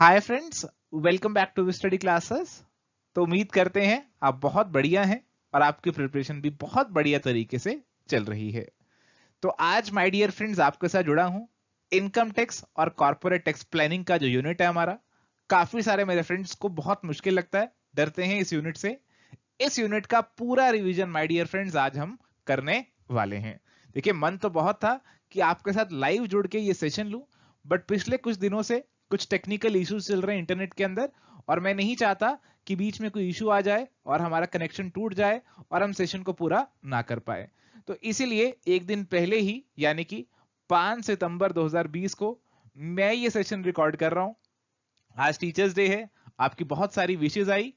hi friends welcome back to study classes तो उम्मीद करते हैं आप बहुत बढ़िया हैं और आपकी प्रिपरेशन भी बहुत बढ़िया तरीके से चल रही है तो आज माय डियर फ्रेंड्स आपके साथ जुड़ा हूं इनकम टैक्स और कॉर्पोरेट टैक्स प्लानिंग का जो यूनिट है हमारा काफी सारे मेरे फ्रेंड्स को बहुत मुश्किल लगता है डरते हैं इस यूनिट से इस यूनिट का पूरा रिविजन माई डियर फ्रेंड्स आज हम करने वाले हैं देखिये मन तो बहुत था कि आपके साथ लाइव जुड़ के ये सेशन लू बट पिछले कुछ दिनों से कुछ टेक्निकल इश्यूज चल रहे हैं इंटरनेट के अंदर और मैं नहीं चाहता कि बीच में कोई इशू आ जाए और हमारा कनेक्शन टूट जाए और हम सेशन को पूरा ना कर पाए तो इसीलिए एक दिन पहले ही यानी कि 5 सितंबर 2020 को मैं ये सेशन रिकॉर्ड कर रहा हूं आज टीचर्स डे है आपकी बहुत सारी विशेज आई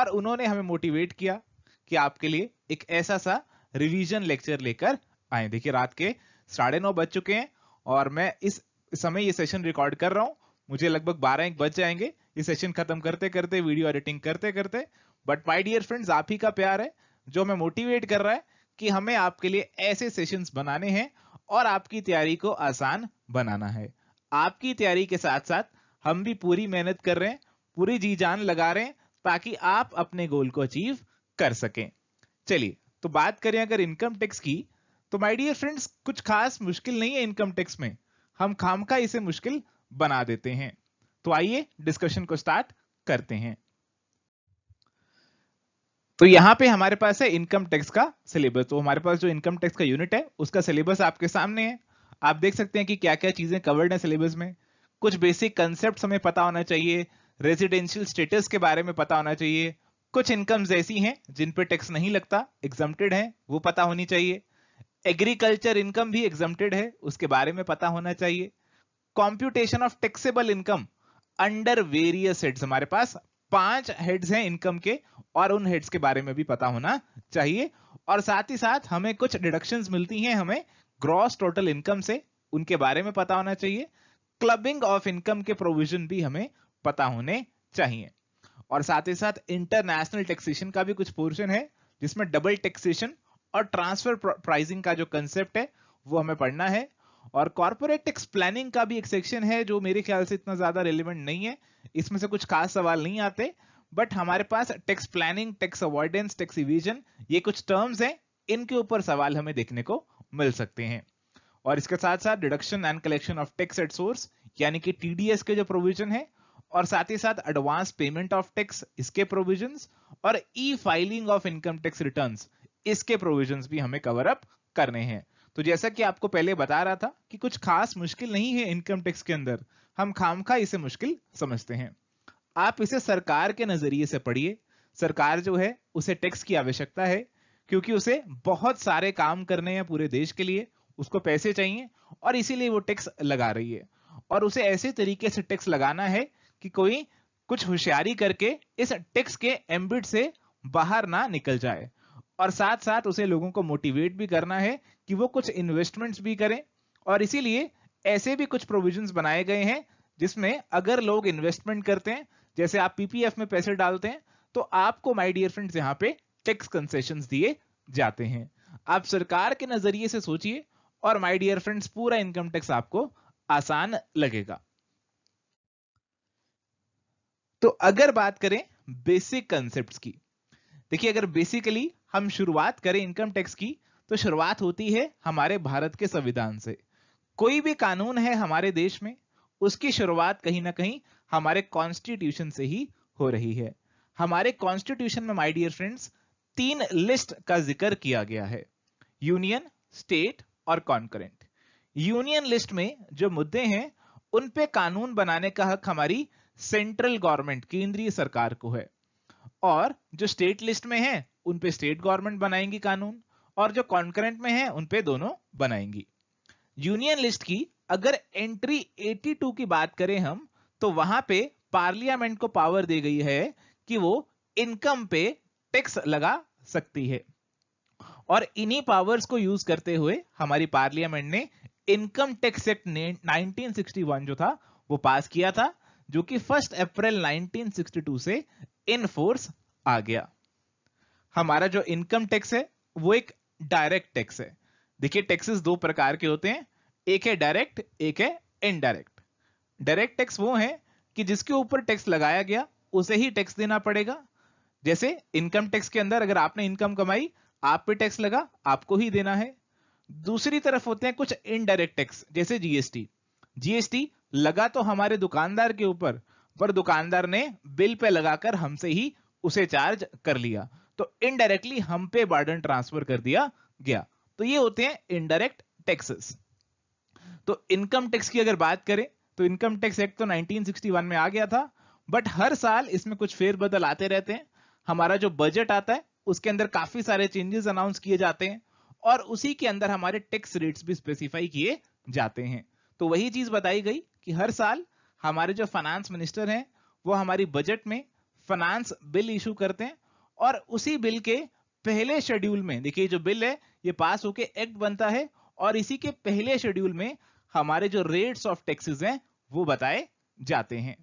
और उन्होंने हमें मोटिवेट किया कि आपके लिए एक ऐसा सा रिविजन लेक्चर लेकर आए देखिए रात के साढ़े नौ बज चुके हैं और मैं इस समय ये सेशन रिकॉर्ड कर रहा हूं मुझे लगभग बारह एक बज जाएंगे ये सेशन खत्म करते करते वीडियो एडिटिंग करते करते बट माई डियर फ्रेंड्स आप ही का प्यार है जो हमें मोटिवेट कर रहा है कि हमें आपके लिए ऐसे सेशंस बनाने हैं और आपकी तैयारी को आसान बनाना है आपकी तैयारी के साथ साथ हम भी पूरी मेहनत कर रहे हैं पूरी जी जान लगा रहे हैं ताकि आप अपने गोल को अचीव कर सकें चलिए तो बात करें अगर इनकम टैक्स की तो माय डियर फ्रेंड्स कुछ खास मुश्किल नहीं है इनकम टैक्स में हम का इसे मुश्किल बना देते हैं तो आइए डिस्कशन को स्टार्ट करते हैं तो यहां पे हमारे पास है इनकम टैक्स का सिलेबस तो हमारे पास जो इनकम टैक्स का यूनिट है उसका सिलेबस आपके सामने है आप देख सकते हैं कि क्या क्या चीजें कवर्ड है सिलेबस में कुछ बेसिक कंसेप्ट हमें पता होना चाहिए रेजिडेंशियल स्टेटस के बारे में पता होना चाहिए कुछ इनकम्स ऐसी हैं जिन पे टैक्स नहीं लगता एग्जम्प्टेड है वो पता होनी चाहिए एग्रीकल्चर इनकम भी एग्जामेड है उसके बारे में पता होना चाहिए computation of taxable income under various heads हमारे पास पांच हेड्स हैं इनकम के और उन हेड्स के बारे में भी पता होना चाहिए और साथ ही साथ हमें कुछ डिडक्शन मिलती हैं हमें ग्रॉस टोटल इनकम से उनके बारे में पता होना चाहिए क्लबिंग ऑफ इनकम के प्रोविजन भी हमें पता होने चाहिए और साथ ही साथ इंटरनेशनल टैक्सेशन का भी कुछ पोर्शन है जिसमें डबल टैक्सेशन और ट्रांसफर प्राइसिंग का जो कंसेप्ट है वो हमें पढ़ना है और कॉर्पोरेट टैक्स प्लानिंग का भी एक सेक्शन है जो मेरे ख्याल से इतना ज्यादा रेलिवेंट नहीं है इसमें से कुछ खास सवाल नहीं आते बट हमारे पास tax planning tax avoidance tax evasion ये कुछ टर्म्स हैं इनके ऊपर सवाल हमें देखने को मिल सकते हैं और इसके साथ साथ deduction and collection of tax at source यानी कि टीडीएस के जो प्रोविजन है और साथ ही साथ एडवांस पेमेंट ऑफ टैक्स इसके प्रोविजन और e filing of income tax return इसके प्रोविजन भी हमें कवर अप करने हैं तो जैसा कि आपको पहले बता रहा था कि कुछ खास मुश्किल नहीं है इनकम टैक्स के अंदर हम खा इसे मुश्किल समझते हैं आप इसे सरकार के नजरिए से पढ़िए सरकार जो है उसे टैक्स की आवश्यकता है क्योंकि उसे बहुत सारे काम करने हैं पूरे देश के लिए उसको पैसे चाहिए और इसीलिए वो टैक्स लगा रही है और उसे ऐसे तरीके से टैक्स लगाना है कि कोई कुछ होशियारी करके इस टैक्स के एम्बिट से बाहर ना निकल जाए और साथ साथ उसे लोगों को मोटिवेट भी करना है कि वो कुछ इन्वेस्टमेंट्स भी करें और इसीलिए ऐसे भी कुछ प्रोविजंस बनाए गए हैं जिसमें अगर लोग इन्वेस्टमेंट करते हैं जैसे आप पीपीएफ में पैसे डालते हैं तो आपको माय डियर फ्रेंड्स यहाँ पे टैक्स कंसेशन दिए जाते हैं आप सरकार के नजरिए से सोचिए और माय डियर फ्रेंड्स पूरा इनकम टैक्स आपको आसान लगेगा तो अगर बात करें बेसिक कंसेप्ट्स की देखिए अगर बेसिकली हम शुरुआत करें इनकम टैक्स की तो शुरुआत होती है हमारे भारत के संविधान से कोई भी कानून है हमारे देश में उसकी शुरुआत कहीं ना कहीं हमारे कॉन्स्टिट्यूशन से ही हो रही है हमारे कॉन्स्टिट्यूशन में माय डियर फ्रेंड्स तीन लिस्ट का जिक्र किया गया है यूनियन स्टेट और कॉन्करेंट यूनियन लिस्ट में जो मुद्दे हैं उन पे कानून बनाने का हक हमारी सेंट्रल गवर्नमेंट केंद्रीय सरकार को है और जो स्टेट लिस्ट में है उन पे स्टेट गवर्नमेंट बनाएंगी कानून और जो कॉन्करेंट में है उन पे दोनों बनाएंगी यूनियन लिस्ट की अगर एंट्री 82 की बात करें हम तो वहां पे पार्लियामेंट को पावर दी गई है कि वो इनकम पे टैक्स लगा सकती है और इन्हीं पावर्स को यूज करते हुए हमारी पार्लियामेंट ने इनकम टैक्स एक्ट ने 1961 जो था वो पास किया था जो कि फर्स्ट अप्रैल 1962 से इन फोर्स आ गया हमारा जो इनकम टैक्स है वो एक डायरेक्ट टैक्स है देखिए टैक्सेस दो प्रकार के होते हैं एक है डायरेक्ट एक है इनडायरेक्ट डायरेक्ट टैक्स वो है कि जिसके ऊपर टैक्स लगाया गया उसे ही टैक्स देना पड़ेगा जैसे इनकम टैक्स के अंदर अगर आपने इनकम कमाई आप पे टैक्स लगा आपको ही देना है दूसरी तरफ होते हैं कुछ इनडायरेक्ट टैक्स जैसे जीएसटी जीएसटी लगा तो हमारे दुकानदार के ऊपर पर दुकानदार ने बिल पे लगाकर हमसे ही उसे चार्ज कर लिया तो इनडायरेक्टली हम पे बर्डन ट्रांसफर कर दिया गया तो ये होते हैं इनडायरेक्ट टैक्सेस तो इनकम टैक्स की अगर बात करें तो इनकम टैक्स एक्ट तो 1961 में आ गया था बट हर साल इसमें कुछ फेरबदल आते रहते हैं हमारा जो बजट आता है उसके अंदर काफी सारे चेंजेस अनाउंस किए जाते हैं और उसी के अंदर हमारे टैक्स रेट्स भी स्पेसिफाई किए जाते हैं तो वही चीज बताई गई कि हर साल हमारे जो फाइनेंस मिनिस्टर हैं वो हमारी बजट में फाइनेंस बिल इशू करते हैं और उसी बिल के पहले शेड्यूल में देखिए जो बिल है ये पास होके एक्ट बनता है और इसी के पहले शेड्यूल में हमारे जो रेट्स ऑफ टैक्सेस हैं वो बताए जाते हैं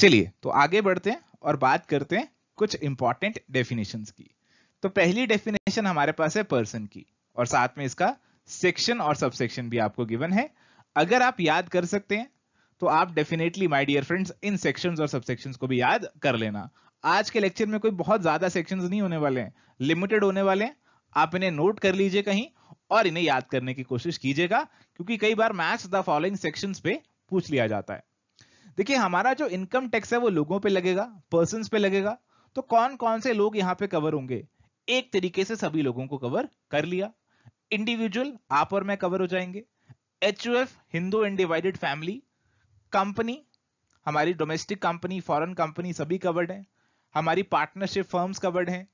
चलिए तो आगे बढ़ते हैं और बात करते हैं कुछ इंपॉर्टेंट डेफिनेशन की तो पहली डेफिनेशन हमारे पास है पर्सन की और साथ में इसका सेक्शन और सबसेक्शन भी आपको गिवन है अगर आप याद कर सकते हैं तो आप definitely my dear friends in sections और सबसेक्शंस को भी याद कर लेना आज के लेक्चर में कोई बहुत ज्यादा सेक्शंस नहीं होने वाले हैं लिमिटेड होने वाले हैं आप इन्हें नोट कर लीजिए कहीं और इन्हें याद करने की कोशिश कीजिएगा क्योंकि कई बार मैथ्स द फॉलोइंग सेक्शन पे पूछ लिया जाता है देखिए हमारा जो इनकम टैक्स है वो लोगों पे लगेगा पर्सन पे लगेगा तो कौन कौन से लोग यहाँ पे कवर होंगे एक तरीके से सभी लोगों को कवर कर लिया इंडिविजुअल आप और मैं कवर हो जाएंगे H U F Hindu undivided family company हमारी डोमेस्टिक कंपनी फॉरेन कंपनी सभी कवर्ड है हमारी पार्टनरशिप फर्म्स कवर्ड हैं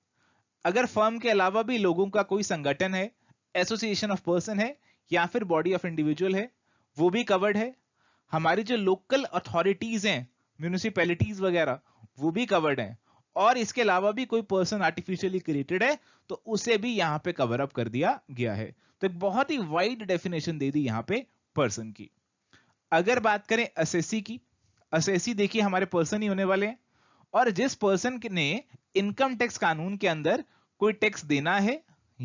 अगर फर्म के अलावा भी लोगों का कोई संगठन है एसोसिएशन ऑफ पर्सन है या फिर बॉडी ऑफ इंडिविजुअल है वो भी कवर्ड है हमारी जो लोकल अथॉरिटीज हैं म्यूनिसिपैलिटीज वगैरह वो भी कवर्ड हैं और इसके अलावा भी कोई पर्सन आर्टिफिशियली क्रिएटेड है तो उसे भी यहाँ पे कवर अप कर दिया गया है तो एक बहुत ही वाइड डेफिनेशन दे दी यहाँ पे पर्सन की अगर बात करें असेसी की असेसी देखिए हमारे पर्सन ही होने वाले हैं और जिस पर्सन ने इनकम टैक्स कानून के अंदर कोई टैक्स देना है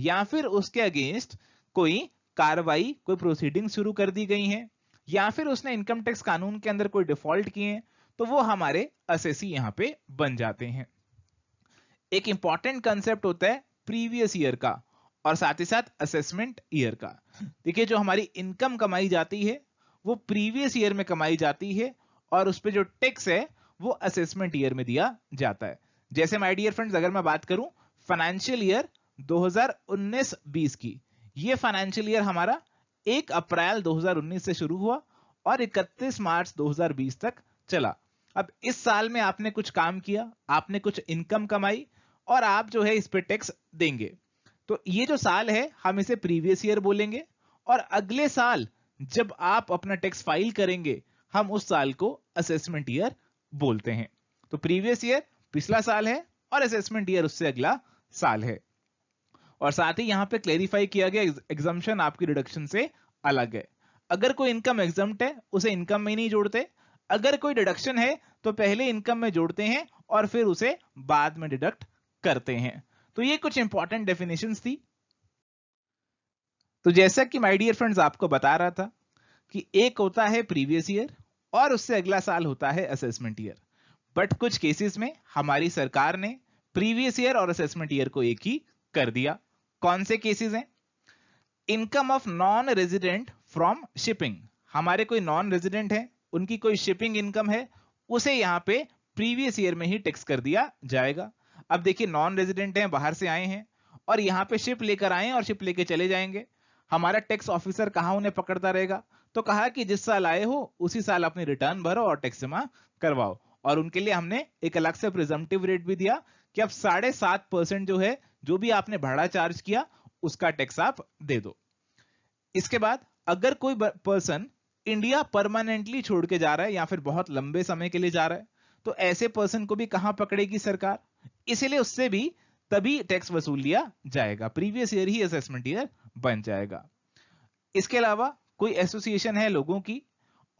या फिर उसके अगेंस्ट कोई कार्रवाई कोई प्रोसीडिंग शुरू कर दी गई है या फिर उसने इनकम टैक्स कानून के अंदर कोई डिफॉल्ट किए हैं तो वो हमारे असेसी यहाँ पे बन जाते हैं एक इंपॉर्टेंट कंसेप्ट होता है प्रीवियस ईयर का और साथ ही साथ असेसमेंट ईयर का देखिए जो हमारी इनकम कमाई जाती है वो प्रीवियस ईयर में कमाई जाती है और उस पर जो टैक्स है वो असेसमेंट ईयर में दिया जाता है जैसे माय डियर फ्रेंड्स अगर मैं बात करूं फाइनेंशियल ईयर 2019-20 की ये फाइनेंशियल ईयर हमारा 1 अप्रैल 2019 से शुरू हुआ और 31 मार्च 2020 तक चला अब इस साल में आपने कुछ काम किया आपने कुछ इनकम कमाई और आप जो है इस पे टैक्स देंगे तो ये जो साल है हम इसे प्रीवियस ईयर बोलेंगे और अगले साल जब आप अपना टैक्स फाइल करेंगे हम उस साल को असेसमेंट ईयर बोलते हैं तो प्रीवियस ईयर पिछला साल है और असेसमेंट ईयर उससे अगला साल है और साथ ही यहां पे क्लेरिफाई किया गया एग्जामेशन आपकी डिडक्शन से अलग है अगर कोई इनकम एग्जाम है उसे इनकम में नहीं जोड़ते अगर कोई डिडक्शन है तो पहले इनकम में जोड़ते हैं और फिर उसे बाद में डिडक्ट करते हैं तो ये कुछ इंपॉर्टेंट डेफिनेशन थी तो जैसा कि माय डियर फ्रेंड्स आपको बता रहा था कि एक होता है प्रीवियस ईयर और उससे अगला साल होता है असेसमेंट ईयर बट कुछ केसेस में हमारी सरकार ने प्रीवियस ईयर और असेसमेंट ईयर को एक ही कर दिया कौन से केसेस हैं income of non resident from shipping हमारे कोई नॉन रेजिडेंट है उनकी कोई शिपिंग इनकम है उसे यहां पे प्रीवियस ईयर में ही टैक्स कर दिया जाएगा अब देखिए नॉन रेजिडेंट हैं बाहर से आए हैं और यहाँ पे शिप लेकर आए और शिप लेके चले जाएंगे हमारा टैक्स ऑफिसर कहाँ उन्हें पकड़ता रहेगा तो कहा कि जिस साल आए हो उसी साल अपनी रिटर्न भरो और टैक्स जमा करवाओ और उनके लिए हमने एक अलग से प्रिजम्पटिव रेट भी दिया कि अब साढ़े सात परसेंट जो है जो भी आपने भाड़ा चार्ज किया उसका टैक्स आप दे दो इसके बाद अगर कोई पर्सन इंडिया परमानेंटली छोड़ के जा रहा है या फिर बहुत लंबे समय के लिए जा रहा है तो ऐसे पर्सन को भी कहां पकड़ेगी सरकार इसीलिए उससे भी तभी टैक्स वसूल लिया जाएगा प्रीवियस ईयर ही असेसमेंट ईयर बन जाएगा इसके अलावा कोई एसोसिएशन है लोगों की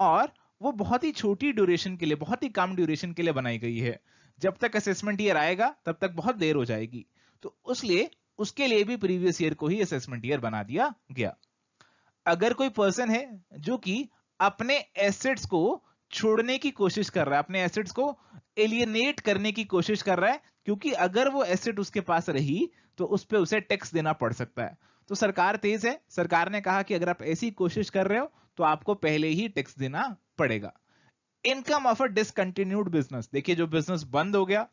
और वो बहुत ही छोटी ड्यूरेशन के लिए बहुत ही कम ड्यूरेशन के लिए बनाई गई है जब तक असेसमेंट ईयर आएगा तब तक बहुत देर हो जाएगी तो उसलिए उसके लिए भी प्रीवियस ईयर को ही असेसमेंट ईयर बना दिया गया अगर कोई पर्सन है जो कि अपने एसेट्स को छोड़ने की कोशिश कर रहा है अपने एसेट्स को एलियनेट करने की कोशिश कर रहा है क्योंकि अगर वो एसेट उसके पास रही तो उस पर उसे टैक्स देना पड़ सकता है तो सरकार तेज है सरकार ने कहा कि अगर आप ऐसी कोशिश कर रहे हो तो आपको पहले ही टैक्स देना पड़ेगा income of a discontinued business देखिए जो बिजनेस बंद हो गया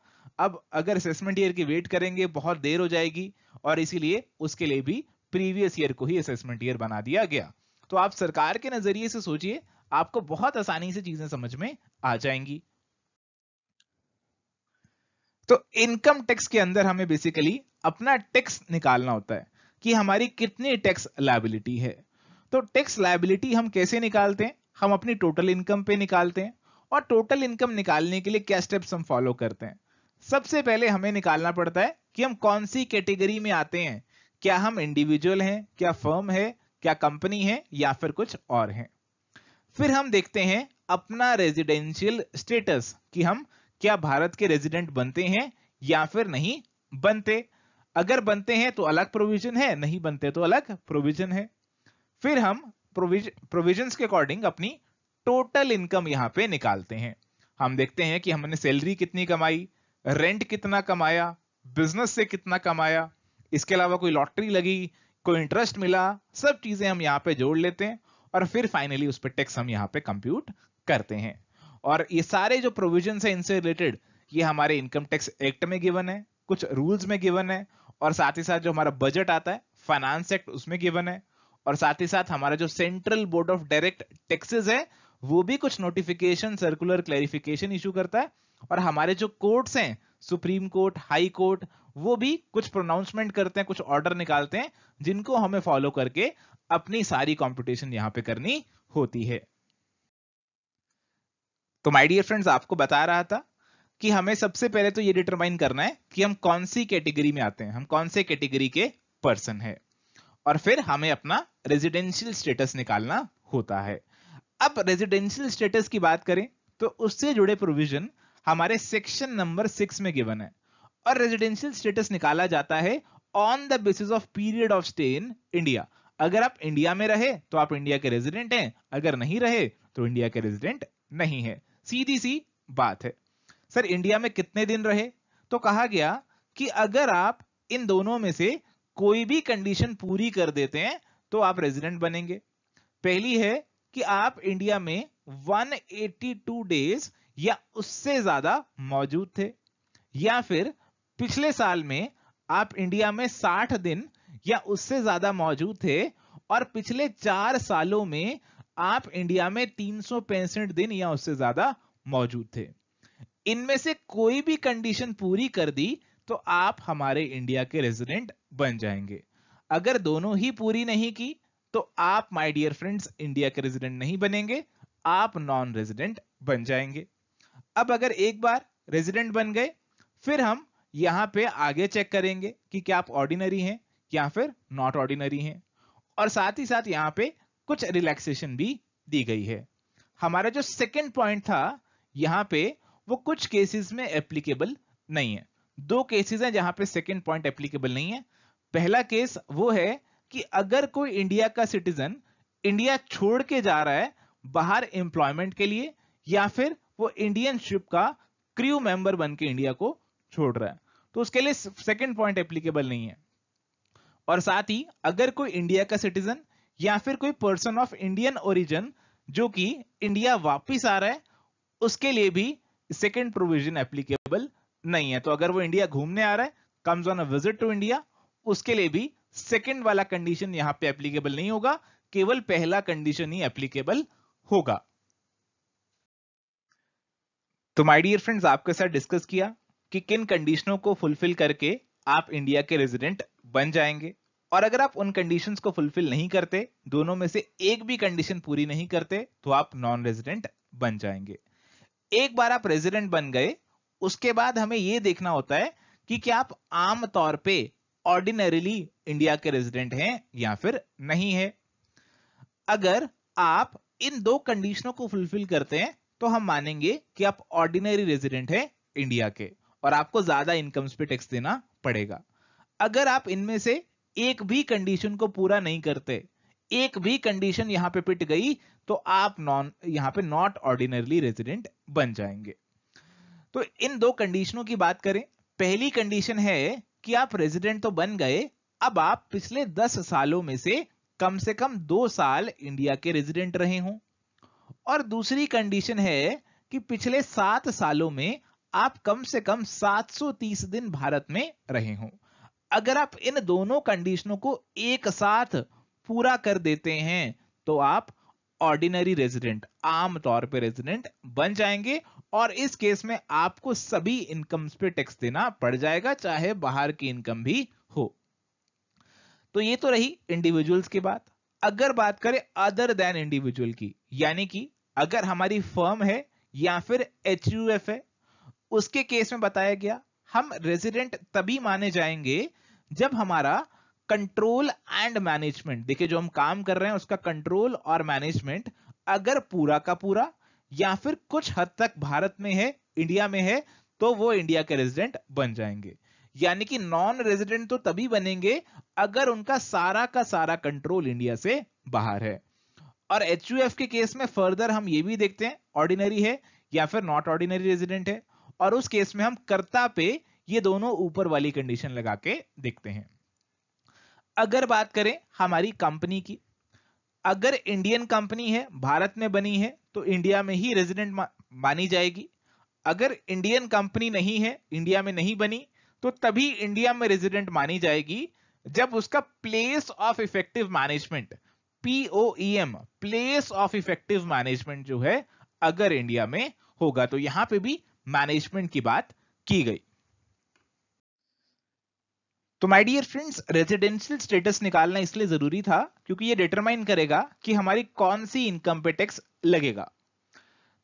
अब अगर असेसमेंट ईयर की वेट करेंगे बहुत देर हो जाएगी और इसीलिए उसके लिए भी प्रीवियस ईयर को ही असेसमेंट ईयर बना दिया गया तो आप सरकार के नजरिए से सोचिए आपको बहुत आसानी से चीजें समझ में आ जाएंगी तो इनकम टैक्स के अंदर हमें बेसिकली अपना टैक्स निकालना होता है कि हमारी कितनी टैक्स लाइबिलिटी है तो टैक्स लाइबिलिटी हम कैसे निकालते हैं हम अपनी टोटल इनकम पे निकालते हैं और टोटल इनकम निकालने के लिए क्या स्टेप्स हम फॉलो करते हैं सबसे पहले हमें निकालना पड़ता है कि हम कौन सी कैटेगरी में आते हैं क्या हम इंडिविजुअल हैं क्या फर्म है क्या कंपनी है या फिर कुछ और है फिर हम देखते हैं अपना रेजिडेंशियल स्टेटस कि हम क्या भारत के रेजिडेंट बनते हैं या फिर नहीं बनते अगर बनते हैं तो अलग प्रोविजन है नहीं बनते तो अलग प्रोविजन है फिर हम प्रोविजन के अकॉर्डिंग अपनी टोटल इनकम यहां पे निकालते हैं हम देखते हैं कि हमने सैलरी कितनी कमाई रेंट कितना कमाया बिजनेस से कितना कमाया इसके अलावा कोई लॉटरी लगी कोई इंटरेस्ट मिला सब चीजें हम यहाँ पे जोड़ लेते हैं और फिर फाइनली उस पर टैक्स हम यहाँ पे कंप्यूट करते हैं और ये सारे जो प्रोविजन है इनसे रिलेटेड ये हमारे इनकम टैक्स एक्ट में गिवन है कुछ रूल्स में गिवन है और साथ ही साथ जो हमारा बजट आता है फाइनेंस एक्ट उसमें गिवन है और साथ ही साथ हमारा जो central board of direct taxes है वो भी कुछ नोटिफिकेशन सर्कुलर क्लैरिफिकेशन इशू करता है और हमारे जो कोर्ट्स हैं सुप्रीम कोर्ट हाई कोर्ट वो भी कुछ प्रोनाउंसमेंट करते हैं कुछ ऑर्डर निकालते हैं जिनको हमें फॉलो करके अपनी सारी कॉम्पिटिशन यहाँ पे करनी होती है तो माय डियर फ्रेंड्स आपको बता रहा था कि हमें सबसे पहले तो ये डिटरमाइन करना है कि हम कौन सी कैटेगरी में आते हैं हम कौन से कैटेगरी के पर्सन है और फिर हमें अपना रेजिडेंशियल स्टेटस निकालना होता है अब रेजिडेंशियल स्टेटस की बात करें तो उससे जुड़े प्रोविजन हमारे सेक्शन नंबर सिक्स में गिवन है और रेजिडेंशियल स्टेटस निकाला जाता है on the basis of period of stay in India अगर आप इंडिया में रहे तो आप इंडिया के रेजिडेंट हैं अगर नहीं रहे तो इंडिया के रेजिडेंट नहीं है सीधी सी बात है सर इंडिया में कितने दिन रहे तो कहा गया कि अगर आप इन दोनों में से कोई भी कंडीशन पूरी कर देते हैं तो आप रेजिडेंट बनेंगे पहली है कि आप इंडिया में 182 डेज या उससे ज्यादा मौजूद थे या फिर पिछले साल में आप इंडिया में 60 दिन या उससे ज्यादा मौजूद थे और पिछले चार सालों में आप इंडिया में तीन दिन या उससे ज्यादा मौजूद थे इनमें से कोई भी कंडीशन पूरी कर दी तो आप हमारे इंडिया के रेजिडेंट बन जाएंगे अगर दोनों ही पूरी नहीं की तो आप माय डियर फ्रेंड्स इंडिया के रेजिडेंट नहीं बनेंगे आप नॉन रेजिडेंट बन जाएंगे अब अगर एक बार रेजिडेंट बन गए फिर हम यहां पे आगे चेक करेंगे कि क्या आप ऑर्डिनरी हैं या फिर नॉट ऑर्डिनरी हैं और साथ ही साथ यहां पे कुछ रिलैक्सेशन भी दी गई है हमारा जो सेकेंड पॉइंट था यहाँ पे वो कुछ केसेस में एप्लीकेबल नहीं है दो केसेस हैं जहां पे सेकेंड पॉइंट एप्लीकेबल नहीं है पहला केस वो है कि अगर कोई इंडिया का सिटीजन इंडिया छोड़ के जा रहा है बाहर एम्प्लॉयमेंट के लिए या फिर वो इंडियन शिप का क्रू मेंबर बन के इंडिया को छोड़ रहा है तो उसके लिए सेकेंड पॉइंट एप्लीकेबल नहीं है और साथ ही अगर कोई इंडिया का सिटीजन या फिर कोई पर्सन ऑफ इंडियन ओरिजिन जो कि इंडिया वापिस आ रहा है उसके लिए भी सेकेंड प्रोविजन एप्लीकेबल नहीं है तो अगर वो इंडिया घूमने आ रहा है comes on a visit to India उसके लिए भी सेकेंड वाला कंडीशन यहां पे एप्लीकेबल नहीं होगा केवल पहला कंडीशन ही एप्लीकेबल होगा तो माय डियर फ्रेंड्स आपके साथ डिस्कस किया कि किन कंडीशनों को फुलफिल करके आप इंडिया के रेजिडेंट बन जाएंगे और अगर आप उन कंडीशंस को फुलफिल नहीं करते दोनों में से एक भी कंडीशन पूरी नहीं करते तो आप नॉन रेजिडेंट बन जाएंगे एक बार आप रेजिडेंट बन गए उसके बाद हमें यह देखना होता है कि क्या आप आम तौर पे ऑर्डिनरीली इंडिया के रेजिडेंट हैं या फिर नहीं है अगर आप इन दो कंडीशनों को फुलफिल करते हैं तो हम मानेंगे कि आप ऑर्डिनरी रेजिडेंट हैं इंडिया के और आपको ज्यादा इनकम्स पे टैक्स देना पड़ेगा अगर आप इनमें से एक भी कंडीशन को पूरा नहीं करते एक भी कंडीशन यहां पे पिट गई तो आप नॉन यहां पे नॉट ऑर्डिनरली रेजिडेंट बन जाएंगे तो इन दो कंडीशनों की बात करें पहली कंडीशन है कि आप रेजिडेंट तो बन गए अब आप पिछले दस सालों में से कम से कम दो साल इंडिया के रेजिडेंट रहे हों और दूसरी कंडीशन है कि पिछले सात सालों में आप कम से कम 730 दिन भारत में रहे हों अगर आप इन दोनों कंडीशनों को एक साथ पूरा कर देते हैं तो आप ऑर्डिनरी रेजिडेंट आमतौर पर रेजिडेंट बन जाएंगे और इस केस में आपको सभी इनकम्स पे टैक्स देना पड़ जाएगा चाहे बाहर की इनकम भी हो तो ये तो रही इंडिविजुअल्स की बात अगर बात करें अदर देन इंडिविजुअल की यानी कि अगर हमारी फर्म है या फिर एच है उसके केस में बताया गया हम रेजिडेंट तभी माने जाएंगे जब हमारा कंट्रोल एंड मैनेजमेंट देखिए जो हम काम कर रहे हैं उसका कंट्रोल और मैनेजमेंट अगर पूरा का पूरा या फिर कुछ हद तक भारत में है इंडिया में है तो वो इंडिया के रेजिडेंट बन जाएंगे यानी कि नॉन रेजिडेंट तो तभी बनेंगे अगर उनका सारा का सारा कंट्रोल इंडिया से बाहर है और एच के केस में फर्दर हम ये भी देखते हैं ऑर्डिनरी है या फिर नॉट ऑर्डिनरी रेजिडेंट है और उस केस में हम कर्ता पे ये दोनों ऊपर वाली कंडीशन लगा के देखते हैं अगर बात करें हमारी कंपनी की अगर इंडियन कंपनी है भारत में बनी है तो इंडिया में ही रेजिडेंट मानी जाएगी अगर इंडियन कंपनी नहीं है इंडिया में नहीं बनी तो तभी इंडिया में रेजिडेंट मानी जाएगी जब उसका place of effective management POEM place of effective management जो है अगर इंडिया में होगा तो यहां पे भी मैनेजमेंट की बात की गई तो my dear friends residential status निकालना इसलिए जरूरी था क्योंकि ये डिटरमाइन करेगा कि हमारी कौन सी इनकम पे टैक्स लगेगा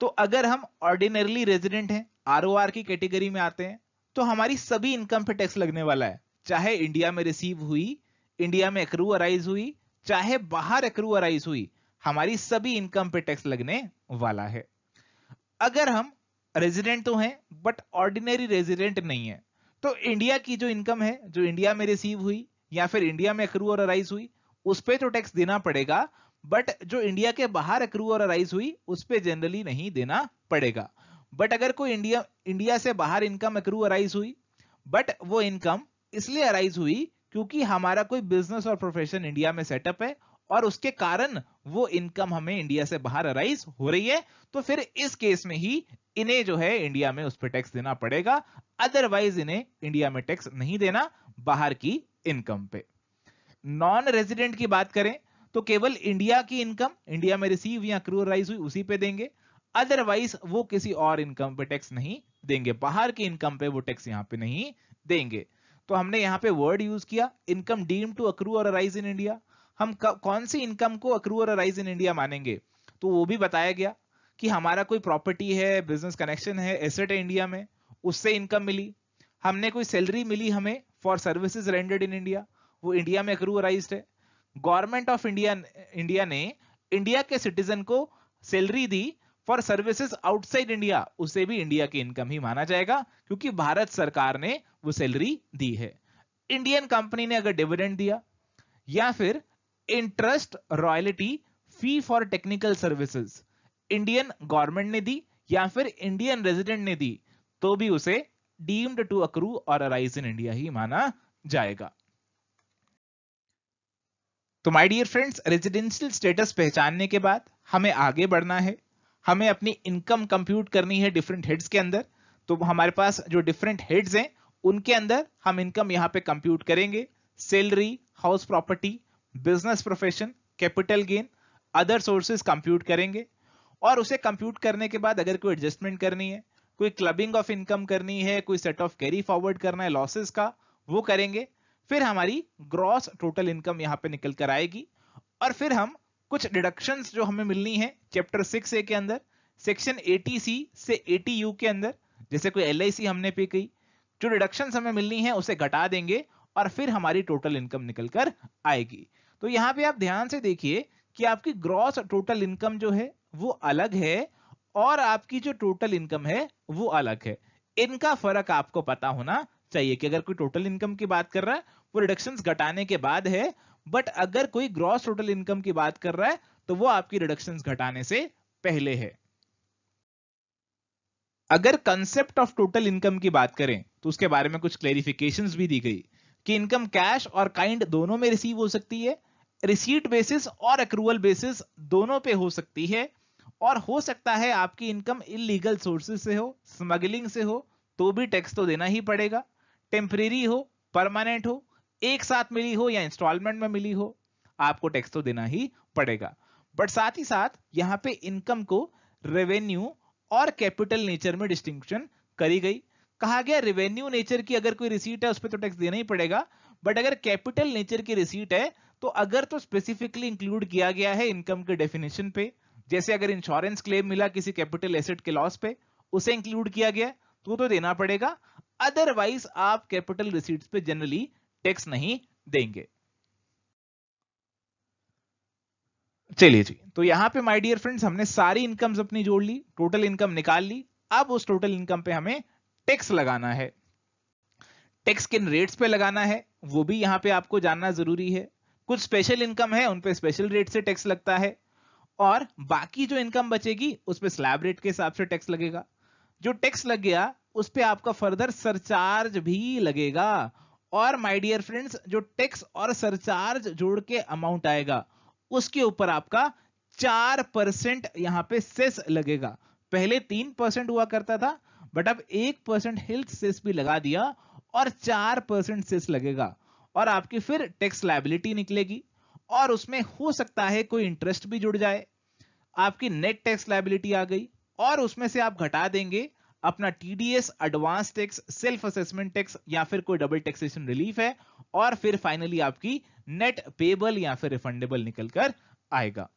तो अगर हम ऑर्डिनरली रेजिडेंट हैं आर की कैटेगरी में आते हैं तो हमारी सभी इनकम पे टैक्स लगने वाला है चाहे इंडिया में रिसीव हुई इंडिया में एक्रू अराइज हुई चाहे बाहर एक्रू अराइज हुई हमारी सभी इनकम पे टैक्स लगने वाला है अगर हम रेजिडेंट तो हैं बट ऑर्डिनरी रेजिडेंट नहीं है तो इंडिया की जो इनकम है जो इंडिया में रिसीव हुई या फिर इंडिया में अक्रू और अराइज हुई उस पर तो टैक्स देना पड़ेगा बट जो इंडिया के बाहर अक्रू और अराइज हुई उस पर जनरली नहीं देना पड़ेगा बट अगर कोई इंडिया इंडिया से बाहर इनकम अक्रू अराइज हुई बट वो इनकम इसलिए अराइज हुई क्योंकि हमारा कोई बिजनेस और प्रोफेशन इंडिया में सेटअप है और उसके कारण वो इनकम हमें इंडिया से बाहर अराइज हो रही है तो फिर इस केस में ही इन्हें जो है इंडिया में उस पर टैक्स देना पड़ेगा अदरवाइज इन्हें इंडिया में टैक्स नहीं देना बाहर की इनकम पे नॉन रेजिडेंट की बात करें तो केवल इंडिया की इनकम इंडिया में रिसीव या क्रूराइज हुई उसी पे देंगे अदरवाइज वो किसी और इनकम पे टैक्स नहीं देंगे बाहर की इनकम पे वो टैक्स यहां पे नहीं देंगे तो हमने यहां पे वर्ड यूज किया इनकम डीम टू अक्रू और अराइज इन इंडिया हम कौन सी इनकम को अक्रू और अराइज इन इंडिया मानेंगे तो वो भी बताया गया कि हमारा कोई प्रॉपर्टी है बिजनेस कनेक्शन है एसेट है इंडिया में उससे इनकम मिली हमने कोई सैलरी मिली हमें for services rendered in India वो इंडिया में अक्रू अराइज है गवर्नमेंट ऑफ इंडिया इंडिया ने इंडिया के सिटीजन को सैलरी दी फॉर सर्विसेज आउटसाइड इंडिया उसे भी इंडिया की इनकम ही माना जाएगा क्योंकि भारत सरकार ने वो सैलरी दी है इंडियन कंपनी ने अगर डिविडेंड दिया या फिर interest royalty fee for technical services Indian government ने दी या फिर इंडियन रेजिडेंट ने दी तो भी उसे डीम्ड टू अक्रू और अराइज इन इंडिया ही माना जाएगा तो my dear friends residential status पहचानने के बाद हमें आगे बढ़ना है हमें अपनी इनकम कंप्यूट करनी है डिफरेंट हेड्स के अंदर तो हमारे पास जो डिफरेंट हेड्स हैं उनके अंदर हम इनकम यहाँ पे कंप्यूट करेंगे salary house property business profession capital gain other sources compute करेंगे और उसे कंप्यूट करने के बाद अगर कोई एडजस्टमेंट करनी है कोई क्लबिंग ऑफ इनकम करनी है कोई सेट ऑफ कैरी फॉरवर्ड करना है लॉसेस का वो करेंगे फिर हमारी ग्रॉस टोटल इनकम यहाँ पे निकल कर आएगी और फिर हम कुछ डिडक्शन जो हमें मिलनी है चैप्टर सिक्स ए के अंदर सेक्शन एटी सी से एटी यू के अंदर जैसे कोई एल हमने पे की जो डिडक्शन हमें मिलनी है उसे घटा देंगे और फिर हमारी टोटल इनकम निकल कर आएगी तो यहाँ पे आप ध्यान से देखिए कि आपकी ग्रॉस टोटल इनकम जो है वो अलग है और आपकी जो टोटल इनकम है वो अलग है इनका फर्क आपको पता होना चाहिए कि अगर कोई टोटल इनकम की बात कर रहा है वो रिडक्शन घटाने के बाद है बट अगर कोई ग्रॉस टोटल इनकम की बात कर रहा है तो वो आपकी रिडक्शन घटाने से पहले है अगर कंसेप्ट ऑफ टोटल इनकम की बात करें तो उसके बारे में कुछ क्लेरिफिकेशन भी दी गई कि इनकम कैश और काइंड दोनों में रिसीव हो सकती है रिसीट बेसिस और अक्रूवल बेसिस दोनों पे हो सकती है और हो सकता है आपकी इनकम इलीगल सोर्सेस से हो स्मगलिंग से हो तो भी टैक्स तो देना ही पड़ेगा टेम्परेरी हो परमानेंट हो एक साथ मिली हो या इंस्टॉलमेंट में मिली हो आपको टैक्स तो देना ही पड़ेगा बट साथ ही साथ यहाँ पे इनकम को रेवेन्यू और कैपिटल नेचर में डिस्टिंक्शन करी गई कहा गया रेवेन्यू नेचर की अगर कोई रिसीट है उस पर तो टैक्स देना ही पड़ेगा बट अगर कैपिटल नेचर की रिसीट है तो अगर तो स्पेसिफिकली इंक्लूड किया गया है इनकम के डेफिनेशन पे जैसे अगर इंश्योरेंस क्लेम मिला किसी कैपिटल एसेट के लॉस पे उसे इंक्लूड किया गया तो तो देना पड़ेगा अदरवाइज आप कैपिटल रिसीट्स पे जनरली टैक्स नहीं देंगे चलिए जी तो यहां पे माय डियर फ्रेंड्स हमने सारी इनकम्स अपनी जोड़ ली टोटल इनकम निकाल ली अब उस टोटल इनकम पे हमें टैक्स लगाना है टैक्स किन रेट्स पे लगाना है वो भी यहां पे आपको जानना जरूरी है कुछ स्पेशल इनकम है उन पे स्पेशल रेट से टैक्स लगता है और बाकी जो इनकम बचेगी उस पर स्लैब रेट के हिसाब से टैक्स लगेगा जो टैक्स लग गया उस पर आपका फर्दर सरचार्ज भी लगेगा और माय डियर फ्रेंड्स जो टैक्स और सरचार्ज जोड़ के अमाउंट आएगा उसके ऊपर आपका चार परसेंट यहां पे सेस लगेगा पहले तीन परसेंट हुआ करता था बट अब एक परसेंट हेल्थ सेस भी लगा दिया और चार परसेंट सेस लगेगा और आपकी फिर टैक्स लाइबिलिटी निकलेगी और उसमें हो सकता है कोई इंटरेस्ट भी जुड़ जाए आपकी नेट टैक्स लाइबिलिटी आ गई और उसमें से आप घटा देंगे अपना TDS advance tax self assessment tax या फिर कोई डबल टैक्सेशन रिलीफ है और फिर फाइनली आपकी नेट पेबल या फिर रिफंडेबल निकलकर आएगा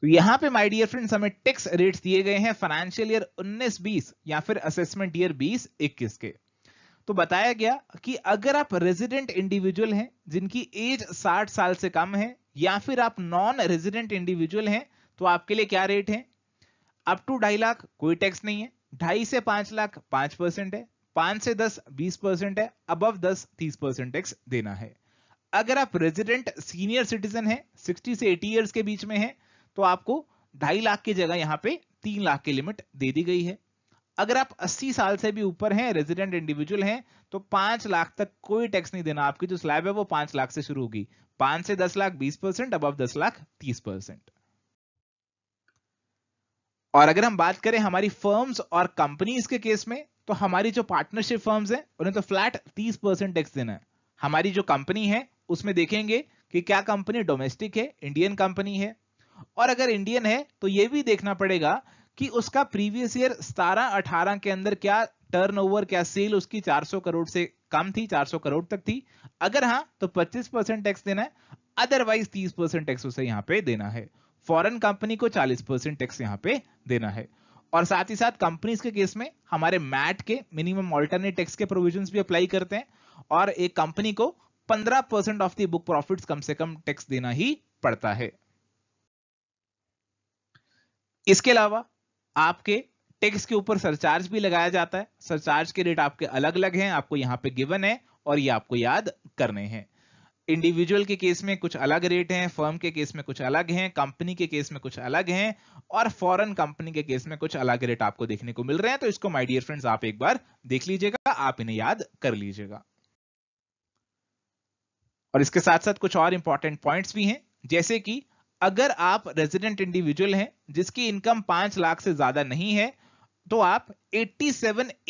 तो यहां पे माय डियर फ्रेंड्स हमें टैक्स रेट्स दिए गए हैं फाइनेंशियल ईयर 19-20 या फिर असेसमेंट ईयर 20-21 के तो बताया गया कि अगर आप रेजिडेंट इंडिविजुअल हैं जिनकी एज 60 साल से कम है या फिर आप नॉन रेजिडेंट इंडिविजुअल हैं तो आपके लिए क्या रेट है अप टू ढाई लाख कोई टैक्स नहीं है ढाई से पांच लाख पांच परसेंट है पांच से दस बीस परसेंट है अब दस तीस परसेंट टैक्स देना है अगर आप रेजिडेंट सीनियर सिटीजन है सिक्सटी से एटी ईयर्स के बीच में है तो आपको ढाई लाख की जगह यहाँ पे तीन लाख की लिमिट दे दी गई है अगर आप 80 साल से भी ऊपर हैं रेजिडेंट इंडिविजुअल हैं तो पांच लाख तक कोई टैक्स नहीं देना आपकी जो स्लैब है वो पांच लाख से शुरू होगी पांच से दस लाख बीस परसेंट अब दस लाख तीस परसेंट और अगर हम बात करें हमारी फर्म्स और कंपनीज के केस में तो हमारी जो पार्टनरशिप फर्म्स हैं उन्हें तो फ्लैट तीस परसेंट टैक्स देना है हमारी जो कंपनी है उसमें देखेंगे कि क्या कंपनी डोमेस्टिक है इंडियन कंपनी है और अगर इंडियन है तो यह भी देखना पड़ेगा कि उसका प्रीवियस ईयर सतारह अठारह के अंदर क्या टर्नओवर क्या सेल उसकी 400 करोड़ से कम थी 400 करोड़ तक थी अगर हाँ तो 25 परसेंट टैक्स देना है अदरवाइज 30 परसेंट टैक्स उसे यहाँ पे देना है फॉरेन कंपनी को 40 परसेंट टैक्स यहाँ पे देना है और साथ ही साथ कंपनीज के केस में हमारे मैट के मिनिमम ऑल्टरनेट टैक्स के प्रोविजन भी अप्लाई करते हैं और एक कंपनी को 15 percent of the book profit कम से कम टैक्स देना ही पड़ता है इसके अलावा आपके टेक्स के ऊपर सरचार्ज भी लगाया जाता है सरचार्ज के रेट आपके अलग अलग हैं आपको यहाँ पे गिवन है और ये आपको याद करने हैं इंडिविजुअल के केस में कुछ अलग रेट हैं फर्म के केस में कुछ अलग हैं कंपनी के केस में कुछ अलग हैं और फॉरेन कंपनी के केस में कुछ अलग रेट आपको देखने को मिल रहे हैं तो इसको माय डियर फ्रेंड्स आप एक बार देख लीजिएगा आप इन्हें याद कर लीजिएगा और इसके साथ साथ कुछ और इंपॉर्टेंट पॉइंट्स भी हैं जैसे कि अगर आप रेजिडेंट इंडिविजुअल हैं जिसकी इनकम पांच लाख से ज्यादा नहीं है तो आप 87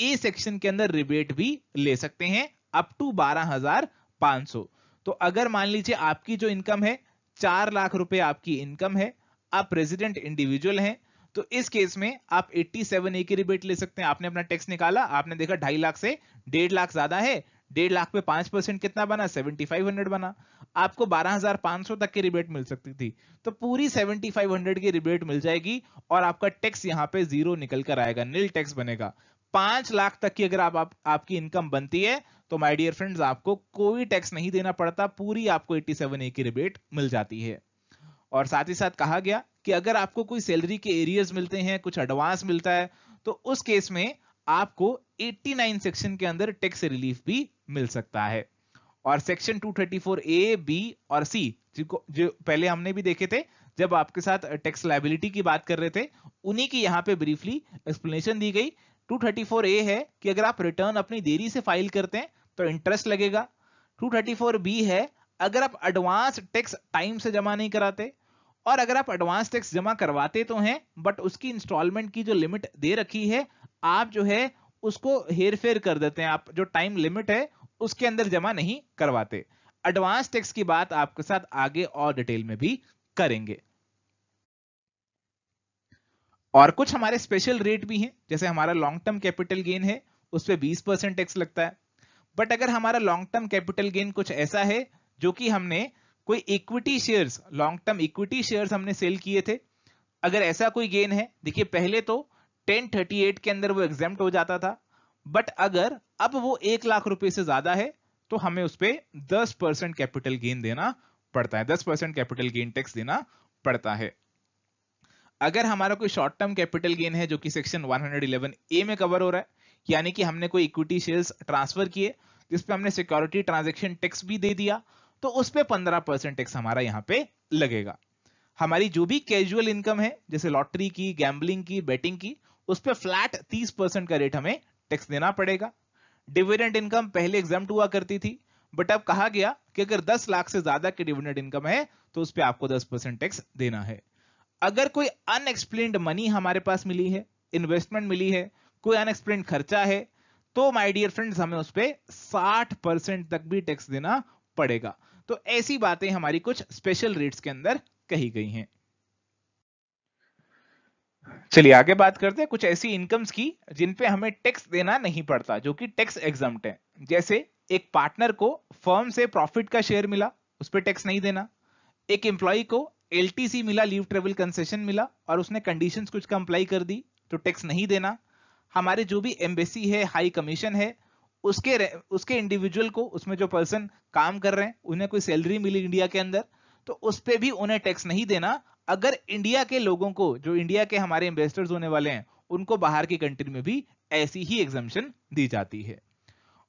ए सेक्शन के अंदर रिबेट भी ले सकते हैं अप टू 12,500 तो अगर मान लीजिए आपकी जो इनकम है चार लाख रुपए आपकी इनकम है आप रेजिडेंट इंडिविजुअल हैं तो इस केस में आप 87 ए की रिबेट ले सकते हैं आपने अपना टैक्स निकाला आपने देखा ढाई लाख से डेढ़ लाख ज्यादा है डेढ़ लाख पे पांच परसेंट कितना बना सेवेंटी फाइव हंड्रेड बना आपको बारह हजार पांच सौ तक की रिबेट मिल सकती थी तो पूरी सेवेंटी फाइव हंड्रेड की रिबेट मिल जाएगी और आपका टैक्स यहाँ पे जीरो निकल कर आएगा नील टैक्स बनेगा पांच लाख तक की अगर आप, आप आपकी इनकम बनती है तो माय डियर फ्रेंड्स आपको कोई टैक्स नहीं देना पड़ता पूरी आपको 87 ए की रिबेट मिल जाती है और साथ ही साथ कहा गया कि अगर आपको कोई सैलरी के एरियर्स मिलते हैं कुछ एडवांस मिलता है तो उस केस में आपको 89 सेक्शन के अंदर टैक्स रिलीफ भी मिल सकता है और सेक्शन 234 ए बी और सी जिनको जो पहले हमने भी देखे थे जब आपके साथ टैक्स लाइबिलिटी की बात कर रहे थे उन्हीं की यहाँ पे ब्रीफली एक्सप्लेनेशन दी गई 234 ए है कि अगर आप रिटर्न अपनी देरी से फाइल करते हैं तो इंटरेस्ट लगेगा 234 बी है अगर आप एडवांस टैक्स टाइम से जमा नहीं कराते और अगर आप एडवांस टैक्स जमा करवाते तो हैं बट उसकी इंस्टॉलमेंट की जो लिमिट दे रखी है आप जो है उसको हेर फेर कर देते हैं आप जो टाइम लिमिट है उसके अंदर जमा नहीं करवाते एडवांस टैक्स की बात आपके साथ आगे और डिटेल में भी करेंगे और कुछ हमारे स्पेशल रेट भी हैं जैसे हमारा लॉन्ग टर्म कैपिटल गेन है उस पर बीस परसेंट टैक्स लगता है बट अगर हमारा लॉन्ग टर्म कैपिटल गेन कुछ ऐसा है जो कि हमने कोई equity shares long term equity shares हमने सेल किए थे अगर ऐसा कोई गेन है देखिए पहले तो 1038 के अंदर वो एग्जाम हो जाता था बट अगर अब वो एक लाख रुपए से ज्यादा है तो हमें उस पर दस परसेंट कैपिटल गेन देना पड़ता है दस परसेंट कैपिटल गेन टैक्स देना पड़ता है अगर हमारा कोई शॉर्ट टर्म कैपिटल गेन है जो कि सेक्शन 111 ए में कवर हो रहा है यानी कि हमने कोई इक्विटी शेयर्स ट्रांसफर किए जिसपे हमने सिक्योरिटी ट्रांजेक्शन टैक्स भी दे दिया तो उस पर पंद्रह परसेंट टैक्स हमारा यहाँ पे लगेगा हमारी जो भी कैजुअल इनकम है जैसे लॉटरी की गैम्बलिंग की बेटिंग की उस पर फ्लैट तीस परसेंट का रेट हमें टैक्स देना पड़ेगा डिविडेंड इनकम पहले एग्जाम हुआ करती थी बट अब कहा गया कि अगर 10 लाख से ज्यादा की डिविडेंड इनकम है तो उस पर आपको 10 परसेंट टैक्स देना है अगर कोई अनएक्सप्लेन मनी हमारे पास मिली है इन्वेस्टमेंट मिली है कोई अनएक्सप्लेन खर्चा है तो माई डियर फ्रेंड्स हमें उस पर साठ परसेंट तक भी टैक्स देना पड़ेगा तो ऐसी बातें हमारी कुछ स्पेशल रेट्स के अंदर कही गई हैं चलिए आगे बात करते हैं कुछ ऐसी इनकम्स की जिन पे हमें टैक्स देना नहीं पड़ता जो कि टैक्स एग्जाम है जैसे एक पार्टनर को फर्म से प्रॉफिट का शेयर मिला उस पर टैक्स नहीं देना एक एम्प्लॉय को एलटीसी मिला लीव ट्रेवल कंसेशन मिला और उसने कंडीशन कुछ कंप्लाई कर दी तो टैक्स नहीं देना हमारे जो भी एम्बेसी है हाई कमीशन है उसके उसके इंडिविजुअल को उसमें जो पर्सन काम कर रहे हैं उन्हें कोई सैलरी मिली इंडिया के अंदर तो उस पर भी उन्हें टैक्स नहीं देना अगर इंडिया के लोगों को जो इंडिया के हमारे इन्वेस्टर्स होने वाले हैं उनको बाहर की कंट्री में भी ऐसी ही एग्जामेशन दी जाती है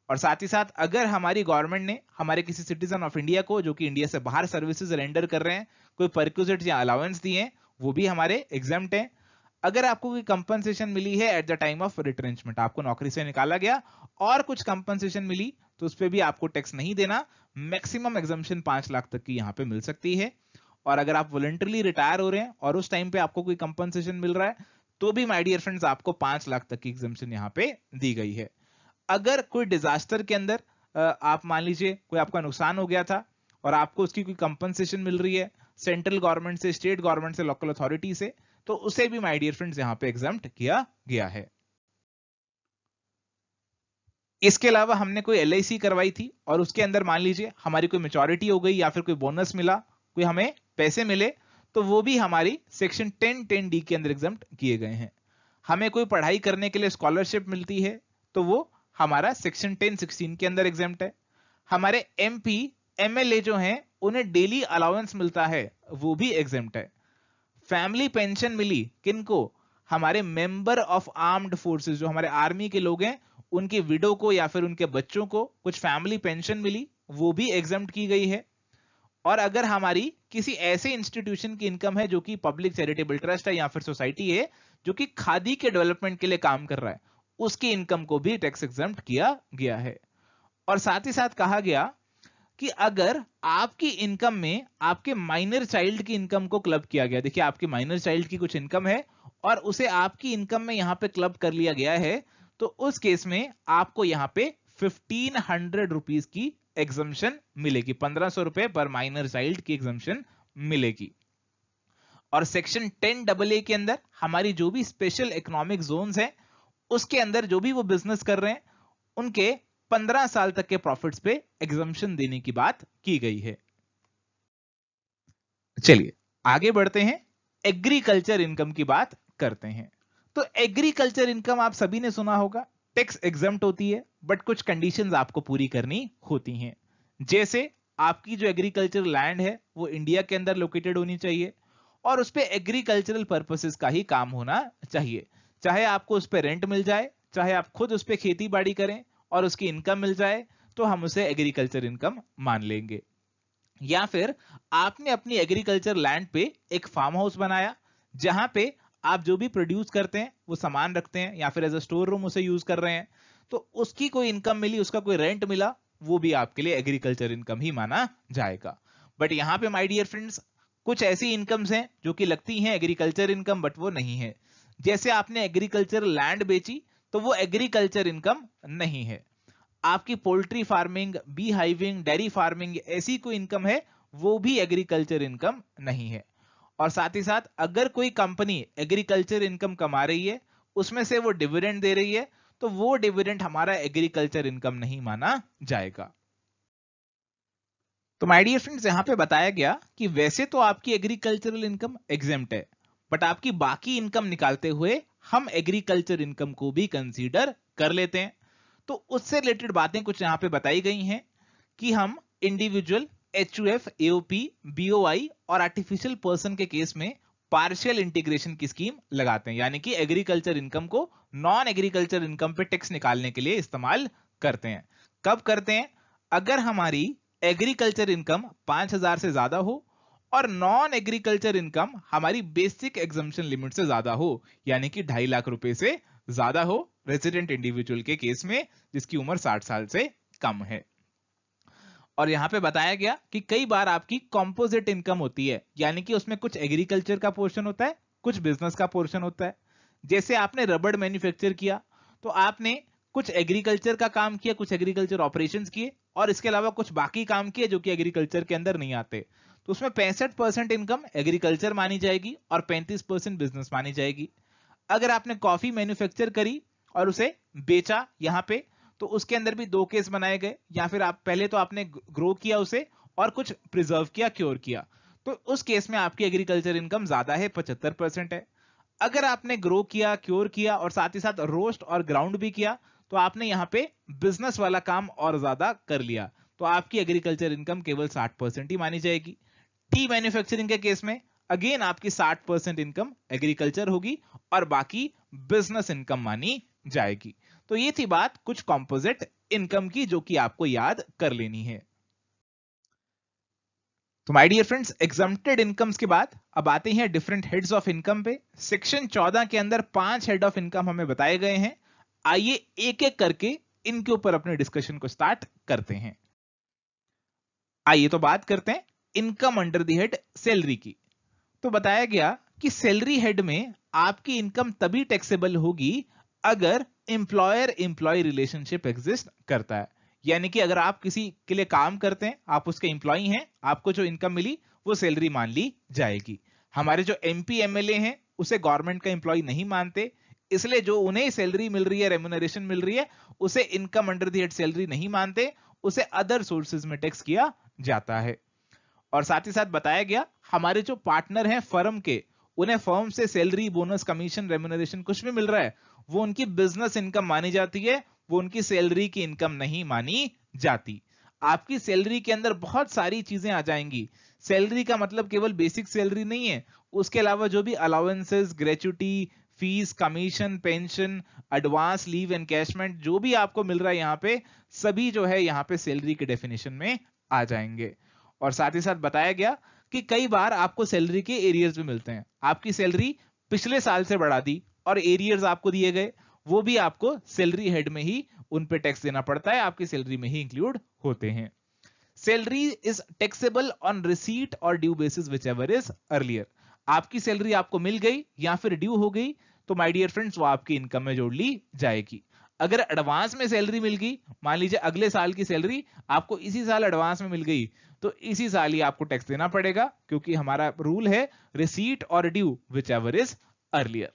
और साथ ही साथ अगर हमारी गवर्नमेंट ने हमारे किसी सिटीजन ऑफ इंडिया को जो कि इंडिया से बाहर सर्विसेज रेंडर कर रहे हैं कोई परक्यूजिट या अलाउंस दिए हैं वो भी हमारे एग्जाम हैं अगर आपको कोई कंपनसेशन मिली है at the time of retrenchment आपको नौकरी से निकाला गया और कुछ कंपनसेशन मिली तो उस पर भी आपको टैक्स नहीं देना मैक्सिमम एग्जामेशन पांच लाख तक की यहाँ पे मिल सकती है और अगर आप वॉलेंटरली रिटायर हो रहे हैं और उस टाइम पे आपको कोई कंपनसेशन मिल रहा है तो भी माय डियर फ्रेंड्स आपको पांच लाख तक की एग्जामेशन यहाँ पे दी गई है अगर कोई डिजास्टर के अंदर आप मान लीजिए कोई आपका नुकसान हो गया था और आपको उसकी कोई कंपनसेशन मिल रही है सेंट्रल गवर्नमेंट से स्टेट गवर्नमेंट से लोकल अथॉरिटी से तो उसे भी माय डियर फ्रेंड्स यहाँ पे एग्जाम किया गया है इसके अलावा हमने कोई एल करवाई थी और उसके अंदर मान लीजिए हमारी कोई मेचोरिटी हो गई या फिर कोई बोनस मिला कोई हमें पैसे मिले तो वो भी हमारी सेक्शन टेन टेन डी के अंदर एग्जाम किए गए हैं हमें कोई पढ़ाई करने के लिए स्कॉलरशिप मिलती है तो वो हमारा सेक्शन टेन सिक्सटीन के अंदर एग्जाम है हमारे M P M L A जो हैं उन्हें डेली अलाउंस मिलता है वो भी एग्जाम है फैमिली पेंशन मिली किनको हमारे मेंबर ऑफ आर्म्ड फोर्सेस जो हमारे आर्मी के लोग हैं उनकी विडो को या फिर उनके बच्चों को कुछ फैमिली पेंशन मिली वो भी एग्जाम की गई है और अगर हमारी किसी ऐसे इंस्टीट्यूशन की इनकम है जो कि पब्लिक चैरिटेबल ट्रस्ट है या फिर सोसाइटी है जो कि खादी के डेवलपमेंट के लिए काम कर रहा है उसकी इनकम को भी टैक्स एग्जाम किया गया है और साथ ही साथ कहा गया कि अगर आपकी इनकम में आपके माइनर चाइल्ड की इनकम को क्लब किया गया देखिए आपके माइनर चाइल्ड की कुछ इनकम है और उसे आपकी इनकम में यहां पे क्लब कर लिया गया है तो उस केस में आपको यहां पे फिफ्टीन हंड्रेड रुपीज की एग्जम्पन मिलेगी पंद्रह सौ रुपए पर माइनर चाइल्ड की एग्जम्पन मिलेगी और सेक्शन टेन डबल ए के अंदर हमारी जो भी स्पेशल इकोनॉमिक जोन है उसके अंदर जो भी वो बिजनेस कर रहे हैं उनके पंद्रह साल तक के प्रॉफिट्स पे एग्जम्पन देने की बात की गई है चलिए आगे बढ़ते हैं एग्रीकल्चर इनकम की बात करते हैं तो एग्रीकल्चर इनकम आप सभी ने सुना होगा टैक्स एग्जाम होती है बट कुछ कंडीशंस आपको पूरी करनी होती हैं जैसे आपकी जो एग्रीकल्चर लैंड है वो इंडिया के अंदर लोकेटेड होनी चाहिए और उस पर एग्रीकल्चरल पर्पसेस का ही काम होना चाहिए चाहे आपको उस पर रेंट मिल जाए चाहे आप खुद उस पर खेती बाड़ी करें और उसकी इनकम मिल जाए तो हम उसे एग्रीकल्चर इनकम मान लेंगे या फिर आपने अपनी एग्रीकल्चर लैंड पे एक फार्म हाउस बनाया जहां पे आप जो भी प्रोड्यूस करते हैं वो सामान रखते हैं या फिर एज अ स्टोर रूम उसे यूज कर रहे हैं तो उसकी कोई इनकम मिली उसका कोई रेंट मिला वो भी आपके लिए एग्रीकल्चर इनकम ही माना जाएगा बट यहाँ पे माई डियर फ्रेंड्स कुछ ऐसी इनकम्स हैं जो कि लगती हैं एग्रीकल्चर इनकम बट वो नहीं है जैसे आपने एग्रीकल्चर लैंड बेची तो वो एग्रीकल्चर इनकम नहीं है आपकी poultry farming bee hiving dairy farming ऐसी कोई इनकम है वो भी एग्रीकल्चर इनकम नहीं है और साथ ही साथ अगर कोई कंपनी एग्रीकल्चर इनकम कमा रही है उसमें से वो डिविडेंड दे रही है तो वो डिविडेंड हमारा एग्रीकल्चर इनकम नहीं माना जाएगा तो माय डियर फ्रेंड्स यहां पे बताया गया कि वैसे तो आपकी एग्रीकल्चरल इनकम एग्जेम्प्ट है बट आपकी बाकी इनकम निकालते हुए हम एग्रीकल्चर इनकम को भी कंसीडर कर लेते हैं तो उससे रिलेटेड बातें कुछ यहां पे बताई गई हैं कि हम individual H U F AOP BOI और आर्टिफिशियल पर्सन के केस में पार्शियल इंटीग्रेशन की स्कीम लगाते हैं यानी कि एग्रीकल्चर इनकम को नॉन एग्रीकल्चर इनकम पे टैक्स निकालने के लिए इस्तेमाल करते हैं कब करते हैं अगर हमारी एग्रीकल्चर इनकम 5000 से ज्यादा हो और नॉन एग्रीकल्चर इनकम हमारी बेसिक एग्जम्पन लिमिट से ज्यादा हो यानी कि ढाई लाख रुपए से ज्यादा हो रेजिडेंट इंडिविजुअल के केस में जिसकी उम्र 60 साल से कम है और यहाँ पे बताया गया कि कई बार आपकी कॉम्पोजिट इनकम होती है यानी कि उसमें कुछ एग्रीकल्चर का पोर्शन होता है कुछ बिजनेस का पोर्शन होता है जैसे आपने रबड़ मैन्युफैक्चर किया तो आपने कुछ एग्रीकल्चर का काम किया कुछ एग्रीकल्चर ऑपरेशन किए और इसके अलावा कुछ बाकी काम किए जो कि एग्रीकल्चर के अंदर नहीं आते तो उसमें पैंसठ परसेंट इनकम एग्रीकल्चर मानी जाएगी और पैंतीस परसेंट बिजनेस मानी जाएगी अगर आपने कॉफी मैन्युफैक्चर करी और उसे बेचा यहाँ पे तो उसके अंदर भी दो केस बनाए गए या फिर आप पहले तो आपने ग्रो किया उसे और कुछ प्रिजर्व किया क्योर किया तो उस केस में आपकी एग्रीकल्चर इनकम ज्यादा है पचहत्तर परसेंट है अगर आपने ग्रो किया क्योर किया और साथ ही साथ रोस्ट और ग्राउंड भी किया तो आपने यहाँ पे बिजनेस वाला काम और ज्यादा कर लिया तो आपकी एग्रीकल्चर इनकम केवल साठ परसेंट ही मानी जाएगी टी मैन्युफैक्चरिंग के केस में अगेन आपकी साठ परसेंट इनकम एग्रीकल्चर होगी और बाकी बिजनेस इनकम मानी जाएगी तो ये थी बात कुछ कॉम्पोजिट इनकम की जो कि आपको याद कर लेनी है तो my dear friends exempted incomes के बाद अब आते हैं डिफरेंट हेड्स ऑफ इनकम पे सेक्शन 14 के अंदर पांच हेड ऑफ इनकम हमें बताए गए हैं आइए एक एक करके इनके ऊपर अपने डिस्कशन को स्टार्ट करते हैं आइए तो बात करते हैं income under the head salary की तो बताया गया कि सैलरी हेड में आपकी इनकम तभी टैक्सेबल होगी अगर एम्प्लॉयर एम्प्लॉय रिलेशनशिप एग्जिस्ट करता है यानी कि अगर आप किसी के लिए काम करते हैं आप उसके एम्प्लॉय हैं आपको जो इनकम मिली वो सैलरी मान ली जाएगी हमारे जो एमपी एमएलए हैं उसे गवर्नमेंट का एम्प्लॉय नहीं मानते इसलिए जो उन्हें सैलरी मिल रही है रेमुनरेशन मिल रही है उसे income under the head salary नहीं मानते उसे अदर सोर्सेज में टैक्स किया जाता है और साथ ही साथ बताया गया हमारे जो पार्टनर हैं फर्म के उन्हें फर्म से सैलरी बोनस कमीशन रेमुनरेशन कुछ भी मिल रहा है वो उनकी बिजनेस इनकम मानी जाती है वो उनकी सैलरी की इनकम नहीं मानी जाती आपकी सैलरी के अंदर बहुत सारी चीजें आ जाएंगी सैलरी का मतलब केवल बेसिक सैलरी नहीं है उसके अलावा जो भी allowances gratuity fees commission pension advance leave encashment जो भी आपको मिल रहा है यहाँ पे सभी जो है यहाँ पे सैलरी के डेफिनेशन में आ जाएंगे और साथ ही साथ बताया गया कि कई बार आपको सैलरी के एरियर्स भी मिलते हैं आपकी सैलरी पिछले साल से बढ़ा दी और एरियर्स आपको दिए गए वो भी आपको सैलरी हेड में ही उन पे टैक्स देना पड़ता है आपकी सैलरी में ही इंक्लूड होते हैं salary is taxable on receipt और due basis whichever is earlier आपकी सैलरी आपको मिल गई या फिर ड्यू हो गई तो माय डियर फ्रेंड्स वो आपकी इनकम में जोड़ ली जाएगी अगर एडवांस में सैलरी मिल गई मान लीजिए अगले साल की सैलरी आपको इसी साल एडवांस में मिल गई तो इसी साल ही आपको टैक्स देना पड़ेगा क्योंकि हमारा रूल है रिसीट और due whichever is earlier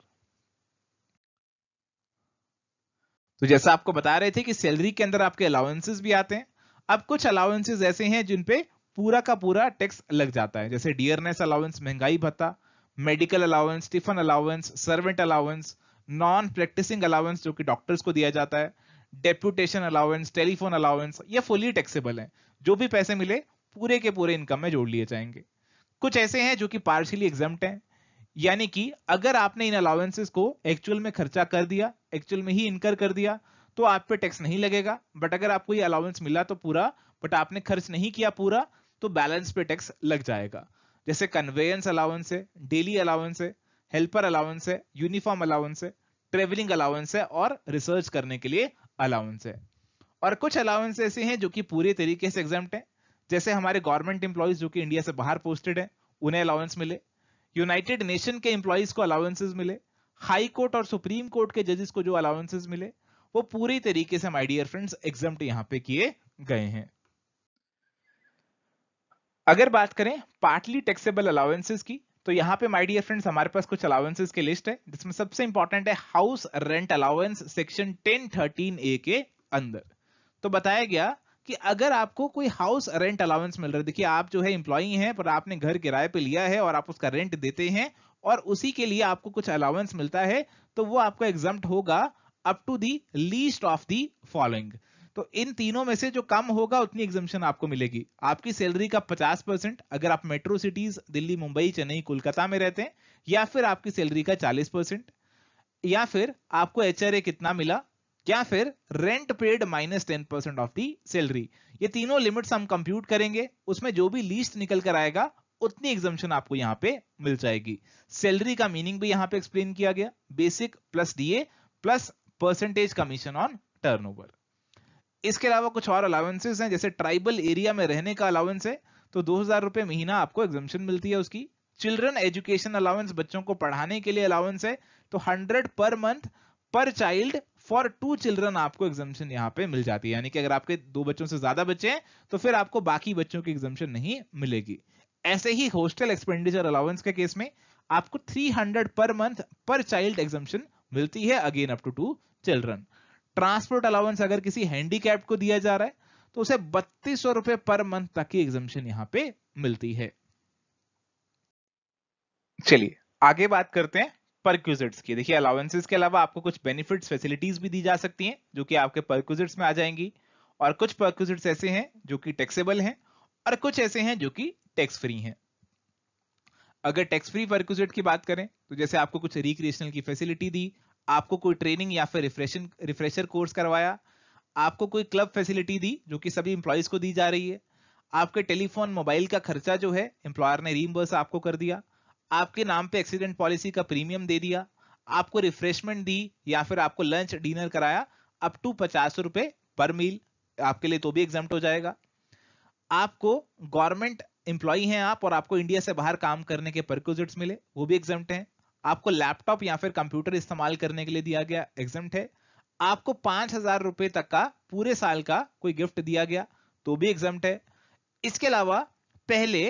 तो जैसा आपको बता रहे थे कि सैलरी के अंदर आपके अलाउंसेस भी आते हैं अब कुछ अलाउंसेस ऐसे हैं जिनपे पूरा का पूरा टैक्स लग जाता है जैसे डियरनेस अलाउंस महंगाई भत्ता medical allowance tiffin allowance servant allowance non practicing allowance जो कि डॉक्टर्स को दिया जाता है डेप्यूटेशन अलाउंस टेलीफोन अलाउंस ये फुली टैक्सेबल है जो भी पैसे मिले पूरे के पूरे इनकम में जोड़ लिए जाएंगे कुछ ऐसे हैं जो कि पार्शियली एग्जाम्प्ट हैं यानी कि अगर आपने इन अलाउेंसेस को एक्चुअल में खर्चा कर दिया एक्चुअल में ही इनकर कर दिया तो आप पे टैक्स नहीं लगेगा बट अगर आपको ये अलाउेंस मिला तो पूरा बट आपने खर्च नहीं किया पूरा तो बैलेंस पे टैक्स लग जाएगा जैसे कन्वेयंस अलाउेंस है डेली अलाउेंस है हेल्पर अलाउेंस है यूनिफॉर्म अलाउेंस है ट्रेवलिंग अलाउेंस है और रिसर्च करने के लिए अलाउेंस है और कुछ अलाउेंस ऐसे हैं जो कि पूरे तरीके से एग्जाम हैं जैसे हमारे गवर्नमेंट इंप्लॉयज जो कि इंडिया से बाहर पोस्टेड हैं उन्हें अलाउेंस मिले यूनाइटेड नेशन के एम्प्लॉयज को अलाउंसेज मिले हाई कोर्ट और सुप्रीम कोर्ट के जजेस को जो अलाउंसेज मिले वो पूरी तरीके से माय डियर फ्रेंड्स एग्जाम यहां पे किए गए हैं अगर बात करें पार्टली टैक्सेबल अलाउंसेज की तो यहां पे माय डियर फ्रेंड्स हमारे पास कुछ अलाउंसेज की लिस्ट है जिसमें सबसे इंपॉर्टेंट है house rent allowance section ten A के अंदर तो बताया गया कि अगर आपको कोई हाउस रेंट अलाउंस मिल रहा है देखिए आप जो है इंप्लॉई हैं पर आपने घर किराए पे लिया है और आप उसका रेंट देते हैं और उसी के लिए आपको कुछ अलाउंस मिलता है तो वो आपका एग्जाम होगा up to the least of the following तो इन तीनों में से जो कम होगा उतनी एग्जामेशन आपको मिलेगी आपकी सैलरी का 50 परसेंट अगर आप मेट्रो सिटीज दिल्ली मुंबई चेन्नई कोलकाता में रहते हैं या फिर आपकी सैलरी का 40 परसेंट या फिर आपको एच कितना मिला या फिर rent paid minus ten percent of the salary ये तीनों लिमिट्स हम कंप्यूट करेंगे उसमें जो भी लीस्ट निकल कर आएगा उतनी एग्जामेशन आपको यहाँ पे मिल जाएगी सैलरी का मीनिंग भी यहाँ पे एक्सप्लेन किया गया basic plus DA plus percentage commission on turnover इसके अलावा कुछ और अलाउंसेस हैं जैसे ट्राइबल एरिया में रहने का अलाउंस है तो दो हजार रुपए महीना आपको एग्जामेशन मिलती है उसकी चिल्ड्रन एजुकेशन अलाउंस बच्चों को पढ़ाने के लिए अलाउंस है तो हंड्रेड पर मंथ पर चाइल्ड फॉर टू चिल्ड्रन आपको एग्जामेशन यहाँ पे मिल जाती है यानी कि अगर आपके दो बच्चों से ज्यादा बच्चे हैं तो फिर आपको बाकी बच्चों की एग्जामेशन नहीं मिलेगी ऐसे ही होस्टल एक्सपेंडिचर अलाउंस के केस में आपको 300 पर मंथ पर चाइल्ड एग्जामेशन मिलती है again up to two children transport allowance अगर किसी हैंडीकैप को दिया जा रहा है तो उसे बत्तीस रुपए पर मंथ तक की एग्जामेशन यहाँ पे मिलती है चलिए आगे बात करते हैं परक्यूजिट्स की देखिए अलाउंसेस के अलावा आपको कुछ बेनिफिट्स फैसिलिटीज भी दी जा सकती हैं जो कि आपके परक्यूजिट्स में आ जाएंगी और कुछ परक्यूजिट्स ऐसे हैं जो कि टैक्सेबल हैं और कुछ ऐसे हैं जो कि टैक्स फ्री हैं अगर टैक्स फ्री परक्यूजिट की बात करें तो जैसे आपको कुछ रिक्रिएशनल की फैसिलिटी दी आपको कोई ट्रेनिंग या फिर रिफ्रेशन रिफ्रेशर कोर्स करवाया आपको कोई क्लब फैसिलिटी दी जो कि सभी इंप्लॉयज को दी जा रही है आपके टेलीफोन मोबाइल का खर्चा जो है एम्प्लॉयर ने रीम्बर्स आपको कर दिया आपके नाम पे एक्सीडेंट पॉलिसी का प्रीमियम दे दिया आपको रिफ्रेशमेंट दी या फिर आपको लंच डिनर कराया अप टू पचास रुपए पर मील आपके लिए तो भी एग्जाम हो जाएगा आपको गवर्नमेंट एम्प्लॉय हैं आप और आपको इंडिया से बाहर काम करने के परक्यूजिट्स मिले वो भी एग्जाम हैं आपको लैपटॉप या फिर कंप्यूटर इस्तेमाल करने के लिए दिया गया एग्जाम है आपको पांच हजार रुपए तक का पूरे साल का कोई गिफ्ट दिया गया तो भी एग्जाम है इसके अलावा पहले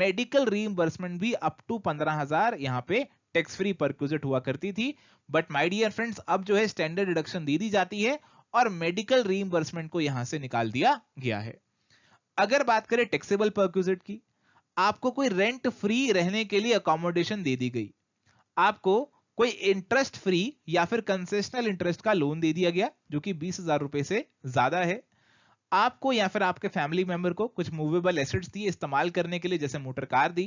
मेडिकल रीइंबर्समेंट भी अप टू पंद्रह हजार यहाँ पे टैक्स फ्री परक्यूजिट हुआ करती थी बट माय डियर फ्रेंड्स अब जो है स्टैंडर्ड डिडक्शन दे दी जाती है और मेडिकल रीइंबर्समेंट को यहां से निकाल दिया गया है अगर बात करें टैक्सेबल परक्यूजिट की आपको कोई रेंट फ्री रहने के लिए अकोमोडेशन दे दी गई आपको कोई इंटरेस्ट फ्री या फिर कंसेशनल इंटरेस्ट का लोन दे दिया गया जो कि बीस हजार रुपए से ज्यादा है आपको या फिर आपके फैमिली मेंबर को कुछ मूवेबल एसेट्स दिए इस्तेमाल करने के लिए जैसे मोटर कार दी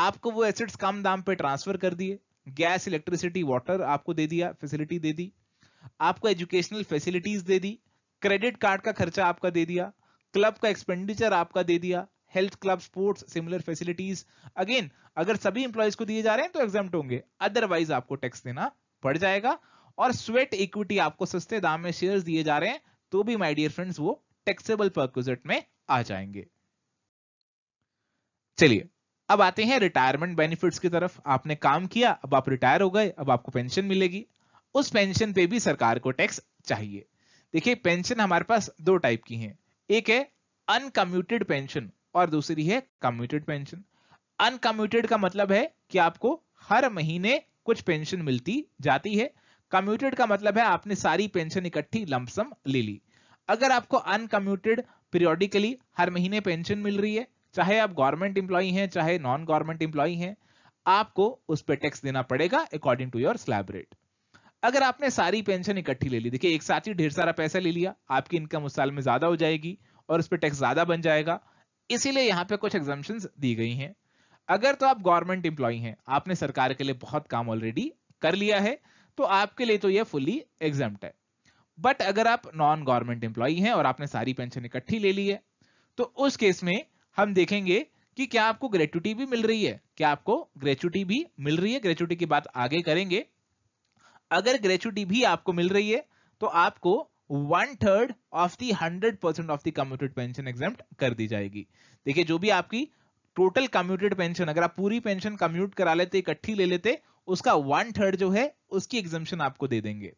आपको वो एसेट्स कम दाम पे ट्रांसफर कर दिए गैस इलेक्ट्रिसिटी वाटर आपको दे दिया फैसिलिटी दे दी आपको एजुकेशनल फैसिलिटीज दे दी क्रेडिट कार्ड का खर्चा आपका दे दिया क्लब का एक्सपेंडिचर आपका दे दिया health club sports similar facilities again अगर सभी इंप्लॉयज को दिए जा रहे हैं तो एग्जाम होंगे अदरवाइज आपको टैक्स देना पड़ जाएगा और स्वेट इक्विटी आपको सस्ते दाम में शेयर्स दिए जा रहे हैं तो भी माय डियर फ्रेंड्स वो टेक्सेबल परक्विजिट में आ जाएंगे चलिए अब आते हैं रिटायरमेंट बेनिफिट्स की तरफ आपने काम किया अब आप रिटायर हो गए अब आपको पेंशन मिलेगी उस पेंशन पे भी सरकार को टैक्स चाहिए देखिए पेंशन हमारे पास दो टाइप की है एक है अनकम्यूटेड पेंशन और दूसरी है कम्यूटेड पेंशन अनकम्यूटेड का मतलब है कि आपको हर महीने कुछ पेंशन मिलती जाती है कम्यूटेड का मतलब है आपने सारी पेंशन इकट्ठी लमसम ले ली अगर आपको अनकम्यूटेड पीरियोडिकली हर महीने पेंशन मिल रही है चाहे आप गवर्नमेंट इंप्लॉई हैं चाहे नॉन गवर्नमेंट इंप्लॉई हैं आपको उस पर टैक्स देना पड़ेगा according to your slab rate अगर आपने सारी पेंशन इकट्ठी ले ली देखिए एक साथ ही ढेर सारा पैसा ले लिया आपकी इनकम उस साल में ज्यादा हो जाएगी और उस पर टैक्स ज्यादा बन जाएगा इसीलिए यहाँ पे कुछ एग्जाम्शन दी गई हैं अगर तो आप गवर्नमेंट इंप्लॉई हैं आपने सरकार के लिए बहुत काम ऑलरेडी कर लिया है तो आपके लिए तो यह फुली एग्जाम है बट अगर आप नॉन गवर्नमेंट एम्प्लॉई हैं और आपने सारी पेंशन इकट्ठी ले ली है तो उस केस में हम देखेंगे कि क्या आपको ग्रेचुटी भी मिल रही है क्या आपको ग्रेचुटी भी मिल रही है ग्रेचुटी की बात आगे करेंगे अगर ग्रेचुटी भी आपको मिल रही है तो आपको one third of the hundred percent of the commuted pension exempt कर दी जाएगी देखिए जो भी आपकी टोटल कम्यूटेड पेंशन अगर आप पूरी पेंशन कम्यूट करा लेते इकट्ठी ले लेते उसका वन थर्ड जो है उसकी एग्जामेशन आपको दे देंगे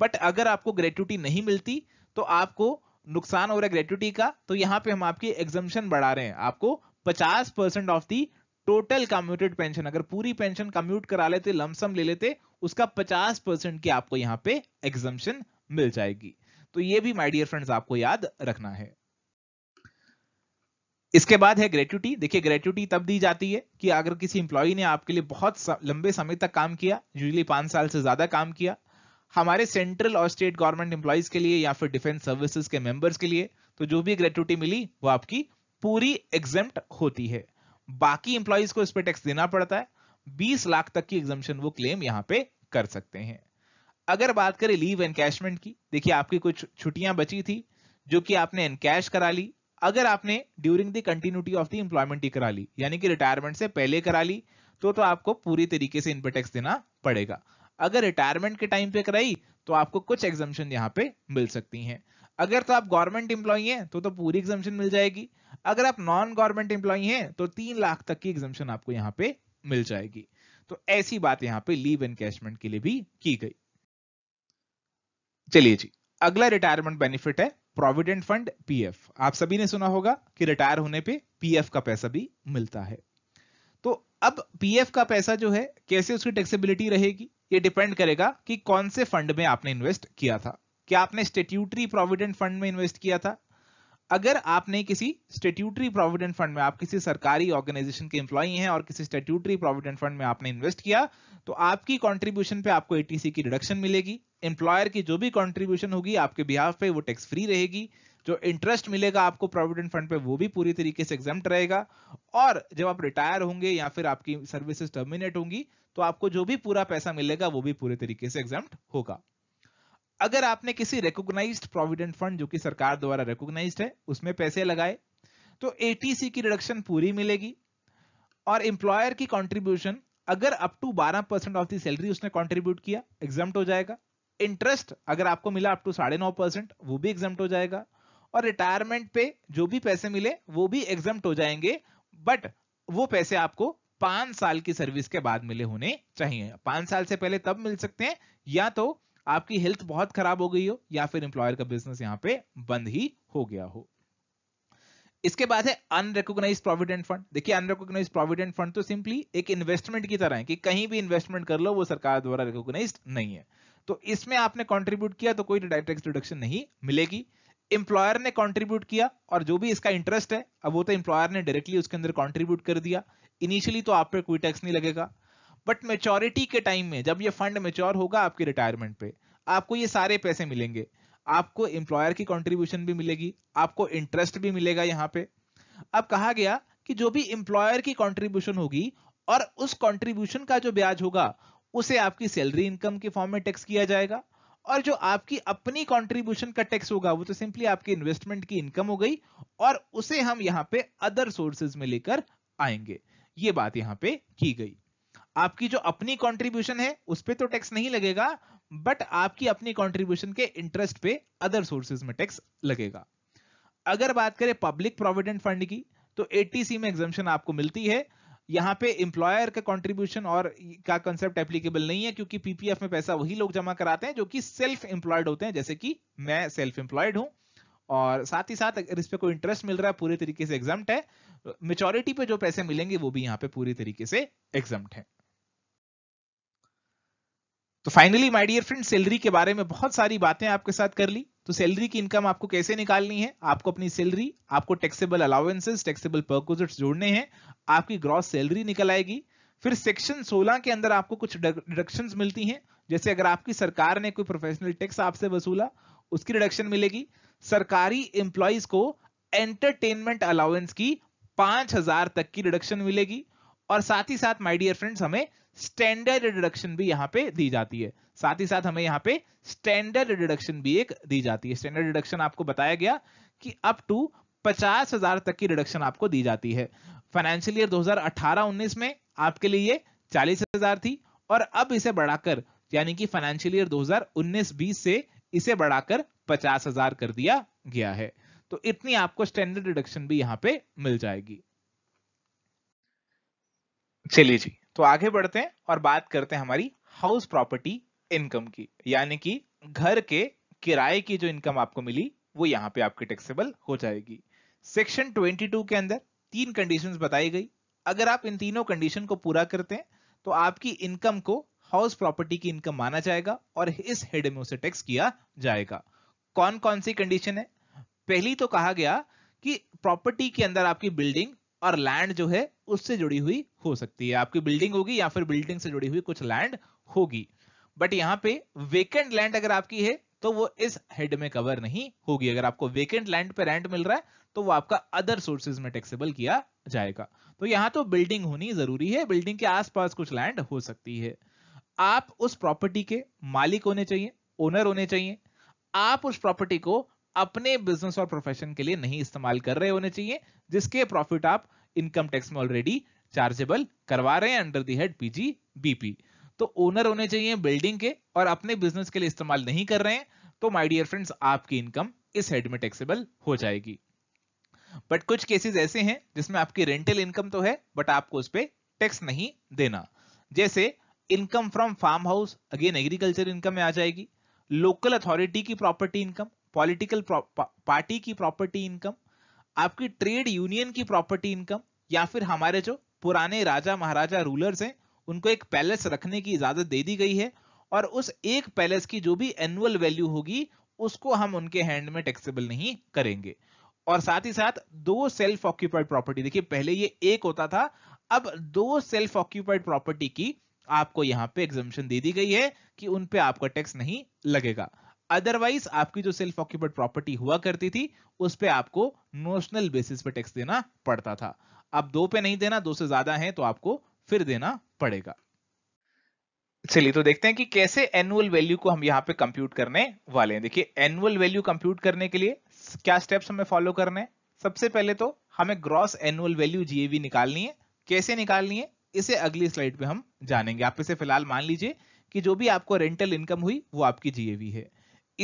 बट अगर आपको ग्रेट्यूटी नहीं मिलती तो आपको नुकसान हो रहा है ग्रेट्यूटी का तो यहाँ पे हम आपकी एग्जम्पन बढ़ा रहे हैं आपको 50 percent of the total commuted pension अगर पूरी पेंशन कम्यूट करा लेते लमसम ले लेते उसका 50 परसेंट की आपको यहाँ पे एग्जम्पन मिल जाएगी तो ये भी माय डियर फ्रेंड्स आपको याद रखना है इसके बाद है ग्रेट्यूटी देखिए ग्रेट्यूटी तब दी जाती है कि अगर किसी इंप्लॉय ने आपके लिए बहुत लंबे समय तक काम किया यूजली पांच साल से ज्यादा काम किया हमारे सेंट्रल और स्टेट गवर्नमेंट एम्प्लॉयज के लिए या फिर डिफेंस सर्विसेज के मेंबर्स के लिए तो जो भी ग्रेचुटी मिली वो आपकी पूरी एग्जाम होती है बाकी एम्प्लॉयज को इस पर टैक्स देना पड़ता है बीस लाख तक की एग्जामेशन वो क्लेम यहाँ पे कर सकते हैं अगर बात करें लीव एनकैशमेंट की देखिए आपकी कुछ छुट्टियां बची थी जो कि आपने एनकैश करा ली अगर आपने during the continuity of the employment ही करा ली यानी कि रिटायरमेंट से पहले करा ली तो तो आपको पूरी तरीके से इन पर टैक्स देना पड़ेगा अगर रिटायरमेंट के टाइम पे कराई तो आपको कुछ एग्जामेशन यहाँ पे मिल सकती हैं अगर तो आप गवर्नमेंट इंप्लॉई हैं तो तो पूरी एग्जामेशन मिल जाएगी अगर आप नॉन गवर्नमेंट इंप्लॉई हैं तो तीन लाख तक की एग्जामेशन आपको यहाँ पे मिल जाएगी तो ऐसी बात यहाँ पे लीव एनकैशमेंट के लिए भी की गई चलिए जी अगला रिटायरमेंट बेनिफिट है प्रोविडेंट फंड पीएफ आप सभी ने सुना होगा कि रिटायर होने पे पीएफ का पैसा भी मिलता है तो अब पीएफ का पैसा जो है कैसे उसकी टैक्सेबिलिटी रहेगी ये डिपेंड करेगा कि कौन से फंड में आपने इन्वेस्ट किया था क्या आपने स्टेट्यूटरी प्रोविडेंट फंड में इन्वेस्ट किया था अगर आपने किसी स्टेट्यूटरी प्रोविडेंट फंड में आप किसी सरकारी ऑर्गेनाइजेशन के एम्प्लॉय हैं और किसी स्टेट्यूटरी प्रोविडेंट फंड में आपने इन्वेस्ट किया तो आपकी कॉन्ट्रीब्यूशन पे आपको एटीसी की रिडक्शन मिलेगी एम्प्लॉयर की जो भी कॉन्ट्रीब्यूशन होगी आपके बिहाफ पे वो टैक्स फ्री रहेगी जो इंटरेस्ट मिलेगा आपको प्रोविडेंट फंड पे वो भी पूरी तरीके से एग्जाम रहेगा और जब आप रिटायर होंगे या फिर आपकी सर्विसेज टर्मिनेट होंगी तो आपको जो भी पूरा पैसा मिलेगा वो भी पूरे तरीके से एग्जाम होगा अगर आपने किसी रिकोगनाइज प्रोविडेंट फंड जो कि सरकार द्वारा रिकोगनाइज है उसमें पैसे लगाए तो एटीसी की रिडक्शन पूरी मिलेगी और एम्प्लॉयर की कॉन्ट्रीब्यूशन अगर up to 12 percent of the salary उसने कॉन्ट्रीब्यूट किया एग्जाम हो जाएगा इंटरेस्ट अगर आपको मिला अप टू साढ़े नौ परसेंट वो भी एग्जाम हो जाएगा और रिटायरमेंट पे जो भी पैसे मिले वो भी एग्जाम हो जाएंगे बट वो पैसे आपको पांच साल की सर्विस के बाद मिले होने चाहिए पांच साल से पहले तब मिल सकते हैं या तो आपकी हेल्थ बहुत खराब हो गई हो या फिर इंप्लॉयर का बिजनेस यहाँ पे बंद ही हो गया हो इसके बाद है अनरिकोगनाइज प्रोविडेंट फंड देखिए अनरिकोगनाइज प्रोविडेंट फंड तो सिंपली एक इन्वेस्टमेंट की तरह है कि कहीं भी इन्वेस्टमेंट कर लो वो सरकार द्वारा रिकोगनाइज नहीं है तो इसमें आपने कॉन्ट्रीब्यूट किया तो कोई टैक्स डिडक्शन नहीं मिलेगी एम्प्लॉयर ने कॉन्ट्रीब्यूट किया और जो भी इसका इंटरेस्ट है अब वो तो इंप्लॉयर ने डायरेक्टली उसके अंदर कॉन्ट्रीब्यूट कर दिया इनिशियली तो आप पे कोई टैक्स नहीं लगेगा बट मेच्योरिटी के टाइम में जब ये फंड मेच्योर होगा आपके रिटायरमेंट पे आपको ये सारे पैसे मिलेंगे आपको एम्प्लॉयर की कंट्रीब्यूशन भी मिलेगी आपको इंटरेस्ट भी मिलेगा यहाँ पे अब कहा गया कि जो भी एम्प्लॉयर की कंट्रीब्यूशन होगी और उस कंट्रीब्यूशन का जो ब्याज होगा उसे आपकी सैलरी इनकम के फॉर्म में टैक्स किया जाएगा और जो आपकी अपनी कंट्रीब्यूशन का टैक्स होगा वो तो सिंपली आपकी इन्वेस्टमेंट की इनकम हो गई और उसे हम यहाँ पे अदर सोर्सेज में लेकर आएंगे ये बात यहाँ पे की गई आपकी जो अपनी कंट्रीब्यूशन है उस पर तो टैक्स नहीं लगेगा बट आपकी अपनी कंट्रीब्यूशन के इंटरेस्ट पे अदर सोर्सेज में टैक्स लगेगा अगर बात करें पब्लिक प्रोविडेंट फंड की तो एटीसी में एग्जामेशन आपको मिलती है यहाँ पे एम्प्लॉयर का कंट्रीब्यूशन और का कंसेप्ट एप्लीकेबल नहीं है क्योंकि पीपीएफ में पैसा वही लोग जमा कराते हैं जो कि सेल्फ एम्प्लॉयड होते हैं जैसे कि मैं सेल्फ एम्प्लॉयड हूं और साथ ही साथ अगर इस पर कोई इंटरेस्ट मिल रहा है पूरी तरीके से एग्जाम है मेचोरिटी पे जो पैसे मिलेंगे वो भी यहाँ पे पूरी तरीके से एग्जाम है तो finally my dear friend salary के बारे में बहुत सारी बातें आपके साथ कर ली तो सैलरी की इनकम आपको कैसे निकालनी है आपको अपनी सैलरी आपको टैक्सेबल अलाउेंसेज टैक्सेबल परकोजिट्स जोड़ने हैं आपकी ग्रॉस सैलरी निकल आएगी फिर सेक्शन 16 के अंदर आपको कुछ डिडक्शन मिलती हैं जैसे अगर आपकी सरकार ने कोई प्रोफेशनल टैक्स आपसे वसूला उसकी डिडक्शन मिलेगी सरकारी इंप्लॉयज को एंटरटेनमेंट अलाउंस की पांच हजार तक की रिडक्शन मिलेगी और साथ ही साथ माय डियर फ्रेंड्स हमें स्टैंडर्ड रिडक्शन भी यहां पे दी जाती है साथ ही साथ हमें यहां पे स्टैंडर्ड रिडक्शन भी एक दी जाती है स्टैंडर्ड रिडक्शन आपको बताया गया कि अप टू पचास हजार तक की रिडक्शन आपको दी जाती है फाइनेंशियल ईयर 2018-19 में आपके लिए ये चालीस हजार थी और अब इसे बढ़ाकर यानी कि फाइनेंशियल ईयर 2019-20 से इसे बढ़ाकर पचास हजार कर दिया गया है तो इतनी आपको स्टैंडर्ड डिडक्शन भी यहां पे मिल जाएगी चलिए जी तो आगे बढ़ते हैं और बात करते हैं हमारी हाउस प्रॉपर्टी इनकम की यानी कि घर के किराए की जो इनकम आपको मिली वो यहां पे आपकी टैक्सेबल हो जाएगी सेक्शन 22 के अंदर तीन कंडीशंस बताई गई अगर आप इन तीनों कंडीशन को पूरा करते हैं तो आपकी इनकम को हाउस प्रॉपर्टी की इनकम माना जाएगा और इस हेड में उसे टैक्स किया जाएगा कौन कौन सी कंडीशन है पहली तो कहा गया कि प्रॉपर्टी के अंदर आपकी बिल्डिंग और लैंड जो है उससे जुड़ी हुई हो सकती है आपकी बिल्डिंग होगी या फिर बिल्डिंग से जुड़ी हुई कुछ लैंड होगी बट यहाँ पे वेकेंट लैंड अगर आपकी है तो वो इस हेड में कवर नहीं होगी अगर आपको वेकेंट लैंड पे रेंट मिल रहा है तो वो आपका अदर सोर्सेज में टैक्सेबल किया जाएगा तो यहाँ तो बिल्डिंग होनी जरूरी है बिल्डिंग के आसपास कुछ लैंड हो सकती है आप उस प्रॉपर्टी के मालिक होने चाहिए ओनर होने चाहिए आप उस प्रॉपर्टी को अपने बिजनेस और प्रोफेशन के लिए नहीं इस्तेमाल कर रहे होने चाहिए जिसके प्रॉफिट आप इनकम टैक्स में ऑलरेडी चार्जेबल करवा रहे हैं under the head PG BP तो ओनर होने चाहिए बिल्डिंग के और अपने बिजनेस के लिए इस्तेमाल नहीं कर रहे हैं तो माय डियर फ्रेंड्स आपकी इनकम इस हेड में टैक्सेबल हो जाएगी बट कुछ केसेस ऐसे हैं जिसमें आपकी रेंटल इनकम तो है बट आपको उस पर टैक्स नहीं देना जैसे income from farm house again agriculture income में आ जाएगी लोकल अथॉरिटी की प्रॉपर्टी इनकम पॉलिटिकल पार्टी की प्रॉपर्टी इनकम आपकी ट्रेड यूनियन की प्रॉपर्टी इनकम या फिर हमारे जो पुराने राजा महाराजा रूलर्स हैं उनको एक पैलेस रखने की इजाजत दे दी गई है और उस एक पैलेस की जो भी एनुअल वैल्यू होगी उसको हम उनके हैंड में टैक्सेबल नहीं करेंगे और साथ ही साथ दो सेल्फ ऑक्यूपाइड प्रॉपर्टी देखिए पहले ये एक होता था अब दो सेल्फ ऑक्यूपाइड प्रॉपर्टी की आपको यहाँ पे एग्जामेशन दे दी गई है कि उन पे आपका टैक्स नहीं लगेगा अदरवाइज आपकी जो सेल्फ ऑक्यूपाइड प्रॉपर्टी हुआ करती थी उस पर आपको नोशनल बेसिस पे टैक्स देना पड़ता था अब दो पे नहीं देना दो से ज्यादा है तो आपको फिर देना पड़ेगा चलिए तो देखते हैं कि कैसे एनुअल वैल्यू को हम यहाँ पे कंप्यूट करने वाले हैं देखिए एनुअल वैल्यू कंप्यूट करने के लिए क्या स्टेप्स हमें फॉलो करने हैं सबसे पहले तो हमें ग्रॉस एनुअल वैल्यू जीएवी निकालनी है कैसे निकालनी है इसे अगली स्लाइड पे हम जानेंगे आप इसे फिलहाल मान लीजिए कि जो भी आपको रेंटल इनकम हुई वो आपकी जीएवी है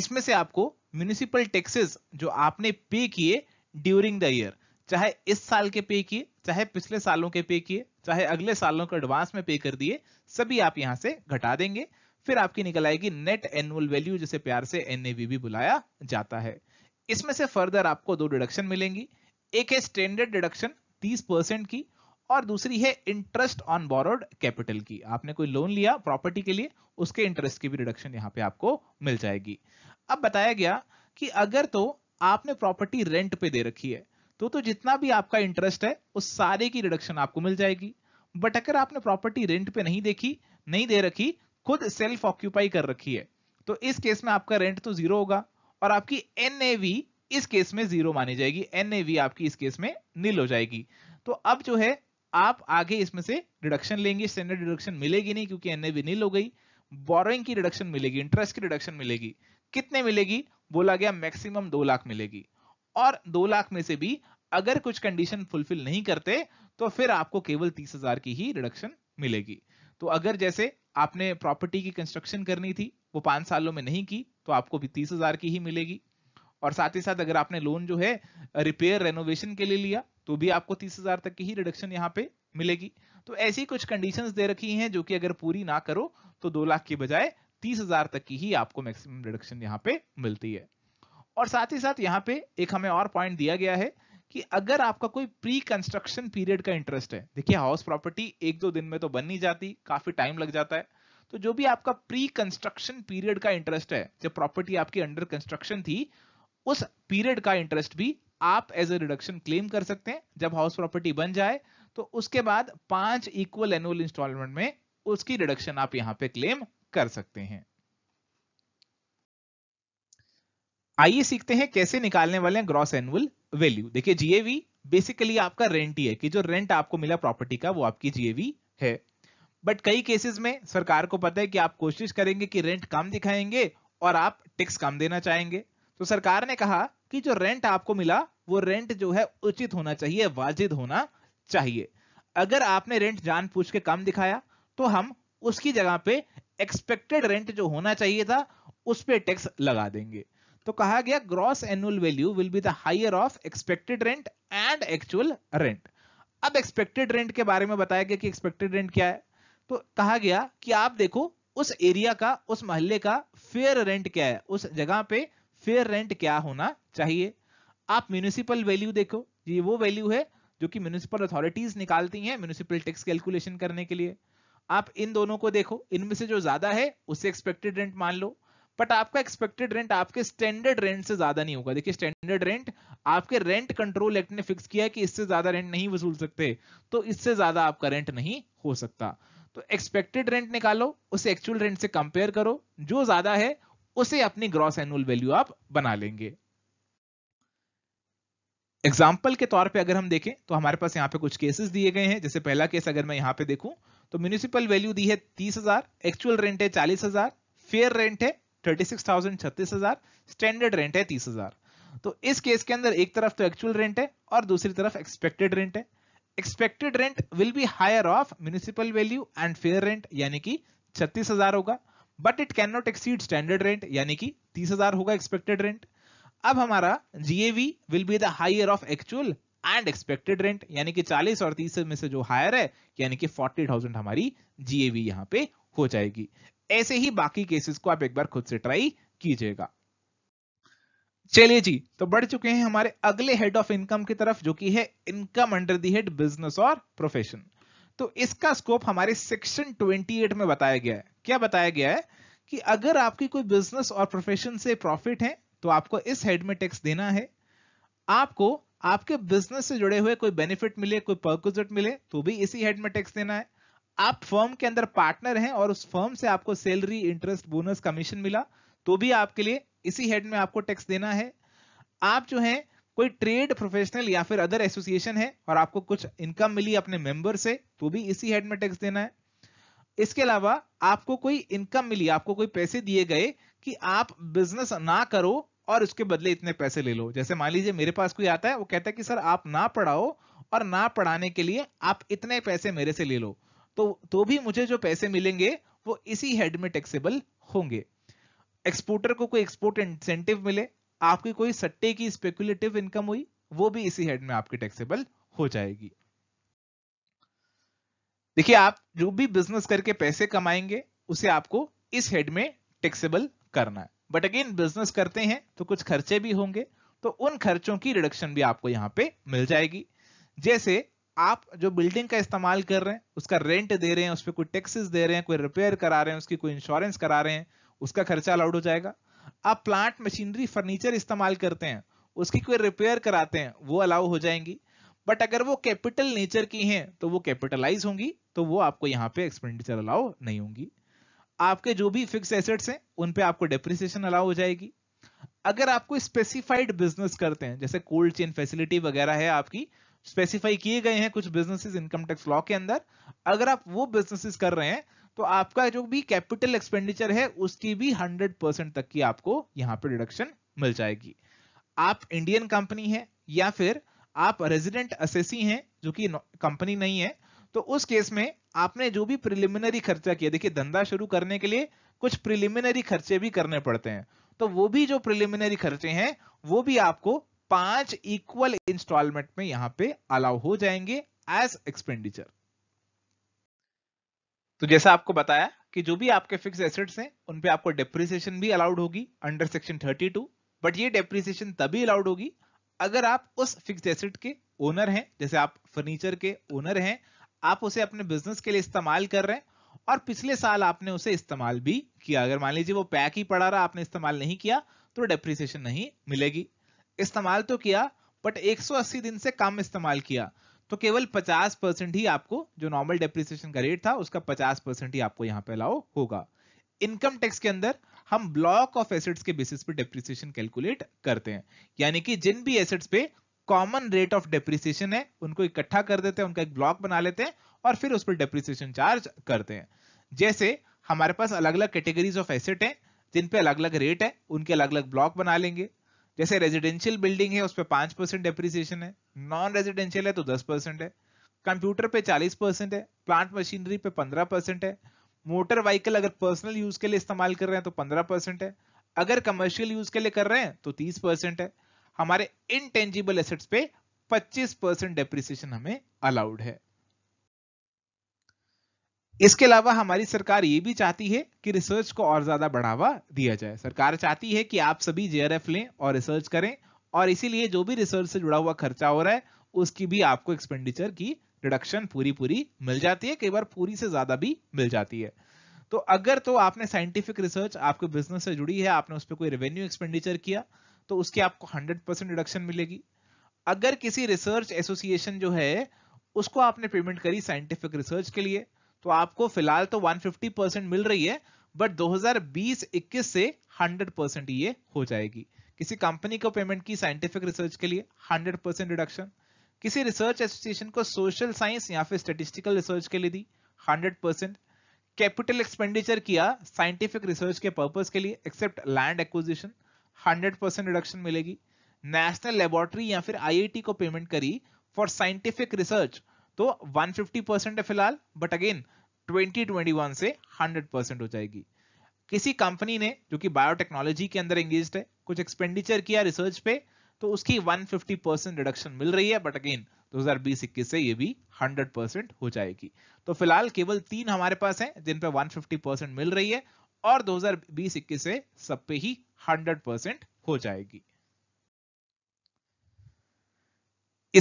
इसमें से आपको म्यूनिसिपल टैक्सेस जो आपने पे किए ड्यूरिंग द ईयर चाहे इस साल के पे किए चाहे पिछले सालों के पे किए चाहे अगले सालों के एडवांस में पे कर दिए सभी आप यहां से घटा देंगे फिर आपकी निकल आएगी नेट एनुअल वैल्यू जिसे प्यार से एन भी बुलाया जाता है इसमें से फर्दर आपको दो डिडक्शन मिलेंगी एक है स्टैंडर्ड डिडक्शन 30 की और दूसरी है इंटरेस्ट ऑन बोरोड कैपिटल की आपने कोई लोन लिया प्रॉपर्टी के लिए उसके इंटरेस्ट की भी रिडक्शन यहाँ पे आपको मिल जाएगी अब बताया गया कि अगर तो आपने प्रॉपर्टी रेंट पे दे रखी है तो तो जितना भी आपका इंटरेस्ट है उस सारे की रिडक्शन आपको मिल जाएगी बट अगर आपने प्रॉपर्टी रेंट पे नहीं देखी नहीं दे रखी खुद सेल्फ ऑक्यूपाई कर रखी है तो इस केस में आपका रेंट तो जीरो होगा और आपकी एन इस केस में जीरो मानी जाएगी एन आपकी इस केस में नील हो जाएगी तो अब जो है आप आगे इसमें से रिडक्शन लेंगे स्टैंडर्ड रिडक्शन मिलेगी नहीं क्योंकि एनए भी नील हो गई बोरोइंग की रिडक्शन मिलेगी इंटरेस्ट की रिडक्शन मिलेगी कितने मिलेगी बोला गया मैक्सिमम दो लाख मिलेगी और दो लाख में से भी अगर कुछ कंडीशन फुलफिल नहीं करते तो फिर आपको केवल तीस हजार की ही रिडक्शन मिलेगी तो अगर जैसे आपने प्रॉपर्टी की कंस्ट्रक्शन करनी थी वो पांच सालों में नहीं की तो आपको भी तीस हजार की ही मिलेगी और साथ ही साथ अगर आपने लोन जो है रिपेयर रेनोवेशन के लिए लिया तो भी आपको तीस हजार तक की ही रिडक्शन यहाँ पे मिलेगी तो ऐसी कुछ कंडीशन दे रखी हैं जो कि अगर पूरी ना करो तो दो लाख की बजाय तीस हजार तक की ही आपको मैक्सिमम रिडक्शन यहाँ पे मिलती है और साथ ही साथ यहाँ पे एक हमें और पॉइंट दिया गया है कि अगर आपका कोई प्री कंस्ट्रक्शन पीरियड का इंटरेस्ट है देखिए हाउस प्रॉपर्टी एक दो दिन में तो बन नहीं जाती काफी टाइम लग जाता है तो जो भी आपका प्री कंस्ट्रक्शन पीरियड का इंटरेस्ट है जब प्रॉपर्टी आपकी अंडर कंस्ट्रक्शन थी उस पीरियड का इंटरेस्ट भी आप एज ए रिडक्शन क्लेम कर सकते हैं जब हाउस प्रॉपर्टी बन जाए तो उसके बाद पांच इक्वल एनुअल इंस्टॉलमेंट में उसकी रिडक्शन आप यहां पे क्लेम कर सकते हैं आइए सीखते हैं कैसे निकालने वाले हैं ग्रॉस एनुअल वैल्यू देखिए जीएवी बेसिकली आपका रेंट ही है कि जो रेंट आपको मिला प्रॉपर्टी का वो आपकी जीएवी है बट कई केसेस में सरकार को पता है कि आप कोशिश करेंगे कि रेंट कम दिखाएंगे और आप टैक्स कम देना चाहेंगे तो सरकार ने कहा कि जो रेंट आपको मिला वो रेंट जो है उचित होना चाहिए वाजिद होना चाहिए अगर आपने रेंट जान पूछ के कम दिखाया तो हम उसकी जगह पे एक्सपेक्टेड रेंट जो होना चाहिए था उस पर टैक्स लगा देंगे तो कहा गया gross annual value will be the higher of expected rent and actual rent अब एक्सपेक्टेड रेंट के बारे में बताया गया कि एक्सपेक्टेड रेंट क्या है तो कहा गया कि आप देखो उस एरिया का उस मोहल्ले का फेयर रेंट क्या है उस जगह पे फेयर रेंट क्या होना चाहिए आप म्यूनिसिपल वैल्यू देखो ये वो वैल्यू है जो कि म्यूनिसिपल अथॉरिटीज निकालती हैं म्यूनिसिपल टैक्स कैलकुलेशन करने के लिए आप इन दोनों को देखो इनमें से जो ज्यादा है उसे एक्सपेक्टेड रेंट मान लो बट आपका एक्सपेक्टेड रेंट आपके स्टैंडर्ड रेंट से ज्यादा नहीं होगा देखिए स्टैंडर्ड रेंट आपके रेंट कंट्रोल एक्ट ने फिक्स किया है कि इससे ज्यादा रेंट नहीं वसूल सकते तो इससे ज्यादा आपका रेंट नहीं हो सकता तो एक्सपेक्टेड रेंट निकालो उसे एक्चुअल रेंट से कंपेयर करो जो ज्यादा है उसे अपनी ग्रॉस एनुअल वैल्यू आप बना लेंगे एग्जाम्पल के तौर पे अगर हम देखें तो हमारे पास यहाँ पे कुछ केसेस दिए गए हैं जैसे पहला केस अगर मैं यहाँ पे देखूं तो म्यूनिसिपल वैल्यू दी है तीस हजार एक्चुअल रेंट है चालीस हजार फेयर रेंट है थर्टी सिक्स थाउजेंड छत्तीस हजार स्टैंडर्ड रेंट है तीस हजार तो इस केस के अंदर एक तरफ तो एक्चुअल रेंट है और दूसरी तरफ एक्सपेक्टेड रेंट है expected rent will be higher of municipal value and fair rent यानी कि छत्तीस हजार होगा but it cannot exceed standard rent यानी कि तीस हजार होगा एक्सपेक्टेड रेंट अब हमारा GAV will be the higher of actual and expected rent यानी कि 40 और 30 में से जो हायर है यानी कि 40,000 हमारी जीएवी यहां पे हो जाएगी ऐसे ही बाकी केसेस को आप एक बार खुद से ट्राई कीजिएगा चलिए जी तो बढ़ चुके हैं हमारे अगले हेड ऑफ इनकम की तरफ जो कि है income under the head business और प्रोफेशन तो इसका स्कोप हमारे सेक्शन 28 में बताया गया है क्या बताया गया है कि अगर आपकी कोई बिजनेस और प्रोफेशन से प्रॉफिट है तो आपको इस हेड में टैक्स देना है आपको आपके बिजनेस से जुड़े हुए कोई बेनिफिट मिले कोई पर्क्विजिट मिले तो भी इसी हेड में टैक्स देना है आप फर्म के अंदर पार्टनर हैं और उस फर्म से आपको सैलरी इंटरेस्ट बोनस कमीशन मिला तो भी आपके लिए इसी हेड में आपको टैक्स देना है आप जो है कोई ट्रेड प्रोफेशनल या फिर अदर एसोसिएशन है और आपको कुछ इनकम मिली अपने मेंबर से तो भी इसी हेड में टैक्स देना है इसके अलावा आपको कोई इनकम मिली आपको कोई पैसे दिए गए कि आप बिजनेस ना करो और उसके बदले इतने पैसे ले लो जैसे मान लीजिए मेरे पास कोई आता है वो कहता है कि सर आप ना पढ़ाओ और ना पढ़ाने के लिए आप इतने पैसे मेरे से ले लो तो तो भी मुझे जो पैसे मिलेंगे वो इसी हेड में टैक्सेबल होंगे एक्सपोर्टर को कोई एक्सपोर्ट इंसेंटिव मिले आपकी कोई सट्टे की स्पेकुलेटिव इनकम हुई वो भी इसी हेड में आपकी टैक्सेबल हो जाएगी देखिए आप जो भी बिजनेस करके पैसे कमाएंगे उसे आपको इस हेड में टैक्सेबल करना है बट अगेन बिजनेस करते हैं तो कुछ खर्चे भी होंगे तो उन खर्चों की रिडक्शन भी आपको यहाँ पे मिल जाएगी जैसे आप जो बिल्डिंग का इस्तेमाल कर रहे हैं उसका रेंट दे रहे हैं उस पर कोई टैक्सेस दे रहे हैं कोई रिपेयर करा रहे हैं उसकी कोई इंश्योरेंस करा रहे हैं उसका खर्चा अलाउड हो जाएगा आप प्लांट मशीनरी फर्नीचर इस्तेमाल करते हैं उसकी कोई रिपेयर कराते हैं वो अलाउ हो जाएंगी बट अगर वो कैपिटल नेचर की हैं तो वो कैपिटलाइज होंगी तो वो आपको यहाँ पे एक्सपेंडिचर अलाउ नहीं होंगी आपके जो भी फिक्स एसेट्स हैं उन पे आपको डेप्रिसिएशन अलाउ हो जाएगी अगर आप कोई स्पेसिफाइड बिजनेस करते हैं जैसे कोल्ड चेन फैसिलिटी वगैरह है आपकी स्पेसिफाई किए गए हैं कुछ बिजनेसेस इनकम टैक्स लॉ के अंदर अगर आप वो बिजनेसेस कर रहे हैं तो आपका जो भी कैपिटल एक्सपेंडिचर है उसकी भी 100 परसेंट तक की आपको यहाँ पे डिडक्शन मिल जाएगी आप इंडियन कंपनी है या फिर आप रेजिडेंट असेसी हैं जो कि कंपनी नहीं है तो उस केस में आपने जो भी प्रिलिमिनरी खर्चा किया देखिए धंधा शुरू करने के लिए कुछ प्रिलिमिनरी खर्चे भी करने पड़ते हैं तो वो भी जो प्रिलिमिनरी खर्चे हैं वो भी आपको पांच इक्वल इंस्टॉलमेंट में यहां पे अलाउ हो जाएंगे एज एक्सपेंडिचर तो जैसा आपको बताया कि जो भी आपके फिक्स एसेट्स हैं उन पे आपको डेप्रिसिएशन भी अलाउड होगी अंडर सेक्शन 32 बट ये डेप्रिसिएशन तभी अलाउड होगी अगर आप उस फिक्स एसेट के ओनर हैं जैसे आप फर्नीचर के ओनर हैं आप उसे अपने बिजनेस के लिए इस्तेमाल कर रहे हैं और पिछले साल आपने उसे इस्तेमाल भी किया अगर मान लीजिए वो पैक ही पड़ा रहा आपने इस्तेमाल नहीं किया तो डेप्रिसिएशन नहीं मिलेगी इस्तेमाल तो किया बट 180 दिन से कम इस्तेमाल किया तो केवल 50 परसेंट ही आपको जो नॉर्मल डेप्रिसिएशन का रेट था उसका 50 परसेंट ही आपको यहाँ पे अलाउ होगा इनकम टैक्स के अंदर हम ब्लॉक ऑफ एसेट्स के बेसिस पे डेप्रिसिएशन कैलकुलेट करते हैं यानी कि जिन भी एसेट्स पे कॉमन रेट ऑफ डेप्रिसिएशन है उनको इकट्ठा कर देते हैं उनका एक ब्लॉक बना लेते हैं और फिर उस पर डेप्रिसिएशन चार्ज करते हैं जैसे हमारे पास अलग अलग कैटेगरीज ऑफ एसेट हैं जिन पे अलग अलग रेट है उनके अलग अलग ब्लॉक बना लेंगे जैसे रेजिडेंशियल बिल्डिंग है उस पर पांच परसेंट डेप्रिसिएशन है नॉन रेजिडेंशियल है तो दस परसेंट है कंप्यूटर पे चालीस परसेंट है प्लांट मशीनरी पे पंद्रह परसेंट है मोटर व्हीकल अगर पर्सनल यूज के लिए इस्तेमाल कर रहे हैं तो 15 परसेंट है अगर कमर्शियल यूज के लिए कर रहे हैं तो 30 परसेंट है हमारे इनटेंजिबल एसेट्स पे 25 परसेंट डेप्रिसिएशन हमें अलाउड है इसके अलावा हमारी सरकार ये भी चाहती है कि रिसर्च को और ज्यादा बढ़ावा दिया जाए सरकार चाहती है कि आप सभी जे लें और रिसर्च करें और इसीलिए जो भी रिसर्च से जुड़ा हुआ खर्चा हो रहा है उसकी भी आपको एक्सपेंडिचर की डिडक्शन पूरी पूरी मिल जाती है कई बार पूरी से ज्यादा भी मिल जाती है तो अगर तो आपने साइंटिफिक रिसर्च आपके बिजनेस से जुड़ी है आपने उस पर कोई रेवेन्यू एक्सपेंडिचर किया तो उसकी आपको 100 परसेंट डिडक्शन मिलेगी अगर किसी रिसर्च एसोसिएशन जो है उसको आपने पेमेंट करी साइंटिफिक रिसर्च के लिए तो आपको फिलहाल तो 150 परसेंट मिल रही है बट 2020-21 से 100 परसेंट ये हो जाएगी किसी कंपनी को पेमेंट की साइंटिफिक रिसर्च के लिए 100 परसेंट डिडक्शन किसी रिसर्च एसोसिएशन को सोशल साइंस या फिर स्टेटिस्टिकल रिसर्च के लिए the hundred percent capital expenditure किया साइंटिफिक रिसर्च के पर्पज के लिए except land acquisition hundred percent reduction मिलेगी नेशनल लेबोरेटरी या फिर आई को पेमेंट करी फॉर साइंटिफिक रिसर्च तो 150 परसेंट है फिलहाल बट अगेन 2021 से 100 परसेंट हो जाएगी किसी कंपनी ने जो कि बायोटेक्नोलॉजी के अंदर एंगेज है कुछ एक्सपेंडिचर किया रिसर्च पे तो उसकी 150 परसेंट रिडक्शन मिल रही है बट अगेन 2021 से ये भी 100 परसेंट हो जाएगी तो फिलहाल केवल तीन हमारे पास हैं जिन पे 150 परसेंट मिल रही है और 2021 21 से सब पे ही 100 परसेंट हो जाएगी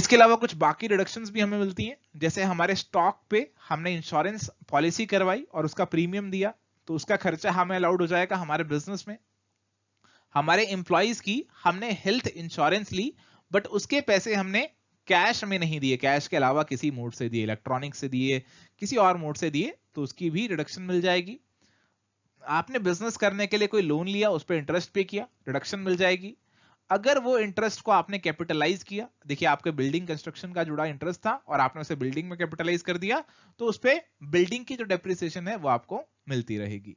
इसके अलावा कुछ बाकी रिडक्शन भी हमें मिलती हैं जैसे हमारे स्टॉक पे हमने इंश्योरेंस पॉलिसी करवाई और उसका प्रीमियम दिया तो उसका खर्चा हमें अलाउड हो जाएगा हमारे बिजनेस में हमारे इंप्लॉइज की हमने हेल्थ इंश्योरेंस ली बट उसके पैसे हमने कैश में नहीं दिए कैश के अलावा किसी मोड से दिए इलेक्ट्रॉनिक से दिए किसी और मोड से दिए तो उसकी भी रिडक्शन मिल जाएगी आपने बिजनेस करने के लिए कोई लोन लिया उस पर इंटरेस्ट पे किया रिडक्शन मिल जाएगी अगर वो इंटरेस्ट को आपने कैपिटलाइज किया देखिए आपके बिल्डिंग कंस्ट्रक्शन का जुड़ा इंटरेस्ट था और आपने उसे बिल्डिंग में कैपिटलाइज कर दिया तो उस पर बिल्डिंग की जो डेप्रिसिएशन है वो आपको मिलती रहेगी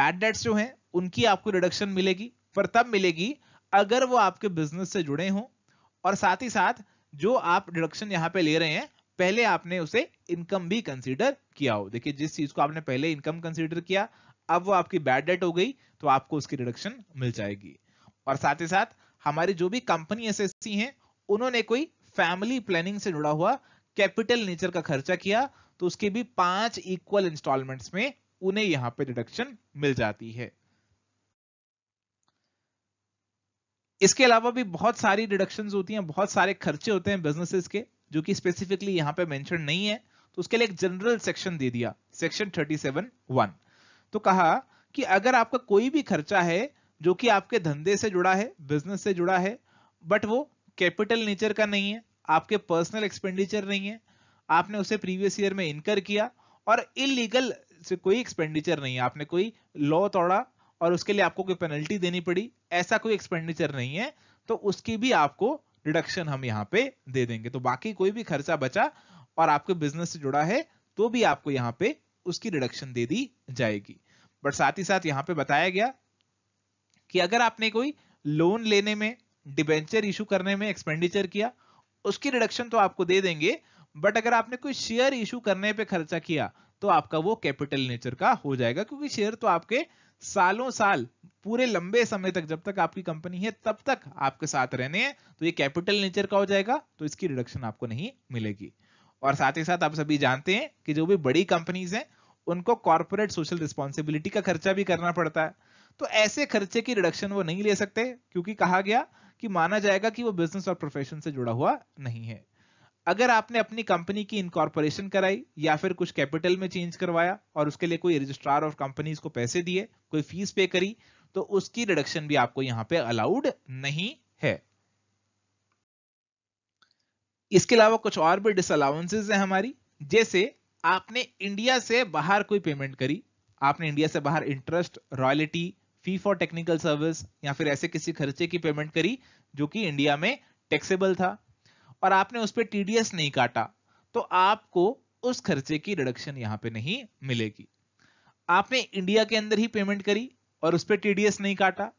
बैड डेट्स जो है उनकी आपको रिडक्शन मिलेगी पर तब मिलेगी अगर वो आपके बिजनेस से जुड़े हों और साथ ही साथ जो आप डिडक्शन यहाँ पे ले रहे हैं पहले आपने उसे इनकम भी कंसीडर किया हो देखिए जिस चीज को आपने पहले इनकम कंसीडर किया अब वो आपकी बैड डेट हो गई तो आपको उसकी डिडक्शन मिल जाएगी और साथ ही साथ हमारी जो भी कंपनी एस हैं उन्होंने कोई फैमिली प्लानिंग से जुड़ा हुआ कैपिटल नेचर का खर्चा किया तो उसके भी पांच इक्वल इंस्टॉलमेंट्स में उन्हें यहाँ पे डिडक्शन मिल जाती है इसके अलावा भी बहुत सारी डिडक्शन होती हैं बहुत सारे खर्चे होते हैं बिजनेसेस के जो कि स्पेसिफिकली यहाँ पे मेंशन नहीं है तो उसके लिए एक जनरल सेक्शन दे दिया सेक्शन 37 वन तो कहा कि अगर आपका कोई भी खर्चा है जो कि आपके धंधे से जुड़ा है बिजनेस से जुड़ा है बट वो कैपिटल नेचर का नहीं है आपके पर्सनल एक्सपेंडिचर नहीं है आपने उसे प्रीवियस ईयर में इनकर किया और इलीगल से कोई एक्सपेंडिचर नहीं है आपने कोई लॉ तोड़ा और उसके लिए आपको कोई पेनल्टी देनी पड़ी ऐसा कोई एक्सपेंडिचर नहीं है तो उसकी भी आपको डिडक्शन हम यहाँ पे दे देंगे तो बाकी कोई भी खर्चा बचा और आपके बिजनेस से जुड़ा है तो भी आपको यहाँ पे उसकी डिडक्शन दे दी जाएगी बट साथ ही साथ यहाँ पे बताया गया कि अगर आपने कोई लोन लेने में डिबेंचर इशू करने में एक्सपेंडिचर किया उसकी डिडक्शन तो आपको दे देंगे बट अगर आपने कोई शेयर इशू करने पे खर्चा किया तो आपका वो कैपिटल नेचर का हो जाएगा क्योंकि शेयर तो आपके सालों साल पूरे लंबे समय तक जब तक आपकी कंपनी है तब तक आपके साथ रहने हैं तो ये कैपिटल नेचर का हो जाएगा तो इसकी रिडक्शन आपको नहीं मिलेगी और साथ ही साथ आप सभी जानते हैं कि जो भी बड़ी कंपनीज हैं उनको कॉर्पोरेट सोशल रिस्पॉन्सिबिलिटी का खर्चा भी करना पड़ता है तो ऐसे खर्चे की रिडक्शन वो नहीं ले सकते क्योंकि कहा गया कि माना जाएगा कि वो बिजनेस और प्रोफेशन से जुड़ा हुआ नहीं है अगर आपने अपनी कंपनी की इनकॉर्पोरेशन कराई या फिर कुछ कैपिटल में चेंज करवाया और उसके लिए कोई रजिस्ट्रार ऑफ कंपनीज को पैसे दिए कोई फीस पे करी तो उसकी रिडक्शन भी आपको यहां पे अलाउड नहीं है इसके अलावा कुछ और भी डिसअलाउंसेज है हमारी जैसे आपने इंडिया से बाहर कोई पेमेंट करी आपने इंडिया से बाहर interest royalty fee for technical service या फिर ऐसे किसी खर्चे की पेमेंट करी जो कि इंडिया में टैक्सेबल था और आपने उस पर टीडीएस नहीं काटा तो आपको उस खर्चे की रिडक्शन यहां पे नहीं मिलेगी आपने इंडिया के अंदर ही पेमेंट करी और उस पर टीडीएस नहीं काटा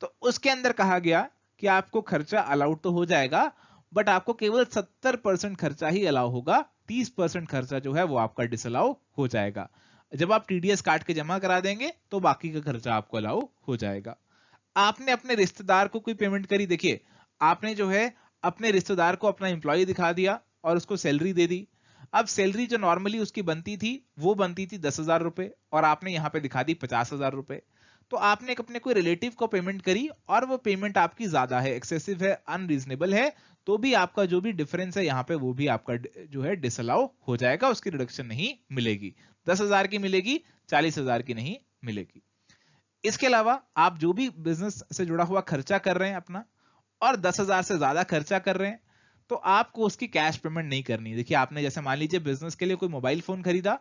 तो उसके अंदर कहा गया कि आपको खर्चा अलाउड तो हो जाएगा बट आपको केवल 70 परसेंट खर्चा ही अलाउ होगा 30 परसेंट खर्चा जो है वो आपका डिसअलाउ हो जाएगा जब आप टीडीएस काट के जमा करा देंगे तो बाकी का खर्चा आपको अलाउ हो जाएगा आपने अपने रिश्तेदार को कोई पेमेंट करी देखिए आपने जो है अपने रिश्तेदार को अपना एम्प्लॉय दिखा दिया और उसको सैलरी दे दी अब सैलरी जो नॉर्मली उसकी बनती थी वो बनती थी दस हजार रुपये और आपने यहाँ पे दिखा दी पचास हजार रुपये तो आपने एक अपने कोई रिलेटिव को पेमेंट करी और वो पेमेंट आपकी ज्यादा है एक्सेसिव है अनरीजनेबल है तो भी आपका जो भी डिफरेंस है यहाँ पे वो भी आपका जो है डिसअलाउ हो जाएगा उसकी रिडक्शन नहीं मिलेगी दस हजार की मिलेगी चालीस हजार की नहीं मिलेगी इसके अलावा आप जो भी बिजनेस से जुड़ा हुआ खर्चा कर रहे हैं अपना और दस हजार से ज्यादा खर्चा कर रहे हैं तो आपको उसकी कैश पेमेंट नहीं करनी देखिए आपने जैसे मान लीजिए बिजनेस के लिए कोई मोबाइल फोन खरीदा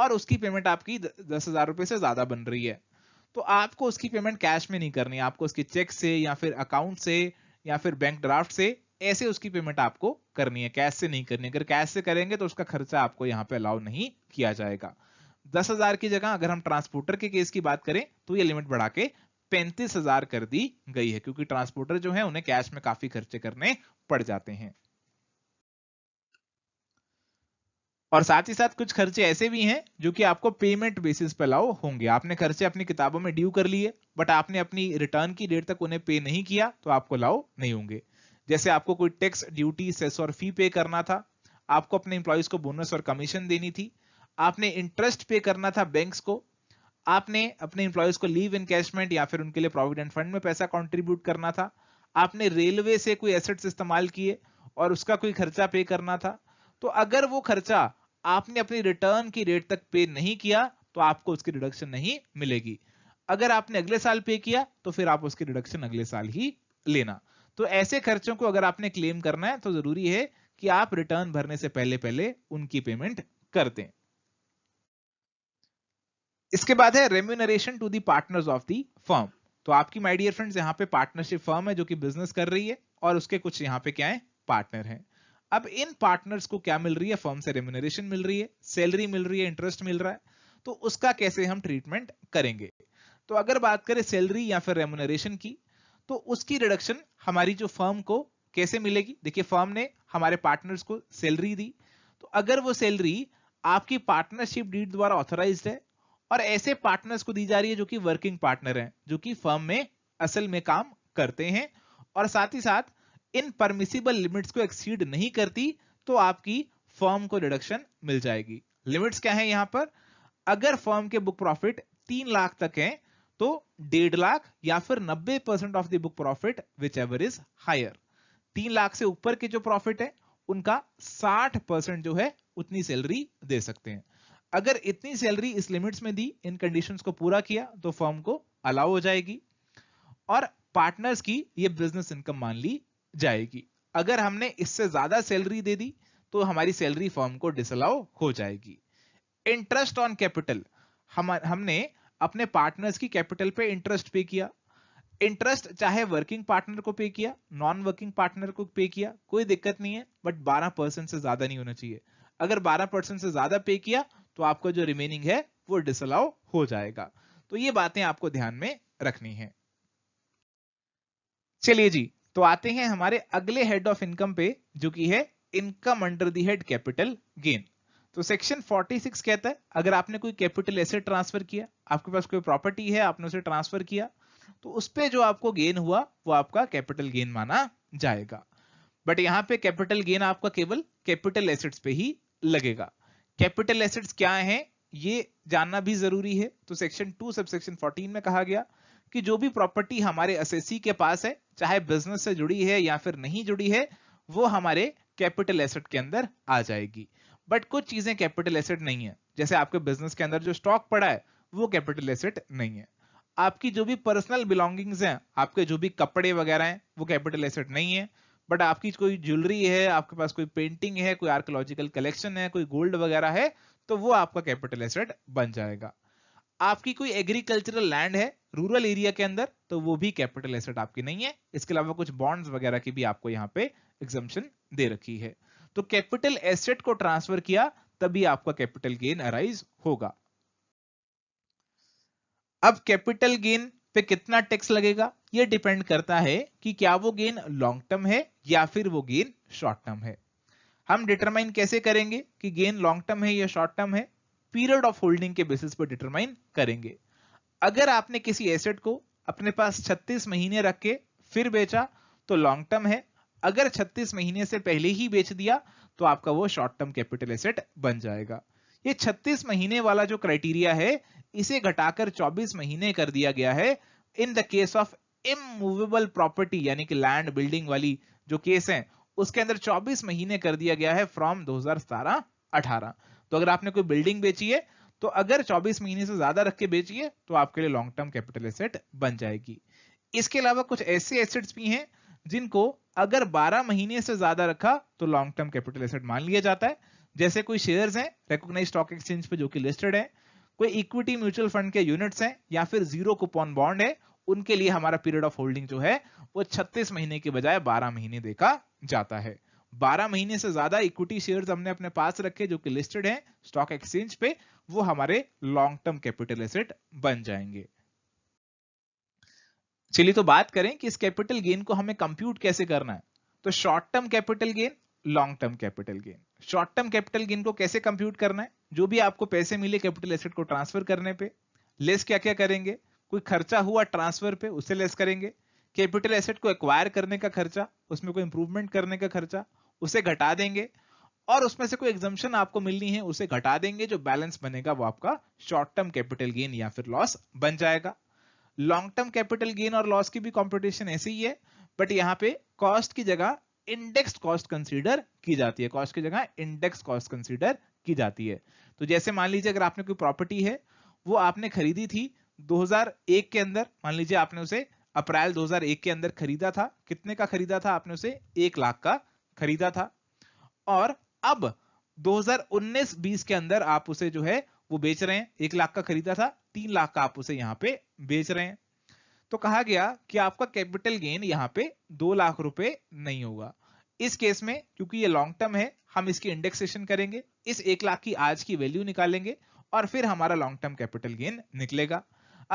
और उसकी पेमेंट आपकी दस हजार रुपए से ज्यादा बन रही है तो आपको उसकी पेमेंट कैश में नहीं करनी आपको उसके चेक से या फिर अकाउंट से या फिर बैंक ड्राफ्ट से ऐसे उसकी पेमेंट आपको करनी है कैश से नहीं करनी अगर कैश से करेंगे तो उसका खर्चा आपको यहाँ पे अलाउ नहीं किया जाएगा दस हजार की जगह अगर हम ट्रांसपोर्टर के केस की बात करें तो ये लिमिट बढ़ा के पैंतीस हजार कर दी गई है क्योंकि ट्रांसपोर्टर जो है उन्हें कैश में काफी खर्चे करने पड़ जाते हैं और साथ ही साथ कुछ खर्चे ऐसे भी हैं जो कि आपको पेमेंट बेसिस पे लाओ होंगे आपने खर्चे अपनी किताबों में ड्यू कर लिए बट आपने अपनी रिटर्न की डेट तक उन्हें पे नहीं किया तो आपको लाओ नहीं होंगे जैसे आपको कोई टैक्स ड्यूटी सेस और फी पे करना था आपको अपने इंप्लॉयज को बोनस और कमीशन देनी थी आपने इंटरेस्ट पे करना था बैंक को आपने अपने इंप्लॉयज को लीव इनकेशमेंट या फिर उनके लिए प्रोविडेंट फंड में पैसा कॉन्ट्रीब्यूट करना था आपने रेलवे से कोई एसेट्स इस्तेमाल किए और उसका कोई खर्चा पे करना था तो अगर वो खर्चा आपने अपनी रिटर्न की रेट तक पे नहीं किया तो आपको उसकी रिडक्शन नहीं मिलेगी अगर आपने अगले साल पे किया तो फिर आप उसकी रिडक्शन अगले साल ही लेना तो ऐसे खर्चों को अगर आपने क्लेम करना है तो जरूरी है कि आप रिटर्न भरने से पहले पहले उनकी पेमेंट करते हैं इसके बाद है remuneration to the partners of the firm तो आपकी माय डियर फ्रेंड्स यहाँ पे पार्टनरशिप फर्म है जो कि बिजनेस कर रही है और उसके कुछ यहाँ पे क्या है पार्टनर है अब इन पार्टनर्स को क्या मिल रही है फर्म से रेम्यूनरेशन मिल रही है सैलरी मिल रही है इंटरेस्ट मिल रहा है तो उसका कैसे हम ट्रीटमेंट करेंगे तो अगर बात करें सैलरी या फिर रेम्यूनरेशन की तो उसकी रिडक्शन हमारी जो फर्म को कैसे मिलेगी देखिए फर्म ने हमारे पार्टनर्स को सैलरी दी तो अगर वो सैलरी आपकी पार्टनरशिप डीड द्वारा ऑथोराइज है और ऐसे पार्टनर्स को दी जा रही है जो कि वर्किंग पार्टनर हैं जो कि फर्म में असल में काम करते हैं और साथ ही साथ इन परमिसिबल लिमिट्स को एक्सीड नहीं करती तो आपकी फर्म को रिडक्शन मिल जाएगी लिमिट्स क्या है यहां पर अगर फर्म के बुक प्रॉफिट तीन लाख तक है तो डेढ़ लाख या फिर नब्बे percent of the book profit whichever is higher तीन लाख से ऊपर के जो प्रॉफिट है उनका साठ परसेंट जो है उतनी सैलरी दे सकते हैं अगर इतनी सैलरी इस लिमिट्स में दी इन कंडीशंस को पूरा किया तो फर्म को अलाउ हो जाएगी और पार्टनर्स की ये बिजनेस इनकम मान ली जाएगी अगर हमने इससे ज्यादा सैलरी दे दी तो हमारी सैलरी फर्म को डिसअलाउ हो जाएगी इंटरेस्ट ऑन कैपिटल हम हमने अपने पार्टनर्स की कैपिटल पे इंटरेस्ट पे किया इंटरेस्ट चाहे वर्किंग पार्टनर को पे किया नॉन वर्किंग पार्टनर को पे किया कोई दिक्कत नहीं है बट 12 परसेंट से ज्यादा नहीं होना चाहिए अगर 12 परसेंट से ज्यादा पे किया तो आपका जो रिमेनिंग है वो डिसअलाउ हो जाएगा तो ये बातें आपको ध्यान में रखनी है चलिए जी तो आते हैं हमारे अगले हेड ऑफ इनकम पे जो कि है income under the head capital gain तो सेक्शन 46 कहता है अगर आपने कोई कैपिटल एसेट ट्रांसफर किया आपके पास कोई प्रॉपर्टी है आपने उसे ट्रांसफर किया तो उस पे जो आपको गेन हुआ वो आपका कैपिटल गेन माना जाएगा बट यहां पे कैपिटल गेन आपका केवल कैपिटल एसेट्स पे ही लगेगा कैपिटल एसेट्स क्या हैं ये जानना भी जरूरी है तो section two subsection fourteen में कहा गया कि जो भी प्रॉपर्टी हमारे असेसी के पास है चाहे बिजनेस से जुड़ी है या फिर नहीं जुड़ी है वो हमारे कैपिटल एसेट के अंदर आ जाएगी बट कुछ चीजें कैपिटल एसेट नहीं है जैसे आपके बिजनेस के अंदर जो स्टॉक पड़ा है वो कैपिटल एसेट नहीं है आपकी जो भी पर्सनल बिलोंगिंग्स हैं आपके जो भी कपड़े वगैरह हैं वो कैपिटल एसेट नहीं है बट आपकी कोई ज्वेलरी है आपके पास कोई पेंटिंग है कोई आर्कोलॉजिकल कलेक्शन है कोई गोल्ड वगैरह है तो वो आपका कैपिटल एसेट बन जाएगा आपकी कोई एग्रीकल्चरल लैंड है रूरल एरिया के अंदर तो वो भी कैपिटल एसेट आपकी नहीं है इसके अलावा कुछ बॉन्ड्स वगैरह की भी आपको यहाँ पे एग्जाम्शन दे रखी है तो कैपिटल एसेट को ट्रांसफर किया तभी आपका कैपिटल गेन अराइज होगा अब कैपिटल गेन पे कितना टैक्स लगेगा ये डिपेंड करता है कि क्या वो गेन लॉन्ग टर्म है या फिर वो गेन शॉर्ट टर्म है हम डिटरमाइन कैसे करेंगे कि गेन लॉन्ग टर्म है या शॉर्ट टर्म है पीरियड ऑफ होल्डिंग के बेसिस पर डिटरमाइन करेंगे अगर आपने किसी एसेट को अपने पास 36 महीने रख के फिर बेचा तो लॉन्ग टर्म है अगर 36 महीने से पहले ही बेच दिया तो आपका वो शॉर्ट टर्म कैपिटल एसेट बन जाएगा ये 36 महीने वाला जो क्राइटेरिया है इसे घटाकर 24 महीने कर दिया गया है in the case of immovable property यानी कि लैंड बिल्डिंग वाली जो केस है उसके अंदर 24 महीने कर दिया गया है फ्रॉम 2017 18 तो अगर आपने कोई बिल्डिंग बेची है तो अगर 24 महीने से ज्यादा रख के बेचिए तो आपके लिए लॉन्ग टर्म कैपिटल एसेट बन जाएगी इसके अलावा कुछ ऐसे एसेट्स भी हैं जिनको अगर 12 महीने से ज्यादा रखा तो लॉन्ग टर्म कैपिटल एसेट मान लिया जाता है जैसे कोई शेयर्स हैं रिकॉग्नाइज स्टॉक एक्सचेंज पे जो कि लिस्टेड है कोई इक्विटी म्यूचुअल फंड के यूनिट्स हैं या फिर जीरो कूपन बॉन्ड है उनके लिए हमारा पीरियड ऑफ होल्डिंग जो है वो 36 महीने के बजाय 12 महीने देखा जाता है 12 महीने से ज्यादा इक्विटी शेयर्स हमने अपने पास रखे जो कि लिस्टेड हैं स्टॉक एक्सचेंज पे वो हमारे लॉन्ग टर्म कैपिटल एसेट बन जाएंगे चलिए तो बात करें कि इस कैपिटल गेन को हमें कंप्यूट कैसे करना है तो short term capital gain long term capital gain short term capital gain को कैसे कंप्यूट करना है जो भी आपको पैसे मिले कैपिटल एसेट को ट्रांसफर करने पे लेस क्या क्या करेंगे कोई खर्चा हुआ ट्रांसफर पे उसे लेस करेंगे कैपिटल एसेट को एक्वायर करने का खर्चा उसमें कोई इंप्रूवमेंट करने का खर्चा उसे घटा देंगे और उसमें से कोई एग्जाम्शन आपको मिलनी है उसे घटा देंगे जो बैलेंस बनेगा वो आपका शॉर्ट टर्म कैपिटल गेन या फिर लॉस बन जाएगा लॉन्ग टर्म कैपिटल गेन और लॉस की भी कॉम्पिटिशन ऐसी ही है बट यहाँ पे कॉस्ट की जगह इंडेक्स कॉस्ट कंसिडर की जाती है कॉस्ट की जगह इंडेक्स कॉस्ट कंसिडर की जाती है तो जैसे मान लीजिए अगर आपने कोई प्रॉपर्टी है वो आपने खरीदी थी 2001 के अंदर मान लीजिए आपने उसे अप्रैल 2001 के अंदर खरीदा था कितने का खरीदा था आपने उसे एक लाख का खरीदा था और अब 2019-20 के अंदर आप उसे जो है वो बेच रहे हैं एक लाख का खरीदा था तीन लाख का आप उसे यहाँ पे बेच रहे हैं तो कहा गया कि आपका कैपिटल गेन यहाँ पे दो लाख रुपए नहीं होगा इस केस में क्योंकि ये लॉन्ग टर्म है हम इसकी इंडेक्सेशन करेंगे इस एक लाख की आज की वैल्यू निकालेंगे और फिर हमारा लॉन्ग टर्म कैपिटल गेन निकलेगा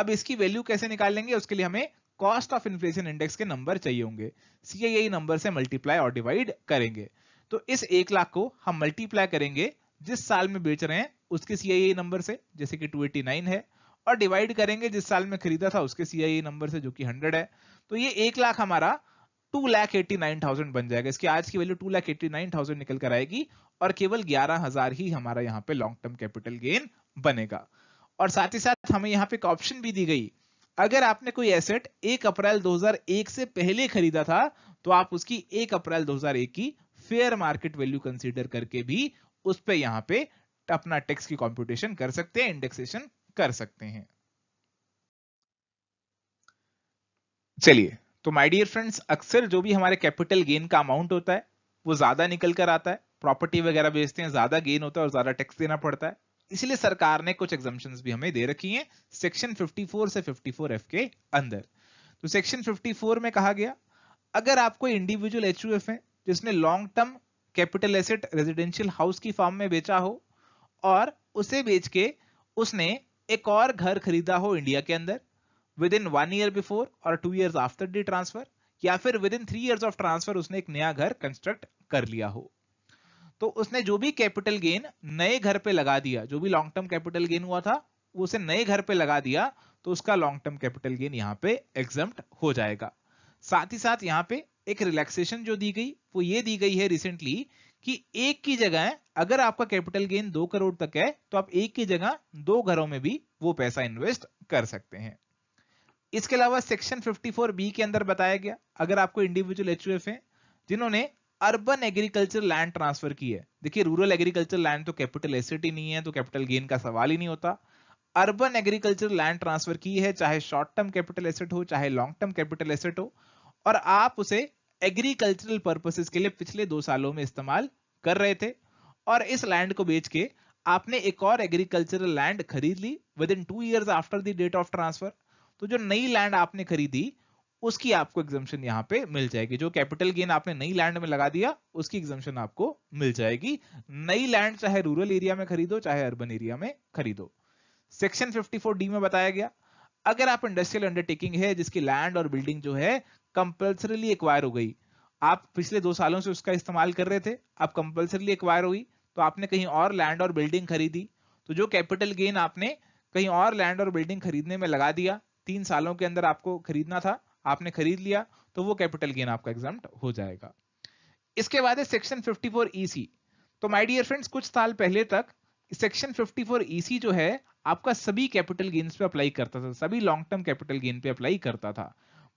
अब इसकी वैल्यू कैसे निकालेंगे उसके लिए हमें कॉस्ट ऑफ इन्फ्लेशन इंडेक्स के नंबर चाहिए होंगे सीआईआई नंबर से मल्टीप्लाई और डिवाइड करेंगे तो इस एक लाख को हम मल्टीप्लाई करेंगे जिस साल में बेच रहे हैं उसके सीआईआई नंबर से जैसे कि 289 है और डिवाइड करेंगे जिस साल में खरीदा था उसके सीआईआई नंबर से जो कि 100 है तो ये एक लाख हमारा two lakh eighty nine thousand बन जाएगा इसकी आज की value two lakh eighty nine thousand निकल कर आएगी और केवल ग्यारह हजार ही हमारा यहाँ पे लॉन्ग टर्म कैपिटल गेन बनेगा और साथ ही साथ हमें यहाँ पे एक ऑप्शन भी दी गई अगर आपने कोई एसेट 1 अप्रैल 2001 से पहले खरीदा था तो आप उसकी 1 अप्रैल 2001 की फेयर मार्केट वैल्यू कंसीडर करके भी उस पर यहाँ पे अपना टैक्स की कॉम्पिटिशन कर सकते हैं इंडेक्सेशन कर सकते हैं चलिए तो माय डियर फ्रेंड्स अक्सर जो भी हमारे कैपिटल गेन का अमाउंट होता है वो ज्यादा निकल कर आता है प्रॉपर्टी वगैरह बेचते हैं ज्यादा गेन होता है और ज्यादा टैक्स देना पड़ता है इसलिए सरकार ने कुछ एग्जाम्शन भी हमें दे रखी हैं सेक्शन 54 से 54 एफ के अंदर तो सेक्शन 54 में कहा गया अगर आपको इंडिविजुअल एच है जिसने long term capital asset residential house की फॉर्म में बेचा हो और उसे बेच के उसने एक और घर खरीदा हो इंडिया के अंदर within one year before और two year after the transfer या फिर within three year of transfer उसने एक नया घर कंस्ट्रक्ट कर लिया हो तो उसने जो भी कैपिटल गेन नए घर पे लगा दिया जो भी लॉन्ग टर्म कैपिटल गेन हुआ था वो उसे नए घर पे लगा दिया तो उसका लॉन्ग टर्म कैपिटल गेन यहाँ पे एग्जाम हो जाएगा साथ ही साथ यहाँ पे एक रिलैक्सेशन जो दी गई वो ये दी गई है रिसेंटली कि एक की जगह अगर आपका कैपिटल गेन दो करोड़ तक है तो आप एक की जगह दो घरों में भी वो पैसा इन्वेस्ट कर सकते हैं इसके अलावा सेक्शन 54 बी के अंदर बताया गया अगर आपको इंडिविजुअल एच है जिन्होंने अर्बन एग्रीकल्चर लैंड ट्रांसफर की है देखिए रूरल एग्रीकल्चर लैंड तो कैपिटल एसेट ही नहीं है तो कैपिटल गेन का सवाल ही नहीं होता अर्बन एग्रीकल्चर लैंड ट्रांसफर की है चाहे शॉर्ट टर्म कैपिटल एसेट हो चाहे लॉन्ग टर्म कैपिटल एसेट हो और आप उसे एग्रीकल्चरल पर्पसेस के लिए पिछले दो सालों में इस्तेमाल कर रहे थे और इस लैंड को बेच के आपने एक और एग्रीकल्चरल लैंड खरीद ली within two year after the date of transfer तो जो नई लैंड आपने खरीदी उसकी आपको एग्जामेशन यहाँ पे मिल जाएगी जो कैपिटल गेन आपने नई लैंड में लगा दिया उसकी एग्जामेशन आपको मिल जाएगी नई लैंड चाहे रूरल एरिया में खरीदो चाहे अर्बन एरिया में खरीदो सेक्शन 54 डी में बताया गया अगर आप इंडस्ट्रियल अंडरटेकिंग है जिसकी लैंड और बिल्डिंग जो है कंपल्सरीली एक्वायर हो गई आप पिछले दो सालों से उसका इस्तेमाल कर रहे थे आप कंपल्सरीली एक्वायर हुई तो आपने कहीं और लैंड और बिल्डिंग खरीदी तो जो कैपिटल गेन आपने कहीं और लैंड और बिल्डिंग खरीदने में लगा दिया तीन सालों के अंदर आपको खरीदना था आपने खरीद लिया तो वो कैपिटल गेन आपका एग्जाम हो जाएगा इसके बाद है सेक्शन 54 ईसी तो माय डियर फ्रेंड्स कुछ साल पहले तक सेक्शन 54 ईसी जो है आपका सभी कैपिटल गेन्स पे अप्लाई करता था सभी लॉन्ग टर्म कैपिटल गेन पे अप्लाई करता था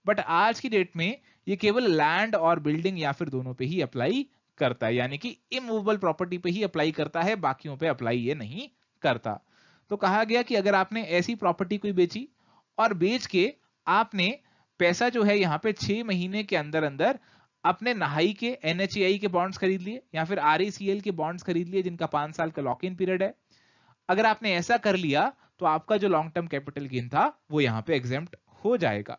बट आज की डेट में ये केवल लैंड और बिल्डिंग या फिर दोनों पे ही अप्लाई करता है यानी कि इमूवेबल प्रॉपर्टी पे ही अप्लाई करता है बाकियों पे अप्लाई ये नहीं करता तो कहा गया कि अगर आपने ऐसी प्रॉपर्टी कोई बेची और बेच के आपने पैसा जो है यहाँ पे छह महीने के अंदर अंदर अपने नहाई के एन के बॉन्ड्स खरीद लिए या फिर आर के बॉन्ड्स खरीद लिए जिनका पांच साल का लॉक इन पीरियड है अगर आपने ऐसा कर लिया तो आपका जो लॉन्ग टर्म कैपिटल गेन था वो यहाँ पे एग्जेम्प्ट हो जाएगा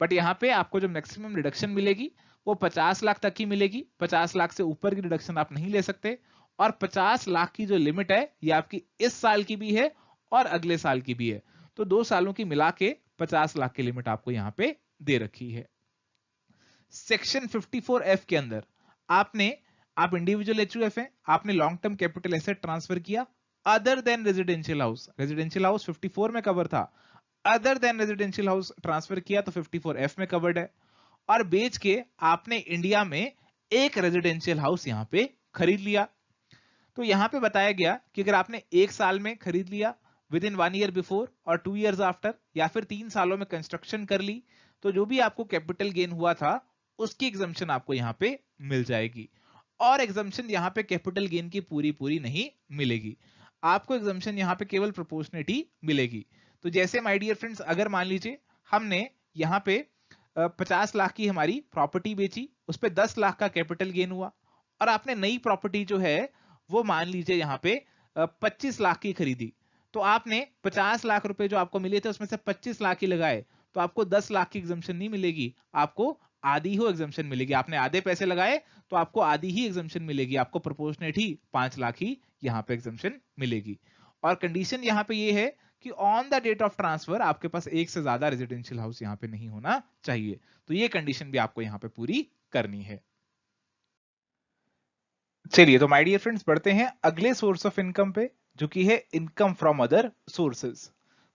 बट यहाँ पे आपको जो मैक्सिमम रिडक्शन मिलेगी वो 50 लाख तक की मिलेगी 50 लाख से ऊपर की रिडक्शन आप नहीं ले सकते और 50 लाख की जो लिमिट है ये आपकी इस साल की भी है और अगले साल की भी है तो दो सालों की मिला के पचास लाख की लिमिट आपको यहाँ पे दे रखी है सेक्शन 54 एफ के अंदर आपने आप इंडिविजुअल एच एफ है आपने long term capital asset transfer किया other than residential house residential house 54 में कवर था other than residential house transfer किया तो 54 एफ में कवर्ड है और बेच के आपने इंडिया में एक रेजिडेंशियल हाउस यहां पे खरीद लिया तो यहां पे बताया गया कि अगर आपने एक साल में खरीद लिया within one year before और टू ईयर आफ्टर या फिर तीन सालों में कंस्ट्रक्शन कर ली तो जो भी आपको कैपिटल गेन हुआ था उसकी एग्जाम्पन आपको यहाँ पे मिल जाएगी और एग्जाम्पन यहाँ पे कैपिटल गेन की पूरी पूरी नहीं मिलेगी आपको एग्जाम्पन यहाँ पे केवल प्रोपोर्शनिटी मिलेगी तो जैसे माय डियर फ्रेंड्स अगर मान लीजिए हमने यहाँ पे पचास लाख की हमारी प्रॉपर्टी बेची उस पर दस लाख का कैपिटल गेन हुआ और आपने नई प्रॉपर्टी जो है वो मान लीजिए यहाँ पे पच्चीस लाख की खरीदी तो आपने पचास लाख रुपए जो आपको मिले थे उसमें से पच्चीस लाख ही लगाए तो आपको दस लाख की एग्जामेशन नहीं मिलेगी आपको आधी हो एग्जामेशन मिलेगी आपने आधे पैसे लगाए तो आपको आधी ही एग्जामेशन मिलेगी आपको प्रपोर्शनेट ही पांच लाख ही यहाँ पे एग्जामेशन मिलेगी और कंडीशन यहाँ पे ये है कि on the date of transfer आपके पास एक से ज्यादा रेजिडेंशियल हाउस यहाँ पे नहीं होना चाहिए तो ये कंडीशन भी आपको यहाँ पे पूरी करनी है चलिए तो माय डियर फ्रेंड्स बढ़ते हैं अगले सोर्स ऑफ इनकम पे जो कि है इनकम फ्रॉम अदर सोर्सेज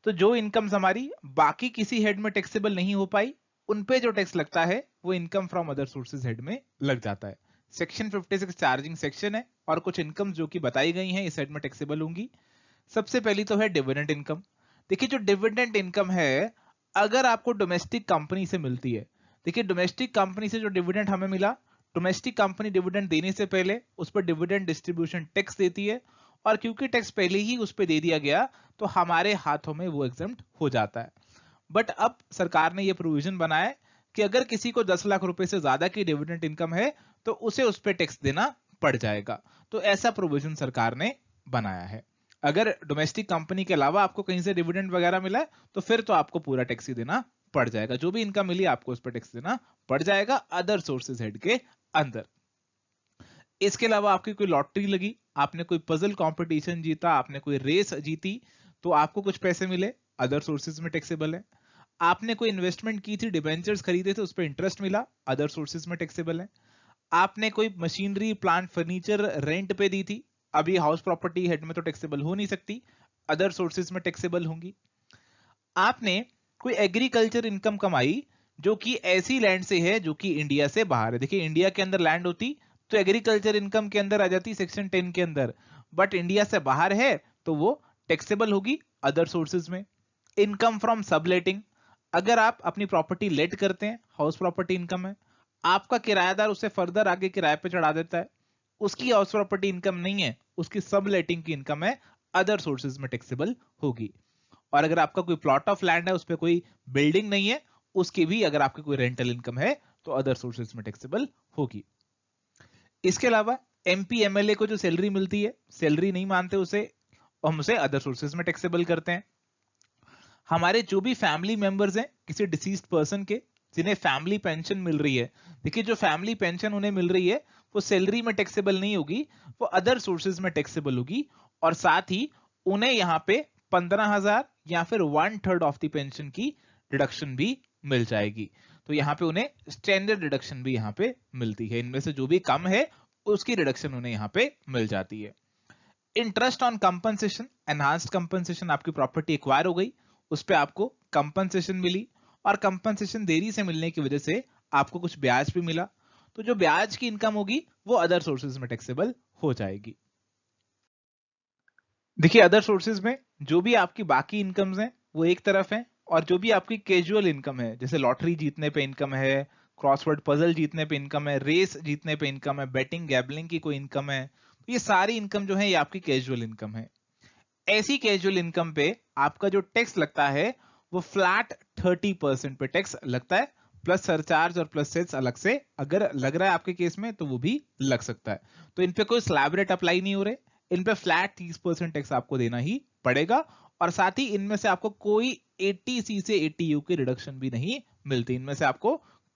तो जो इनकम्स हमारी बाकी किसी हेड में टैक्सेबल नहीं हो पाई उनपे जो टैक्स लगता है वो income from other sources head में लग जाता है सेक्शन 56 चार्जिंग सेक्शन है और कुछ इनकम जो कि बताई गई हैं इस हेड में टैक्सेबल होंगी सबसे पहली तो है डिविडेंड इनकम देखिए जो डिविडेंड इनकम है अगर आपको डोमेस्टिक कंपनी से मिलती है देखिए डोमेस्टिक कंपनी से जो डिविडेंड हमें मिला डोमेस्टिक कंपनी डिविडेंड देने से पहले उस पर डिविडेंड डिस्ट्रीब्यूशन टैक्स देती है और क्योंकि टैक्स पहले ही उस पर दे दिया गया तो हमारे हाथों में वो एग्जाम हो जाता है बट अब सरकार ने ये प्रोविजन बनाया कि अगर किसी को दस लाख रुपए से ज्यादा की डिविडेंट इनकम है तो उसे उस पर टैक्स देना पड़ जाएगा तो ऐसा प्रोविजन सरकार ने बनाया है अगर डोमेस्टिक कंपनी के अलावा आपको कहीं से डिविडेंड वगैरह मिला है तो फिर तो आपको पूरा टैक्स ही देना पड़ जाएगा जो भी इनकम मिली आपको उस पर टैक्स देना पड़ जाएगा अदर सोर्सेज हेड के अंदर इसके अलावा आपकी कोई लॉटरी लगी आपने कोई पजल कंपटीशन जीता आपने कोई रेस जीती तो आपको कुछ पैसे मिले अदर सोर्सेज में टैक्सेबल है आपने कोई इन्वेस्टमेंट की थी डिबेंचर्स खरीदे थे उस पर इंटरेस्ट मिला अदर सोर्सेज में टैक्सेबल है आपने कोई मशीनरी प्लांट फर्नीचर रेंट पे दी थी अभी हाउस प्रॉपर्टी हेड में तो टैक्सेबल हो नहीं सकती अदर सोर्सेज में टैक्सेबल होंगी आपने कोई एग्रीकल्चर इनकम कमाई जो कि ऐसी लैंड से है जो कि इंडिया से बाहर है देखिए इंडिया के अंदर लैंड होती तो एग्रीकल्चर इनकम के अंदर आ जाती सेक्शन टेन के अंदर बट इंडिया से बाहर है तो वो टैक्सेबल होगी अदर सोर्सेज में इनकम फ्रॉम सबलेटिंग अगर आप अपनी प्रॉपर्टी लेट करते हैं हाउस प्रॉपर्टी इनकम है आपका किरायादार उसे फर्दर आगे किराए पे चढ़ा देता है उसकी हाउस प्रॉपर्टी इनकम नहीं है उसकी सब लेटिंग की इनकम है अदर सोर्सेज में टैक्सेबल होगी और अगर आपका कोई प्लॉट ऑफ लैंड है उस पर कोई बिल्डिंग नहीं है उसकी भी अगर आपकी कोई रेंटल इनकम है तो अदर सोर्सेज में टैक्सेबल होगी इसके अलावा एमपी एमएलए को जो सैलरी मिलती है सैलरी नहीं मानते उसे हम उसे अदर सोर्सेज में टैक्सेबल करते हैं हमारे जो भी फैमिली मेंबर्स हैं किसी डिसीज पर्सन के जिन्हें फैमिली पेंशन मिल रही है देखिए जो फैमिली पेंशन उन्हें मिल रही है वो सैलरी में टैक्सेबल नहीं होगी वो अदर सोर्सेज में टैक्सेबल होगी और साथ ही उन्हें यहाँ पे पंद्रह हजार या फिर one third of the pension की डिडक्शन भी मिल जाएगी तो यहाँ पे उन्हें स्टैंडर्ड रिडक्शन भी यहाँ पे मिलती है इनमें से जो भी कम है उसकी रिडक्शन उन्हें यहाँ पे मिल जाती है interest on compensation enhanced compensation आपकी प्रॉपर्टी एक्वायर हो गई उस पर आपको कंपनसेशन मिली और कंपनसेशन देरी से मिलने की वजह से आपको कुछ ब्याज भी मिला तो जो ब्याज की इनकम होगी वो अदर सोर्सेज में टैक्सेबल हो जाएगी देखिए अदर सोर्सेज में जो भी आपकी बाकी इनकम्स हैं वो एक तरफ हैं और जो भी आपकी कैजुअल इनकम है जैसे लॉटरी जीतने पे इनकम है क्रॉसवर्ड पजल जीतने पे इनकम है रेस जीतने पे इनकम है बैटिंग गैबलिंग की कोई इनकम है तो ये सारी इनकम जो है ये आपकी कैजुअल इनकम है ऐसी कैजुअल इनकम पे आपका जो टैक्स लगता है वो फ्लैट थर्टी परसेंट पे टैक्स लगता है प्लस सरचार्ज और प्लस सेस अलग से अगर लग रहा है आपके केस में तो वो भी लग सकता है तो इनपे कोई स्लैब रेट अप्लाई नहीं हो रहे इन पे फ्लैट तीस परसेंट टैक्स आपको देना ही पड़ेगा और साथ ही इनमें से आपको कोई 80 सी से 80 यू की रिडक्शन भी नहीं मिलती इनमें से आपको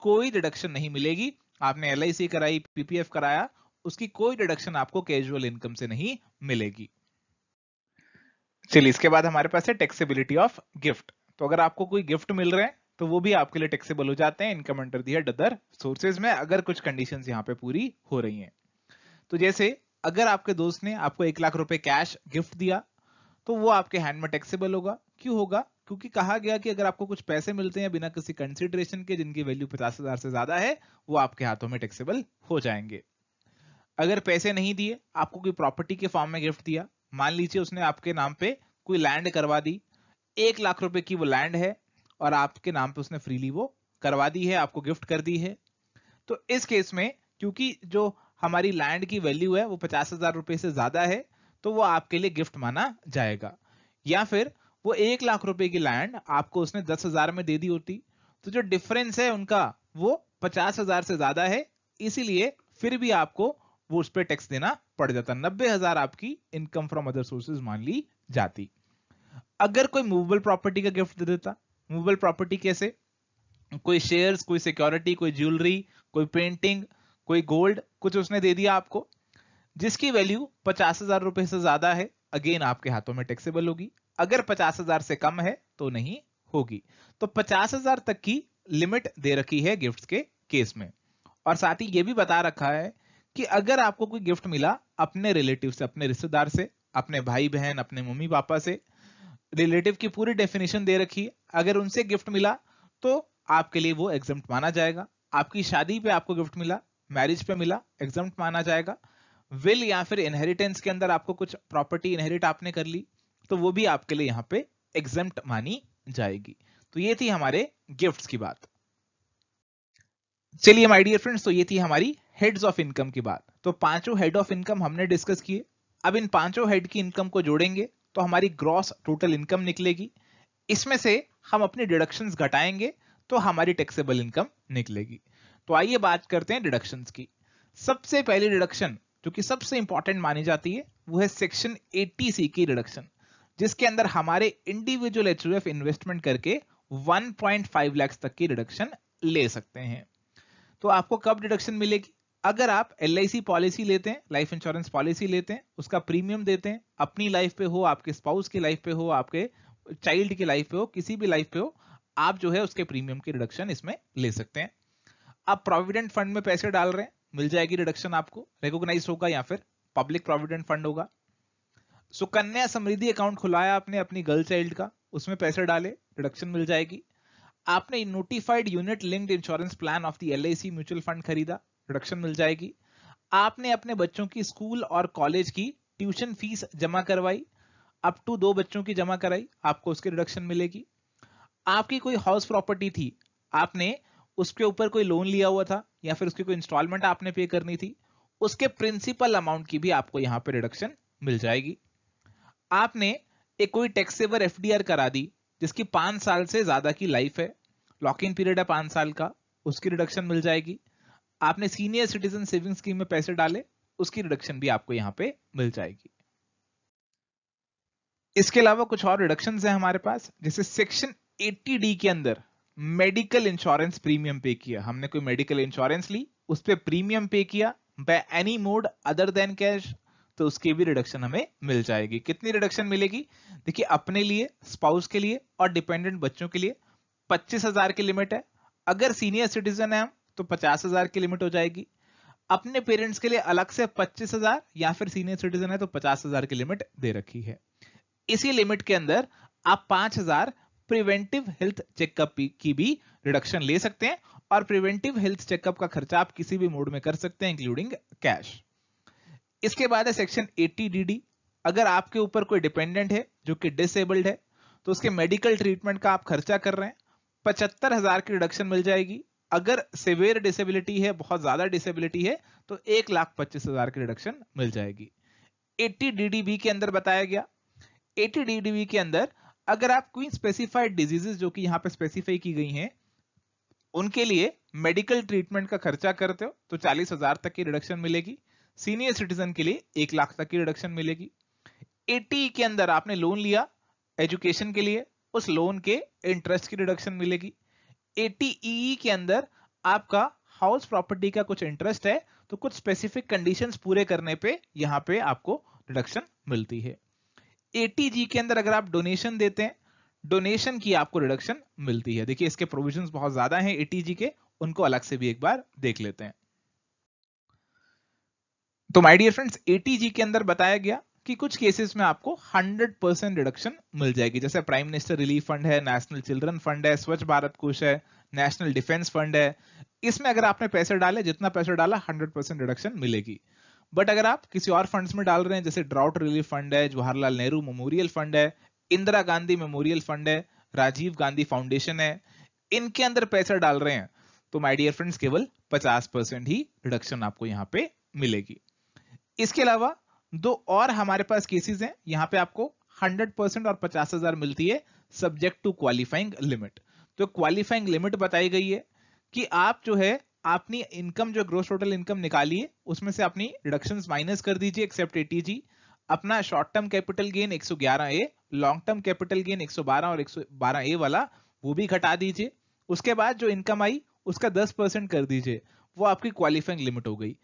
कोई रिडक्शन नहीं मिलेगी आपने एल कराई पीपीएफ कराया उसकी कोई रिडक्शन आपको कैजुअल इनकम से नहीं मिलेगी चलिए इसके बाद हमारे पास है टेक्सीबिलिटी ऑफ गिफ्ट तो अगर आपको कोई गिफ्ट मिल रहे हैं तो वो भी आपके लिए टेक्सीबल हो जाते हैं income under the other sources में अगर कुछ कंडीशन यहाँ पे पूरी हो रही है तो जैसे अगर आपके दोस्त ने आपको एक लाख रुपए कैश गिफ्ट दिया तो वो आपके हैंड में टैक्सेबल होगा क्यों होगा क्योंकि कहा गया कि अगर आपको कुछ पैसे मिलते हैं बिना किसी कंसिडरेशन के जिनकी वैल्यू पचास हजार से ज्यादा है वो आपके हाथों में टैक्सेबल हो जाएंगे अगर पैसे नहीं दिए आपको कोई प्रॉपर्टी के फॉर्म में गिफ्ट दिया मान लीजिए उसने आपके नाम पे कोई लैंड करवा दी एक लाख रुपए की वो लैंड है और आपके नाम पे उसने फ्रीली वो करवा दी है आपको गिफ्ट कर दी है तो इस केस में क्योंकि जो हमारी लैंड की वैल्यू है वो पचास हजार रुपए से ज्यादा है तो वो आपके लिए गिफ्ट माना जाएगा या फिर वो एक लाख रुपए की लैंड आपको उसने दस हजार में दे दी होती तो जो डिफरेंस है उनका वो पचास हजार से ज्यादा है इसीलिए फिर भी आपको वो उस पर टैक्स देना पड़ जाता नब्बे हजार आपकी इनकम फ्रॉम अदर सोर्सेज मान ली जाती अगर कोई मूवेबल प्रॉपर्टी का गिफ्ट दे देता मूवेबल प्रॉपर्टी कैसे कोई शेयर्स कोई सिक्योरिटी कोई ज्वेलरी कोई पेंटिंग कोई गोल्ड कुछ उसने दे दिया आपको जिसकी वैल्यू पचास हजार रुपए से ज्यादा है अगेन आपके हाथों में टैक्सेबल होगी अगर पचास हजार से कम है तो नहीं होगी तो पचास हजार तक की लिमिट दे रखी है गिफ्ट के केस में और साथ ही ये भी बता रखा है कि अगर आपको कोई गिफ्ट मिला अपने रिलेटिव से अपने रिश्तेदार से अपने भाई बहन अपने मम्मी पापा से रिलेटिव की पूरी डेफिनेशन दे रखी है अगर उनसे गिफ्ट मिला तो आपके लिए वो एग्जाम माना जाएगा आपकी शादी पे आपको गिफ्ट मिला मैरिज पे मिला एग्जाम माना जाएगा विल या फिर इनहेरिटेंस के अंदर आपको कुछ प्रॉपर्टी इनहेरिट आपने कर ली तो वो भी आपके लिए यहाँ पे एग्जाम मानी जाएगी तो ये थी हमारे गिफ्ट्स की बात चलिए माय डियर फ्रेंड्स तो ये थी हमारी हेड्स ऑफ इनकम की बात तो पांचों हेड ऑफ इनकम हमने डिस्कस किए अब इन पांचों हेड की इनकम को जोड़ेंगे तो हमारी ग्रॉस टोटल इनकम निकलेगी इसमें से हम अपने डिडक्शन घटाएंगे तो हमारी टैक्सेबल इनकम निकलेगी तो आइए बात करते हैं डिडक्शन की सबसे पहली डिडक्शन जो कि सबसे इंपॉर्टेंट मानी जाती है वो है सेक्शन 80 की रिडक्शन जिसके अंदर हमारे इंडिविजुअल एच इन्वेस्टमेंट करके 1.5 लाख तक की रिडक्शन ले सकते हैं तो आपको कब डिडक्शन मिलेगी अगर आप एल पॉलिसी लेते हैं लाइफ इंश्योरेंस पॉलिसी लेते हैं उसका प्रीमियम देते हैं अपनी लाइफ पे हो आपके स्पाउस की लाइफ पे हो आपके चाइल्ड की लाइफ पे हो किसी भी लाइफ पे हो आप जो है उसके प्रीमियम की रिडक्शन इसमें ले सकते हैं आप प्रोविडेंट फंड में पैसे डाल रहे हैं मिल जाएगी रिडक्शन आपको रिकॉग्नाइज होगा या फिर पब्लिक प्रोविडेंट फंड होगा सो so, कन्या समृद्धि अकाउंट खुलाया आपने अपनी गर्ल चाइल्ड का उसमें पैसे डाले रिडक्शन मिल जाएगी आपने notified unit linked insurance plan of the L mutual fund खरीदा रिडक्शन मिल जाएगी आपने अपने बच्चों की स्कूल और कॉलेज की ट्यूशन फीस जमा करवाई अप टू दो बच्चों की जमा कराई आपको उसकी रिडक्शन मिलेगी आपकी कोई हाउस प्रॉपर्टी थी आपने उसके ऊपर कोई लोन लिया हुआ था या फिर उसकी कोई इंस्टॉलमेंट आपने पे करनी थी उसके प्रिंसिपल अमाउंट की भी आपको यहाँ पे रिडक्शन मिल जाएगी आपने एक कोई सेवर एफ करा दी जिसकी पांच साल से ज्यादा की लाइफ है लॉक इन पीरियड है पांच साल का उसकी रिडक्शन मिल जाएगी आपने सीनियर सिटीजन सेविंग स्कीम में पैसे डाले उसकी रिडक्शन भी आपको यहाँ पे मिल जाएगी इसके अलावा कुछ और रिडक्शन है हमारे पास जैसे सेक्शन 80 डी के अंदर मेडिकल इंश्योरेंस प्रीमियम पे किया हमने कोई मेडिकल इंश्योरेंस ली उस पर प्रीमियम पे किया by any mode other than cash तो उसकी भी रिडक्शन हमें मिल जाएगी कितनी रिडक्शन मिलेगी देखिए अपने लिए स्पाउस के लिए और डिपेंडेंट बच्चों के लिए पच्चीस हजार की लिमिट है अगर सीनियर सिटीजन है हम तो पचास हजार की लिमिट हो जाएगी अपने पेरेंट्स के लिए अलग से पच्चीस हजार या फिर सीनियर सिटीजन है तो पचास हजार की लिमिट दे रखी है इसी लिमिट के अंदर आप पांच हजार प्रिवेंटिव हेल्थ चेकअप की भी रिडक्शन ले सकते हैं और प्रिवेंटिव हेल्थ चेकअप का खर्चा आप किसी भी मोड में कर सकते हैं इंक्लूडिंग कैश इसके बाद है सेक्शन एटी अगर आपके ऊपर कोई डिपेंडेंट है जो कि डिसेबल्ड है तो उसके मेडिकल ट्रीटमेंट का आप खर्चा कर रहे हैं पचहत्तर हजार की रिडक्शन मिल जाएगी अगर सिवियर डिसेबिलिटी है बहुत ज्यादा डिसेबिलिटी है तो एक लाख पच्चीस हजार की रिडक्शन मिल जाएगी एटी डीडीबी के अंदर बताया गया एटी के अंदर अगर आप कोई स्पेसिफाइड डिजीजेस जो कि यहाँ पे स्पेसिफाई की गई हैं उनके लिए मेडिकल ट्रीटमेंट का खर्चा करते हो तो चालीस हजार तक की रिडक्शन मिलेगी सीनियर सिटीजन के लिए एक लाख तक की रिडक्शन मिलेगी एटी के अंदर आपने लोन लिया एजुकेशन के लिए उस लोन के इंटरेस्ट की रिडक्शन मिलेगी एटीई e के अंदर आपका हाउस प्रॉपर्टी का कुछ इंटरेस्ट है तो कुछ स्पेसिफिक कंडीशंस पूरे करने पे यहाँ पे आपको रिडक्शन मिलती है एटीजी के अंदर अगर आप डोनेशन देते हैं डोनेशन की आपको रिडक्शन मिलती है देखिए इसके प्रोविजंस बहुत ज्यादा हैं एटीजी के उनको अलग से भी एक बार देख लेते हैं तो माय डियर फ्रेंड्स एटीजी के अंदर बताया गया कि कुछ केसेस में आपको 100 परसेंट रिडक्शन मिल जाएगी जैसे प्राइम मिनिस्टर रिलीफ फंड है नेशनल चिल्ड्रन फंड है स्वच्छ भारत कोष है नेशनल डिफेंस फंड है इसमें अगर आपने पैसे डाले जितना पैसा डाला हंड्रेड परसेंट रिडक्शन मिलेगी बट अगर आप किसी और फंड्स में डाल रहे हैं जैसे ड्राउट रिलीफ फंड है जवाहरलाल नेहरू मेमोरियल फंड है इंदिरा गांधी मेमोरियल फंड है राजीव गांधी फाउंडेशन है इनके अंदर पैसा डाल रहे हैं तो माय डियर फ्रेंड्स केवल 50 परसेंट ही रिडक्शन आपको यहाँ पे मिलेगी इसके अलावा दो और हमारे पास केसेस हैं यहाँ पे आपको 100 परसेंट और हजार मिलती है सब्जेक्ट टू क्वालिफाइंग लिमिट तो क्वालिफाइंग लिमिट बताई गई है कि आप जो है आपने इनकम जो ग्रोस टोटल इनकम निकाली है उसमें से अपनी डिडक्शन माइनस कर दीजिए एक्सेप्ट एटीजी अपना short term capital gain 111 A long term capital gain 112 और 112 ए वाला वो भी घटा दीजिए उसके बाद जो इनकम आई उसका 10 परसेंट कर दीजिए वो आपकी क्वालिफाइंग लिमिट हो गई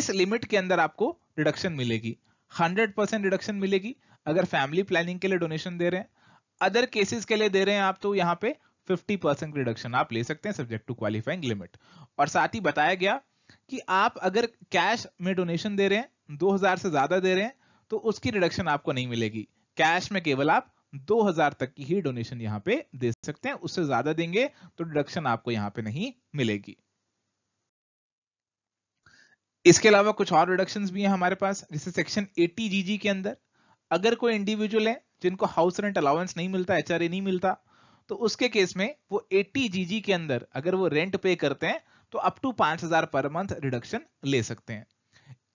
इस लिमिट के अंदर आपको रिडक्शन मिलेगी 100 परसेंट रिडक्शन मिलेगी अगर फैमिली प्लानिंग के लिए डोनेशन दे रहे हैं अदर केसेस के लिए दे रहे हैं आप तो यहाँ पे 50 परसेंट रिडक्शन आप ले सकते हैं सब्जेक्ट टू क्वालिफाइंग लिमिट और साथ ही बताया गया कि आप अगर कैश में डोनेशन दे रहे हैं 2000 से ज्यादा दे रहे हैं तो उसकी रिडक्शन आपको नहीं मिलेगी कैश में केवल आप 2000 तक की ही डोनेशन यहां पे दे सकते हैं उससे ज्यादा देंगे तो डिडक्शन आपको यहां पे नहीं मिलेगी इसके अलावा कुछ और रिडक्शन भी हैं हमारे पास जैसे सेक्शन एटी जीजी के अंदर अगर कोई इंडिविजुअल है जिनको हाउस रेंट अलाउंस नहीं मिलता एचआरए नहीं मिलता तो उसके केस में वो एटी के अंदर अगर वो रेंट पे करते हैं तो अप टू हजार पर मंथ रिडक्शन ले सकते हैं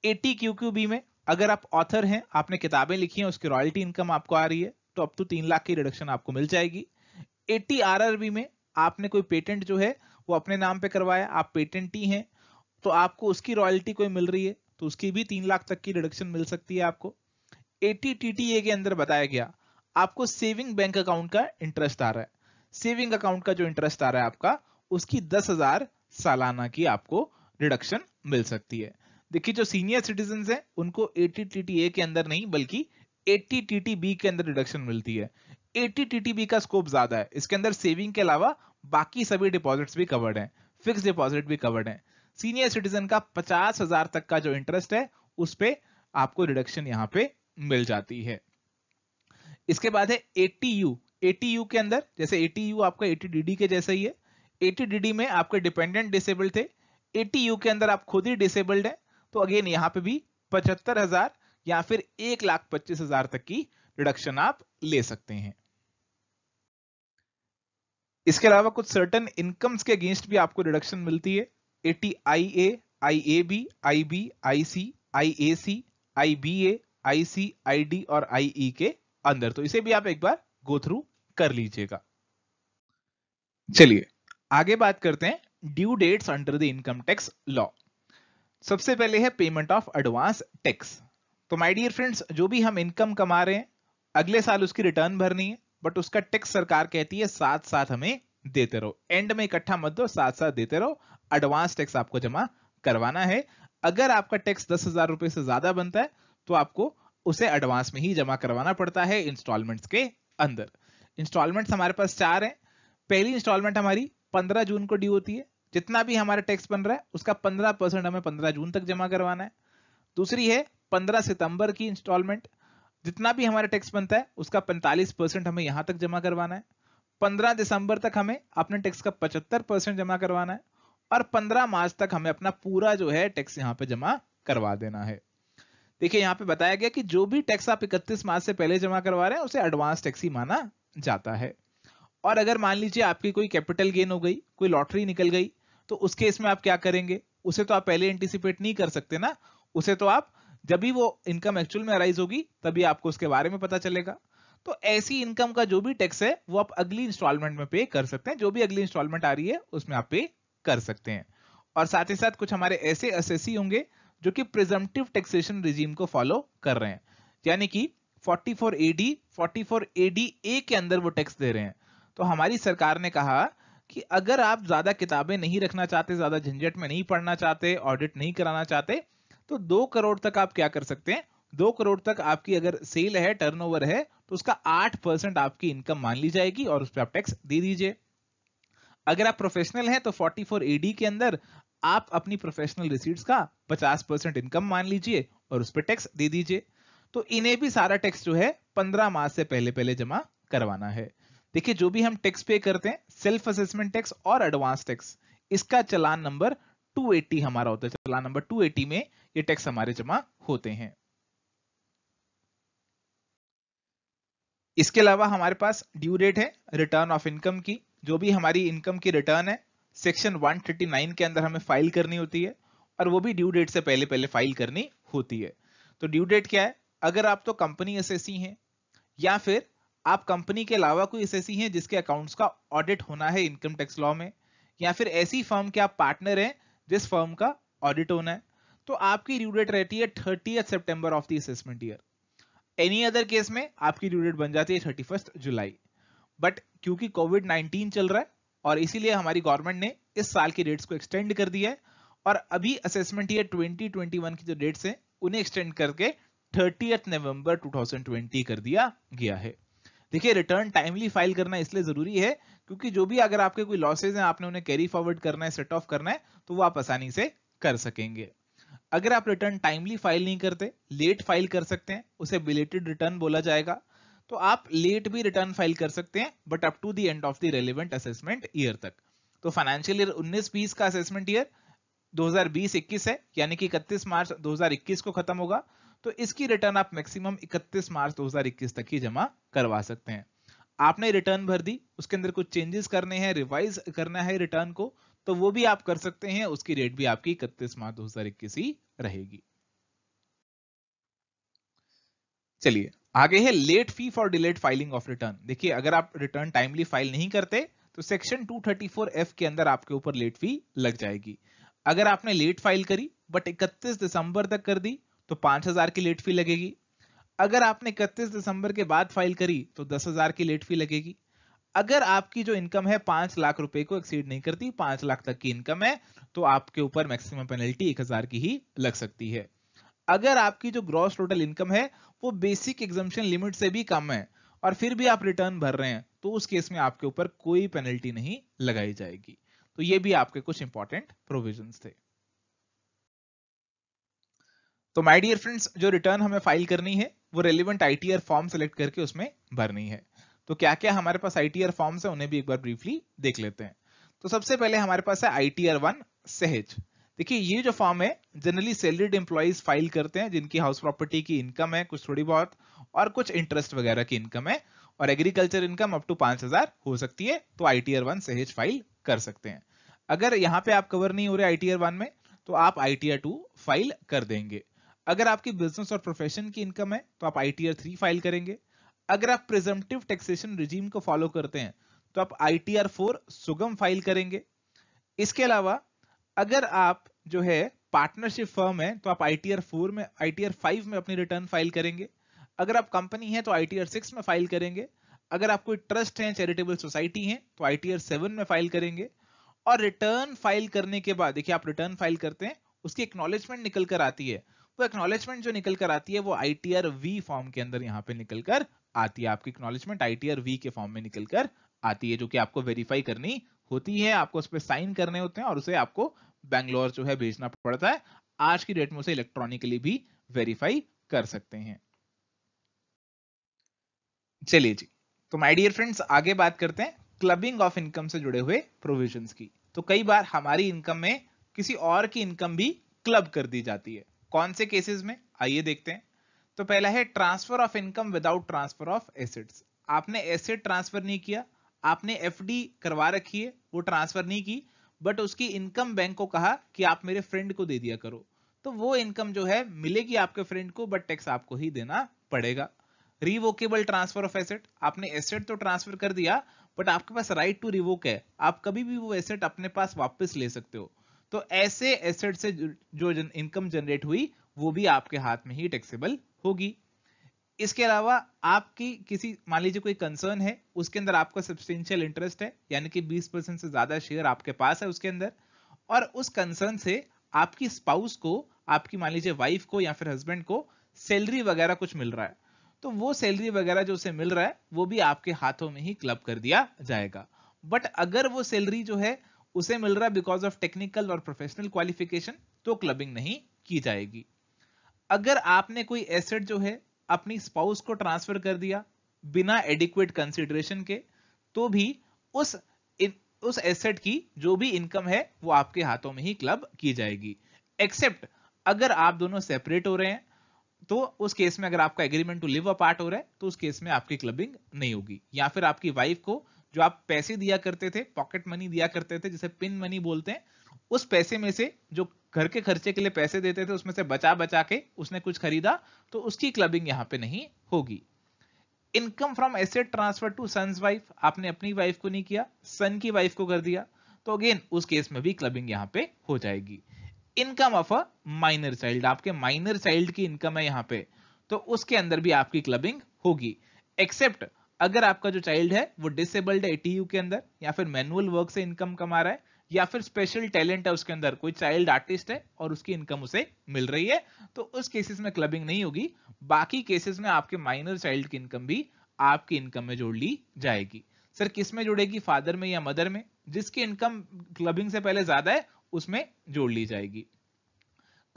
एटी क्यूक्यूबी में अगर आप ऑथर हैं आपने किताबें लिखी हैं उसकी रॉयल्टी इनकम आपको आ रही है तो अप टू तीन लाख की रिडक्शन आपको मिल जाएगी एटी आरआरबी में आपने कोई पेटेंट जो है वो अपने नाम पे करवाया आप पेटेंटी हैं तो आपको उसकी रॉयल्टी कोई मिल रही है तो उसकी भी तीन लाख तक की रिडक्शन मिल सकती है आपको एटी टी के अंदर बताया गया आपको सेविंग बैंक अकाउंट का इंटरेस्ट आ रहा है सेविंग अकाउंट का जो इंटरेस्ट आ रहा है आपका उसकी दस हजार सालाना की आपको रिडक्शन मिल सकती है देखिए जो सीनियर सिटीजन है उनको एटी के अंदर नहीं बल्कि एटी के अंदर रिडक्शन मिलती है एटी का स्कोप ज्यादा है इसके अंदर सेविंग के अलावा बाकी सभी डिपोजिट भी कवर्ड है फिक्स डिपॉजिट भी कवर्ड है सीनियर सिटीजन का पचास हजार तक का जो इंटरेस्ट है उस पर आपको रिडक्शन यहाँ पे मिल जाती है इसके बाद है एटीयू एटीयू के अंदर जैसे एटीयू आपका एटीडीडी के जैसा ही है एटीडीडी में आपके डिपेंडेंट डिसेबल्ड थे एटीयू के अंदर आप खुद ही डिसेबल्ड हैं तो अगेन यहाँ पे भी पचहत्तर हजार या फिर एक लाख पच्चीस हजार तक की रिडक्शन आप ले सकते हैं इसके अलावा कुछ सर्टन इनकम्स के अगेंस्ट भी आपको रिडक्शन मिलती है eighty I A I A B I B I C I A C I B A I C I D और आई ई e के अंदर तो इसे भी आप एक बार गो थ्रू कर लीजिएगा चलिए आगे बात करते हैं due dates under the income tax law सबसे पहले है पेमेंट ऑफ एडवांस टैक्स तो माय डियर फ्रेंड्स जो भी हम इनकम कमा रहे हैं अगले साल उसकी रिटर्न भरनी है बट उसका टैक्स सरकार कहती है साथ साथ हमें देते रहो एंड में इकट्ठा मत दो साथ साथ देते रहो एडवांस टैक्स आपको जमा करवाना है अगर आपका टैक्स दस हजार रुपए से ज्यादा बनता है तो आपको उसे एडवांस में ही जमा करवाना पड़ता है इंस्टॉलमेंट्स के अंदर इंस्टॉलमेंट हमारे पास चार हैं पहली इंस्टॉलमेंट हमारी पंद्रह जून को ड्यू होती है जितना भी हमारा टैक्स बन रहा है उसका पंद्रह परसेंट हमें पंद्रह जून तक जमा करवाना है दूसरी है पंद्रह सितंबर की इंस्टॉलमेंट जितना भी हमारा टैक्स बनता है उसका पैंतालीस परसेंट हमें यहां तक जमा करवाना है पंद्रह दिसंबर तक हमें अपने टैक्स का पचहत्तर परसेंट जमा करवाना है और पंद्रह मार्च तक हमें अपना पूरा जो है टैक्स यहाँ पे जमा करवा देना है देखिये यहाँ पे बताया गया कि जो भी टैक्स आप इकतीस मार्च से पहले जमा करवा रहे हैं उसे एडवांस टैक्स ही माना जाता है और अगर मान लीजिए आपकी कोई कैपिटल गेन हो गई कोई लॉटरी निकल गई तो उस केस में आप क्या करेंगे उसे तो आप पहले एंटिसिपेट नहीं कर सकते ना उसे तो आप जब भी वो इनकम एक्चुअल में अराइज होगी तभी आपको उसके बारे में पता चलेगा तो ऐसी इनकम का जो भी टैक्स है वो आप अगली इंस्टॉलमेंट में पे कर सकते हैं जो भी अगली इंस्टॉलमेंट आ रही है उसमें आप पे कर सकते हैं और साथ ही साथ कुछ हमारे ऐसे एस होंगे जो कि प्रिजम्पटिव टैक्सेशन रिजीम को फॉलो कर रहे हैं यानी कि 44 एडी 44 एडी ए के अंदर वो टैक्स दे रहे हैं तो हमारी सरकार ने कहा कि अगर आप ज्यादा किताबें नहीं रखना चाहते ज्यादा झंझट में नहीं पढ़ना चाहते ऑडिट नहीं कराना चाहते तो दो करोड़ तक आप क्या कर सकते हैं दो करोड़ तक आपकी अगर सेल है टर्नओवर है तो उसका आठ परसेंट आपकी इनकम मान ली जाएगी और उस पर आप टैक्स दे दीजिए अगर आप प्रोफेशनल हैं तो 44 एडी के अंदर आप अपनी प्रोफेशनल रिसीट्स का 50 परसेंट इनकम मान लीजिए और उस पर टैक्स दे दीजिए तो इन्हें भी सारा टैक्स जो है पंद्रह माह से पहले पहले जमा करवाना है देखिए जो भी हम टैक्स पे करते हैं सेल्फ असेसमेंट टैक्स और एडवांस टैक्स इसका चलान नंबर 280 हमारा होता है चलान नंबर 280 में ये टैक्स हमारे जमा होते हैं इसके अलावा हमारे पास ड्यू डेट है रिटर्न ऑफ इनकम की जो भी हमारी इनकम की रिटर्न है सेक्शन 139 के अंदर हमें फाइल करनी होती है और वो भी ड्यू डेट से पहले पहले फाइल करनी होती है तो ड्यू डेट क्या है अगर आप तो कंपनी एस हैं या फिर आप कंपनी के अलावा कोई एस हैं जिसके अकाउंट्स का ऑडिट होना है इनकम टैक्स लॉ में या फिर ऐसी फर्म के आप पार्टनर हैं जिस फर्म का ऑडिट होना है तो आपकी ड्यू डेट रहती है थर्टी सितंबर of the assessment year any other case में आपकी ड्यू डेट बन जाती है थर्टी जुलाई बट क्योंकि कोविड 19 चल रहा है और इसीलिए हमारी गवर्नमेंट ने इस साल की डेट्स को एक्सटेंड कर दिया है और अभी असेसमेंट ईयर 2021 की जो डेट्स हैं उन्हें एक्सटेंड करके 30th नवंबर 2020 कर दिया गया है देखिए रिटर्न टाइमली फाइल करना इसलिए जरूरी है क्योंकि जो भी अगर आपके कोई लॉसेज हैं आपने उन्हें कैरी फॉरवर्ड करना है सेट ऑफ करना है तो वो आप आसानी से कर सकेंगे अगर आप रिटर्न टाइमली फाइल नहीं करते लेट फाइल कर सकते हैं उसे बिलेटेड रिटर्न बोला जाएगा तो आप लेट भी रिटर्न फाइल कर सकते हैं but up to the end of the relevant assessment year तक तो फाइनेंशियल ईयर 19 बीस का असेसमेंट ईयर 2020-21 है यानी कि 31 मार्च 2021 को खत्म होगा तो इसकी रिटर्न आप मैक्सिमम 31 मार्च 2021 तक ही जमा करवा सकते हैं आपने रिटर्न भर दी उसके अंदर कुछ चेंजेस करने हैं रिवाइज करना है रिटर्न को तो वो भी आप कर सकते हैं उसकी रेट भी आपकी इकतीस मार्च 2021 ही रहेगी चलिए आगे है late fee for delayed filing of return देखिए अगर आप रिटर्न टाइमली फाइल नहीं करते तो सेक्शन 234 एफ के अंदर आपके ऊपर लेट फी लग जाएगी अगर आपने लेट फाइल करी बट 31 दिसंबर तक कर दी तो पांच हजार की लेट फी लगेगी अगर आपने इकतीस दिसंबर के बाद फाइल करी तो दस हजार की लेट फी लगेगी अगर आपकी जो इनकम है पांच लाख रुपए को एक्सीड नहीं करती पांच लाख तक की इनकम है तो आपके ऊपर मैक्सिमम पेनल्टी एक हजार की ही लग सकती है अगर आपकी जो ग्रॉस टोटल इनकम है वो बेसिक एग्जामेशन लिमिट से भी कम है और फिर भी आप रिटर्न भर रहे हैं तो उस केस में आपके ऊपर कोई पेनल्टी नहीं लगाई जाएगी तो ये भी आपके कुछ इंपॉर्टेंट प्रोविजन थे तो माय डियर फ्रेंड्स जो रिटर्न हमें फाइल करनी है वो रेलिवेंट आईटीआर फॉर्म सेलेक्ट करके उसमें भरनी है तो क्या क्या हमारे पास आईटीआर फॉर्म है उन्हें भी एक बार ब्रीफली देख लेते हैं तो सबसे पहले हमारे पास है आईटीआर वन सहज देखिए ये जो फॉर्म है जनरली सैलरीड एम्प्लॉज फाइल करते हैं जिनकी हाउस प्रॉपर्टी की इनकम है कुछ थोड़ी बहुत और कुछ इंटरेस्ट वगैरह की इनकम है और एग्रीकल्चर इनकम अप टू पांच हजार हो सकती है तो आर वन सहज फाइल कर सकते हैं अगर यहाँ पे आप कवर नहीं हो रहे आर वन में तो आप आर टू फाइल कर देंगे अगर आपकी बिजनेस और प्रोफेशन की इनकम है तो आप आर थ्री फाइल करेंगे अगर आप प्रिजम्पटिव टैक्सेशन रिजीम को फॉलो करते हैं तो आप आर फोर सुगम फाइल करेंगे इसके अलावा अगर आप जो है पार्टनरशिप फर्म है तो आप आईटीआर फोर में आईटीआर फाइव में अपनी रिटर्न फाइल करेंगे अगर आप कंपनी है तो आईटीआर सिक्स में फाइल करेंगे अगर आप कोई ट्रस्ट है चैरिटेबल सोसाइटी है तो आर सेवन में फाइल करेंगे और रिटर्न फाइल करने के बाद देखिए आप रिटर्न फाइल करते हैं उसकी एक्नोलेजमेंट निकल कर आती है वो तो एक्नोलेजमेंट जो निकल कर आती है वो I T R V form के अंदर यहाँ पे निकल कर आती है आपकी acknowledgement I T R V के फॉर्म में निकल कर आती है जो कि आपको वेरीफाई करनी होती है आपको उस पर साइन करने होते हैं और उसे आपको बैंगलोर जो है भेजना पड़ता है आज की डेट में उसे इलेक्ट्रॉनिकली भी वेरीफाई कर सकते हैं चलिए जी तो माय डियर फ्रेंड्स आगे बात करते हैं क्लबिंग ऑफ इनकम से जुड़े हुए प्रोविजंस की तो कई बार हमारी इनकम में किसी और की इनकम भी क्लब कर दी जाती है कौन से केसेस में आइए देखते हैं तो पहला है transfer of income without transfer of assets आपने एसेट ट्रांसफर नहीं किया आपने एफ करवा रखी है वो ट्रांसफर नहीं की बट उसकी इनकम बैंक को कहा कि आप मेरे फ्रेंड को दे दिया करो तो वो इनकम जो है मिलेगी आपके फ्रेंड को बट टैक्स आपको ही देना पड़ेगा रिवोकेबल ट्रांसफर ऑफ एसेट आपने एसेट तो ट्रांसफर कर दिया बट आपके पास राइट टू रिवोक है आप कभी भी वो एसेट अपने पास वापस ले सकते हो तो ऐसे एसेट से जो इनकम जनरेट हुई वो भी आपके हाथ में ही टैक्सेबल होगी इसके अलावा आपकी किसी मान लीजिए कोई कंसर्न है उसके अंदर आपका सब्सटेंशियल इंटरेस्ट है यानी कि 20 परसेंट से ज्यादा शेयर आपके पास है उसके अंदर और उस कंसर्न से आपकी स्पाउस को आपकी मान लीजिए वाइफ को या फिर हस्बैंड को सैलरी वगैरह कुछ मिल रहा है तो वो सैलरी वगैरह जो उसे मिल रहा है वो भी आपके हाथों में ही क्लब कर दिया जाएगा बट अगर वो सैलरी जो है उसे मिल रहा है बिकॉज ऑफ टेक्निकल और प्रोफेशनल क्वालिफिकेशन तो क्लबिंग नहीं की जाएगी अगर आपने कोई एसेट जो है अपनी स्पाउस को ट्रांसफर कर दिया बिना एडिक्वेट कंसिडरेशन के तो भी उस उस एसेट की जो भी इनकम है वो आपके हाथों में ही क्लब की जाएगी एक्सेप्ट अगर आप दोनों सेपरेट हो रहे हैं तो उस केस में अगर आपका agreement to live apart हो रहा है तो उस केस में आपकी क्लबिंग नहीं होगी या फिर आपकी वाइफ को जो आप पैसे दिया करते थे पॉकेट मनी दिया करते थे जिसे पिन मनी बोलते हैं उस पैसे में से जो घर के खर्चे के लिए पैसे देते थे उसमें से बचा बचा के उसने कुछ खरीदा तो उसकी क्लबिंग यहाँ पे नहीं होगी income from asset transfer to son wife आपने अपनी वाइफ को नहीं किया सन की वाइफ को कर दिया तो अगेन उस केस में भी क्लबिंग यहाँ पे हो जाएगी income of a minor child आपके माइनर चाइल्ड की इनकम है यहाँ पे तो उसके अंदर भी आपकी क्लबिंग होगी एक्सेप्ट अगर आपका जो चाइल्ड है वो डिसेबल्ड है एटीयू के अंदर या फिर मैनुअल वर्क से इनकम कमा रहा है या फिर स्पेशल टैलेंट है उसके अंदर कोई चाइल्ड आर्टिस्ट है और उसकी इनकम उसे मिल रही है तो उस केसेस में क्लबिंग नहीं होगी बाकी केसेस में आपके माइनर चाइल्ड की इनकम भी आपकी इनकम में जोड़ ली जाएगी सर किस में जुड़ेगी फादर में या मदर में जिसकी इनकम क्लबिंग से पहले ज्यादा है उसमें जोड़ ली जाएगी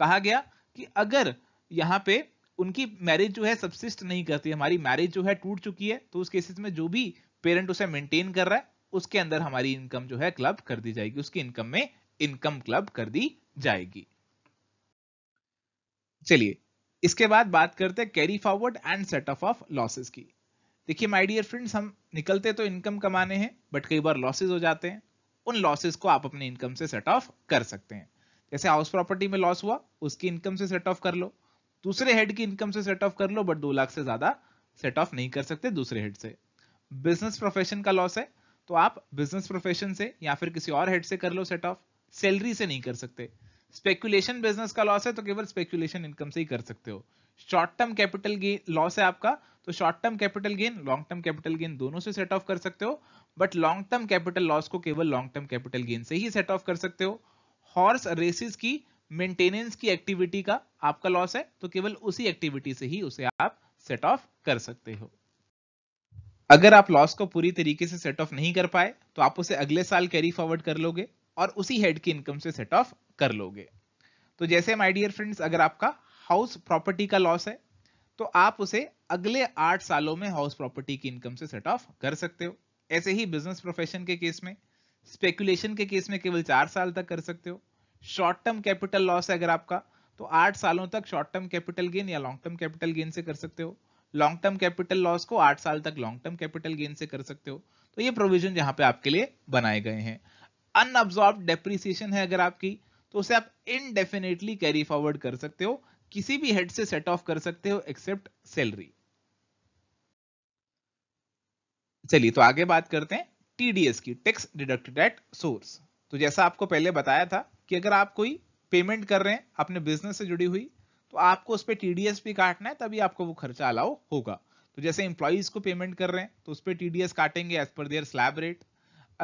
कहा गया कि अगर यहां पर उनकी मैरिज जो है सबसिस्ट नहीं करती हमारी मैरिज जो है टूट चुकी है तो उस केसेस में जो भी पेरेंट उसे मेंटेन कर रहा है उसके अंदर हमारी इनकम जो है क्लब कर दी जाएगी उसकी इनकम में इनकम क्लब कर दी जाएगी चलिए इसके बाद बात करते हैं carry forward and set off of losses की देखिए माय डियर फ्रेंड्स हम निकलते तो इनकम कमाने हैं बट कई बार लॉसेज हो जाते हैं उन लॉसेज को आप अपने इनकम से सेट ऑफ कर सकते हैं जैसे हाउस प्रॉपर्टी में लॉस हुआ उसकी इनकम से सेट ऑफ कर लो दूसरे हेड की इनकम से सेट ऑफ कर लो बट दो लाख से ज्यादा सेट ऑफ नहीं कर सकते दूसरे हेड से बिजनेस प्रोफेशन का लॉस है तो आप बिजनेस प्रोफेशन से या फिर किसी और हेड से कर लो सेट ऑफ सैलरी से नहीं कर सकते स्पेकुलेशन बिजनेस का लॉस है तो केवल स्पेकुलेशन इनकम से ही कर सकते हो short term capital gain loss है आपका तो short term capital gain long term capital gain दोनों से सेट ऑफ कर सकते हो but long term capital loss को केवल लॉन्ग टर्म कैपिटल गेन से ही सेट ऑफ कर सकते हो हॉर्स रेसिस की मेंटेनेंस की एक्टिविटी का आपका लॉस है तो केवल उसी एक्टिविटी से ही उसे आप सेट ऑफ कर सकते हो अगर आप लॉस को पूरी तरीके से सेट ऑफ नहीं कर पाए तो आप उसे अगले साल कैरी फॉरवर्ड कर लोगे और उसी हेड की इनकम से सेट ऑफ कर लोगे तो जैसे माय डियर फ्रेंड्स अगर आपका हाउस प्रॉपर्टी का लॉस है तो आप उसे अगले आठ सालों में हाउस प्रॉपर्टी की इनकम से सेट ऑफ कर सकते हो ऐसे ही बिजनेस प्रोफेशन के केस में स्पेकुलेशन के केस में केवल चार साल तक कर सकते हो शॉर्ट टर्म कैपिटल लॉस है अगर आपका तो आठ सालों तक शॉर्ट टर्म कैपिटल गेन या लॉन्ग टर्म कैपिटल गेन से कर सकते हो लॉन्ग टर्म कैपिटल लॉस को आठ साल तक लॉन्ग टर्म कैपिटल गेन से कर सकते हो तो ये प्रोविजन यहाँ पे आपके लिए बनाए गए हैं अनअब्सॉर्ब डेप्रिसिएशन है अगर आपकी तो उसे आप इनडेफिनेटली कैरी फॉरवर्ड कर सकते हो किसी भी हेड से सेट ऑफ कर सकते हो एक्सेप्ट सैलरी चलिए तो आगे बात करते हैं टीडीएस की टैक्स डिडक्टेड एट सोर्स तो जैसा आपको पहले बताया था कि अगर आप कोई पेमेंट कर रहे हैं अपने बिजनेस से जुड़ी हुई तो आपको उस पर टीडीएस भी काटना है तभी आपको वो खर्चा अलाउ होगा तो जैसे इंप्लाइज को पेमेंट कर रहे हैं तो उस पर टीडीएस काटेंगे as per their slab rate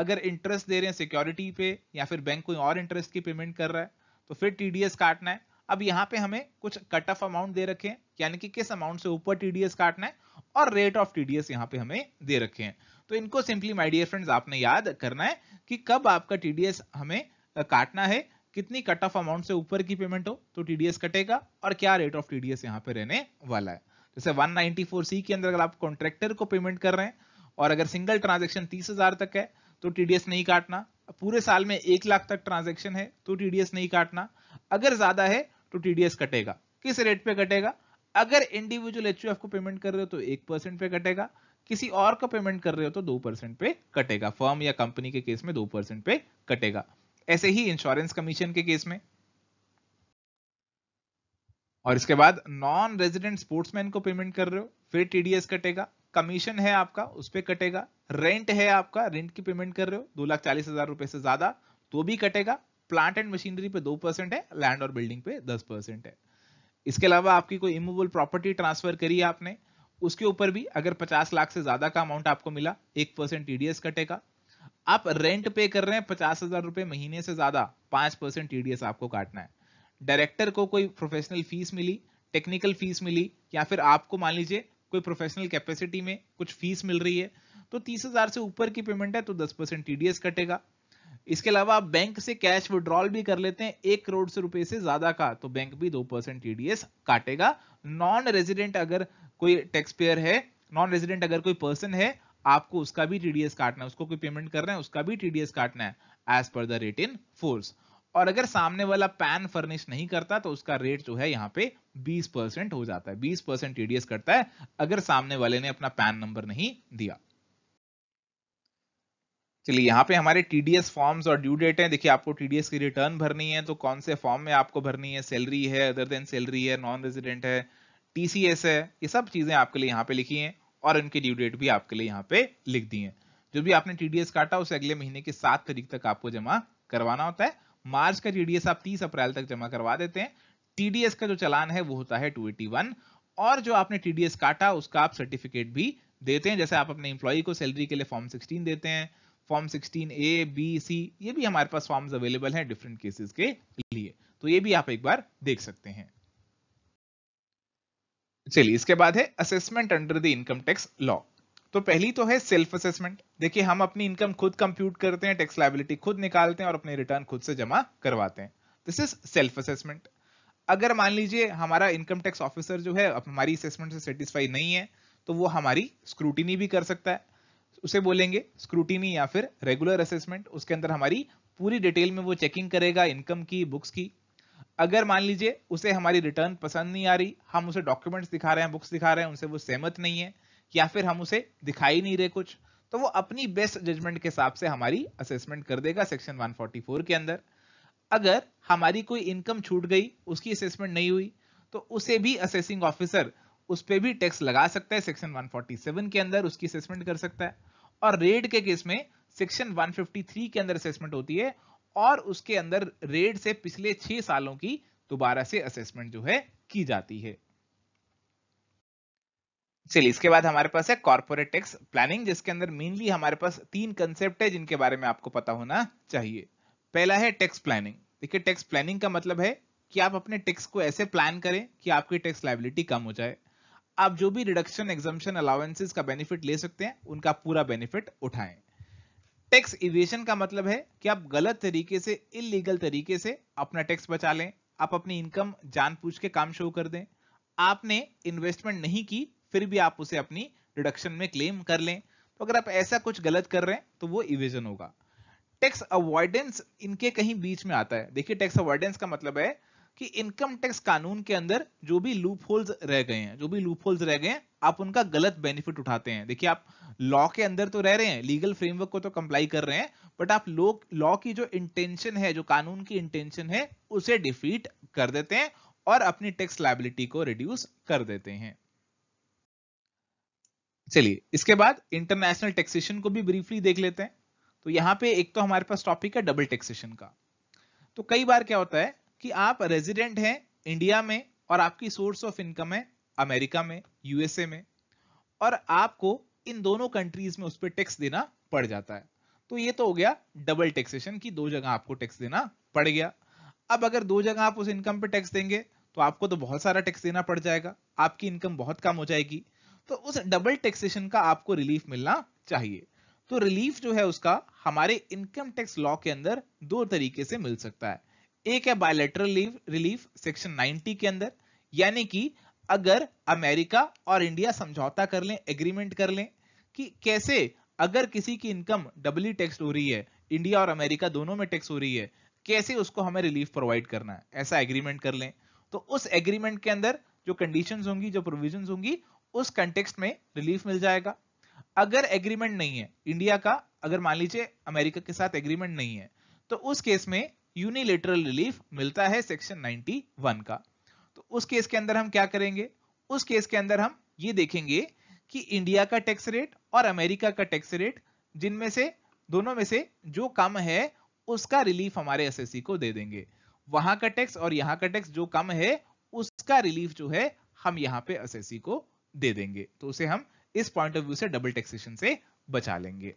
अगर इंटरेस्ट दे रहे हैं सिक्योरिटी पे या फिर बैंक कोई और इंटरेस्ट की पेमेंट कर रहा है तो फिर टीडीएस काटना है अब यहाँ पे हमें कुछ कट ऑफ अमाउंट दे रखे हैं यानी कि किस अमाउंट से ऊपर टीडीएस काटना है और रेट ऑफ टीडीएस यहाँ पे हमें दे रखे हैं तो इनको सिंपली माय डियर फ्रेंड्स आपने याद करना है कि कब आपका टीडीएस हमें काटना है कितनी कट ऑफ अमाउंट से ऊपर की पेमेंट हो तो टीडीएस कटेगा और क्या रेट ऑफ टीडीएस यहाँ पे रहने वाला है जैसे 194 सी के अंदर अगर आप कॉन्ट्रेक्टर को पेमेंट कर रहे हैं और अगर सिंगल ट्रांजेक्शन तीस हजार तक है तो टीडीएस नहीं काटना पूरे साल में एक लाख तक ट्रांजेक्शन है तो टीडीएस नहीं काटना अगर ज्यादा है तो टीडीएस कटेगा किस रेट पे कटेगा अगर इंडिविजुअल एच को पेमेंट कर रहे हो तो एक परसेंट पे कटेगा किसी और का पेमेंट कर रहे हो तो दो परसेंट पे कटेगा फर्म या कंपनी के केस में दो परसेंट पे कटेगा ऐसे ही इंश्योरेंस कमीशन के केस में और इसके बाद नॉन रेजिडेंट स्पोर्ट्समैन को पेमेंट कर रहे हो फिर टीडीएस कटेगा कमीशन है आपका उस पर कटेगा रेंट है आपका रेंट की पेमेंट कर रहे हो दो लाख चालीस हजार रुपए से ज्यादा तो भी कटेगा प्लांट एंड मशीनरी पे दो परसेंट है लैंड और बिल्डिंग पे दस परसेंट है इसके अलावा आपकी कोई इमूवेबल प्रॉपर्टी ट्रांसफर करी आपने उसके ऊपर भी अगर पचास लाख से ज्यादा का अमाउंट आपको मिला एक परसेंट टीडीएस कटेगा आप रेंट पे कर रहे हैं पचास हजार रुपए महीने से ज्यादा पांच परसेंट टीडीएस आपको काटना है डायरेक्टर को कोई प्रोफेशनल फीस मिली टेक्निकल फीस मिली या फिर आपको मान लीजिए कोई प्रोफेशनल कैपेसिटी में कुछ फीस मिल रही है तो तीस हजार से ऊपर की पेमेंट है तो दस परसेंट टीडीएस कटेगा इसके अलावा आप बैंक से कैश विड्रॉल भी कर लेते हैं एक करोड़ से रुपए से ज्यादा का तो बैंक भी दो परसेंट टीडीएस काटेगा नॉन रेजिडेंट अगर कोई टैक्स पेयर है नॉन रेजिडेंट अगर कोई पर्सन है आपको उसका भी टीडीएस काटना है उसको कोई पेमेंट कर रहे हैं उसका भी टीडीएस काटना है as per the rate in force और अगर सामने वाला पैन फर्निश नहीं करता तो उसका रेट जो है यहाँ पे 20 परसेंट हो जाता है 20 परसेंट टीडीएस करता है अगर सामने वाले ने अपना पैन नंबर नहीं दिया चलिए यहाँ पे हमारे टीडीएस फॉर्म्स और ड्यू डेट है देखिए आपको टीडीएस की रिटर्न भरनी है तो कौन से फॉर्म में आपको भरनी है सैलरी है अदर देन सैलरी है नॉन रेजिडेंट है टीसीएस है ये सब चीजें आपके लिए यहाँ पे लिखी हैं और उनकी ड्यू डेट भी आपके लिए यहाँ पे लिख दी है जो भी आपने टीडीएस काटा उसे अगले महीने की सात तारीख तक आपको जमा करवाना होता है मार्च का टीडीएस आप 30 अप्रैल तक जमा करवा देते हैं टीडीएस का जो चलान है वो होता है 281 और जो आपने टीडीएस काटा उसका आप सर्टिफिकेट भी देते हैं जैसे आप अपने इंप्लॉई को सैलरी के लिए फॉर्म 16 देते हैं फॉर्म 16 ए बी सी ये भी हमारे पास फॉर्म्स अवेलेबल हैं डिफरेंट केसेस के लिए तो ये भी आप एक बार देख सकते हैं चलिए इसके बाद है assessment under the income tax law तो पहली तो है सेल्फ असेसमेंट देखिए हम अपनी इनकम खुद कंप्यूट करते हैं टैक्स लाइबिलिटी खुद निकालते हैं और अपने रिटर्न खुद से जमा करवाते हैं दिस इज सेल्फ असेसमेंट अगर मान लीजिए हमारा इनकम टैक्स ऑफिसर जो है हमारी असेसमेंट से सेटिस्फाई नहीं है तो वो हमारी स्क्रूटिनी भी कर सकता है उसे बोलेंगे स्क्रूटिनी या फिर रेगुलर असेसमेंट उसके अंदर हमारी पूरी डिटेल में वो चेकिंग करेगा इनकम की बुक्स की अगर मान लीजिए उसे हमारी रिटर्न पसंद नहीं आ रही हम उसे डॉक्यूमेंट्स दिखा रहे हैं बुक्स दिखा रहे हैं उनसे वो सहमत नहीं है या फिर हम उसे दिखाई नहीं रहे कुछ तो वो अपनी बेस्ट जजमेंट के हिसाब से हमारी असेसमेंट कर देगा सेक्शन 144 के अंदर अगर हमारी कोई इनकम छूट गई उसकी असेसमेंट नहीं हुई तो उसे भी असेसिंग ऑफिसर उस पर भी टैक्स लगा सकता है सेक्शन 147 के अंदर उसकी असेसमेंट कर सकता है और रेड के केस में सेक्शन 153 के अंदर असेसमेंट होती है और उसके अंदर रेड से पिछले छह सालों की दोबारा से असेसमेंट जो है की जाती है चलिए इसके बाद हमारे पास है कॉर्पोरेट टैक्स प्लानिंग जिसके अंदर मेनली हमारे पास तीन कंसेप्ट है जिनके बारे में आपको पता होना चाहिए पहला है टैक्स प्लानिंग देखिए टैक्स प्लानिंग का मतलब है कि आप अपने टैक्स को ऐसे प्लान करें कि आपकी टैक्स लाइबिलिटी कम हो जाए आप जो भी रिडक्शन एग्जामेशन अलाउेंसेज का बेनिफिट ले सकते हैं उनका पूरा बेनिफिट उठाएं टैक्स इवेशन का मतलब है कि आप गलत तरीके से इलीगल तरीके से अपना टैक्स बचा लें आप अपनी इनकम जान पूछ के काम शो कर दें आपने इन्वेस्टमेंट नहीं की फिर भी आप उसे अपनी डिडक्शन में क्लेम कर लें तो अगर आप ऐसा कुछ गलत कर रहे हैं तो वो इवेजन होगा टैक्स अवॉइडेंस इनके कहीं बीच में आता है देखिए टैक्स अवॉइडेंस का मतलब है कि इनकम टैक्स कानून के अंदर जो भी लूप होल्स रह गए हैं जो भी लूप होल्स रह गए हैं आप उनका गलत बेनिफिट उठाते हैं देखिए आप लॉ के अंदर तो रह रहे हैं लीगल फ्रेमवर्क को तो कंप्लाई कर रहे हैं बट आप लोग लॉ की जो इंटेंशन है जो कानून की इंटेंशन है उसे डिफीट कर देते हैं और अपनी टैक्स लाइबिलिटी को रिड्यूस कर देते हैं चलिए इसके बाद इंटरनेशनल टैक्सेशन को भी ब्रीफली देख लेते हैं तो यहां पे एक तो हमारे पास टॉपिक है डबल टैक्सेशन का तो कई बार क्या होता है कि आप रेजिडेंट हैं इंडिया में और आपकी सोर्स ऑफ इनकम है अमेरिका में यूएसए में और आपको इन दोनों कंट्रीज में उस पर टैक्स देना पड़ जाता है तो ये तो हो गया डबल टैक्सेशन की दो जगह आपको टैक्स देना पड़ गया अब अगर दो जगह आप उस इनकम पे टैक्स देंगे तो आपको तो बहुत सारा टैक्स देना पड़ जाएगा आपकी इनकम बहुत कम हो जाएगी तो उस डबल टैक्सेशन का आपको रिलीफ मिलना चाहिए तो रिलीफ जो है उसका हमारे इनकम टैक्स लॉ के अंदर दो तरीके से मिल सकता है एक है बायोलेटरल रिलीफ सेक्शन 90 के अंदर यानी कि अगर अमेरिका और इंडिया समझौता कर लें एग्रीमेंट कर लें कि कैसे अगर किसी की इनकम डबली टैक्स हो रही है इंडिया और अमेरिका दोनों में टैक्स हो रही है कैसे उसको हमें रिलीफ प्रोवाइड करना है ऐसा एग्रीमेंट कर लें तो उस एग्रीमेंट के अंदर जो कंडीशन होंगी जो प्रोविजन होंगी उस कंटेक्स्ट में रिलीफ मिल जाएगा अगर एग्रीमेंट नहीं है इंडिया का अगर मान लीजिए अमेरिका के साथ एग्रीमेंट नहीं है तो उस केस में यूनिलेटरल रिलीफ मिलता है सेक्शन 91 का उस केस के अंदर हम क्या करेंगे उस केस के अंदर हम ये देखेंगे कि इंडिया का टैक्स रेट और अमेरिका का टैक्स रेट जिनमें से दोनों में से जो कम है उसका रिलीफ हमारे एस को दे देंगे वहां का टैक्स और यहाँ का टैक्स जो कम है उसका रिलीफ जो है हम यहाँ पे एस को दे देंगे तो उसे हम इस पॉइंट ऑफ व्यू से डबल टैक्सेशन से बचा लेंगे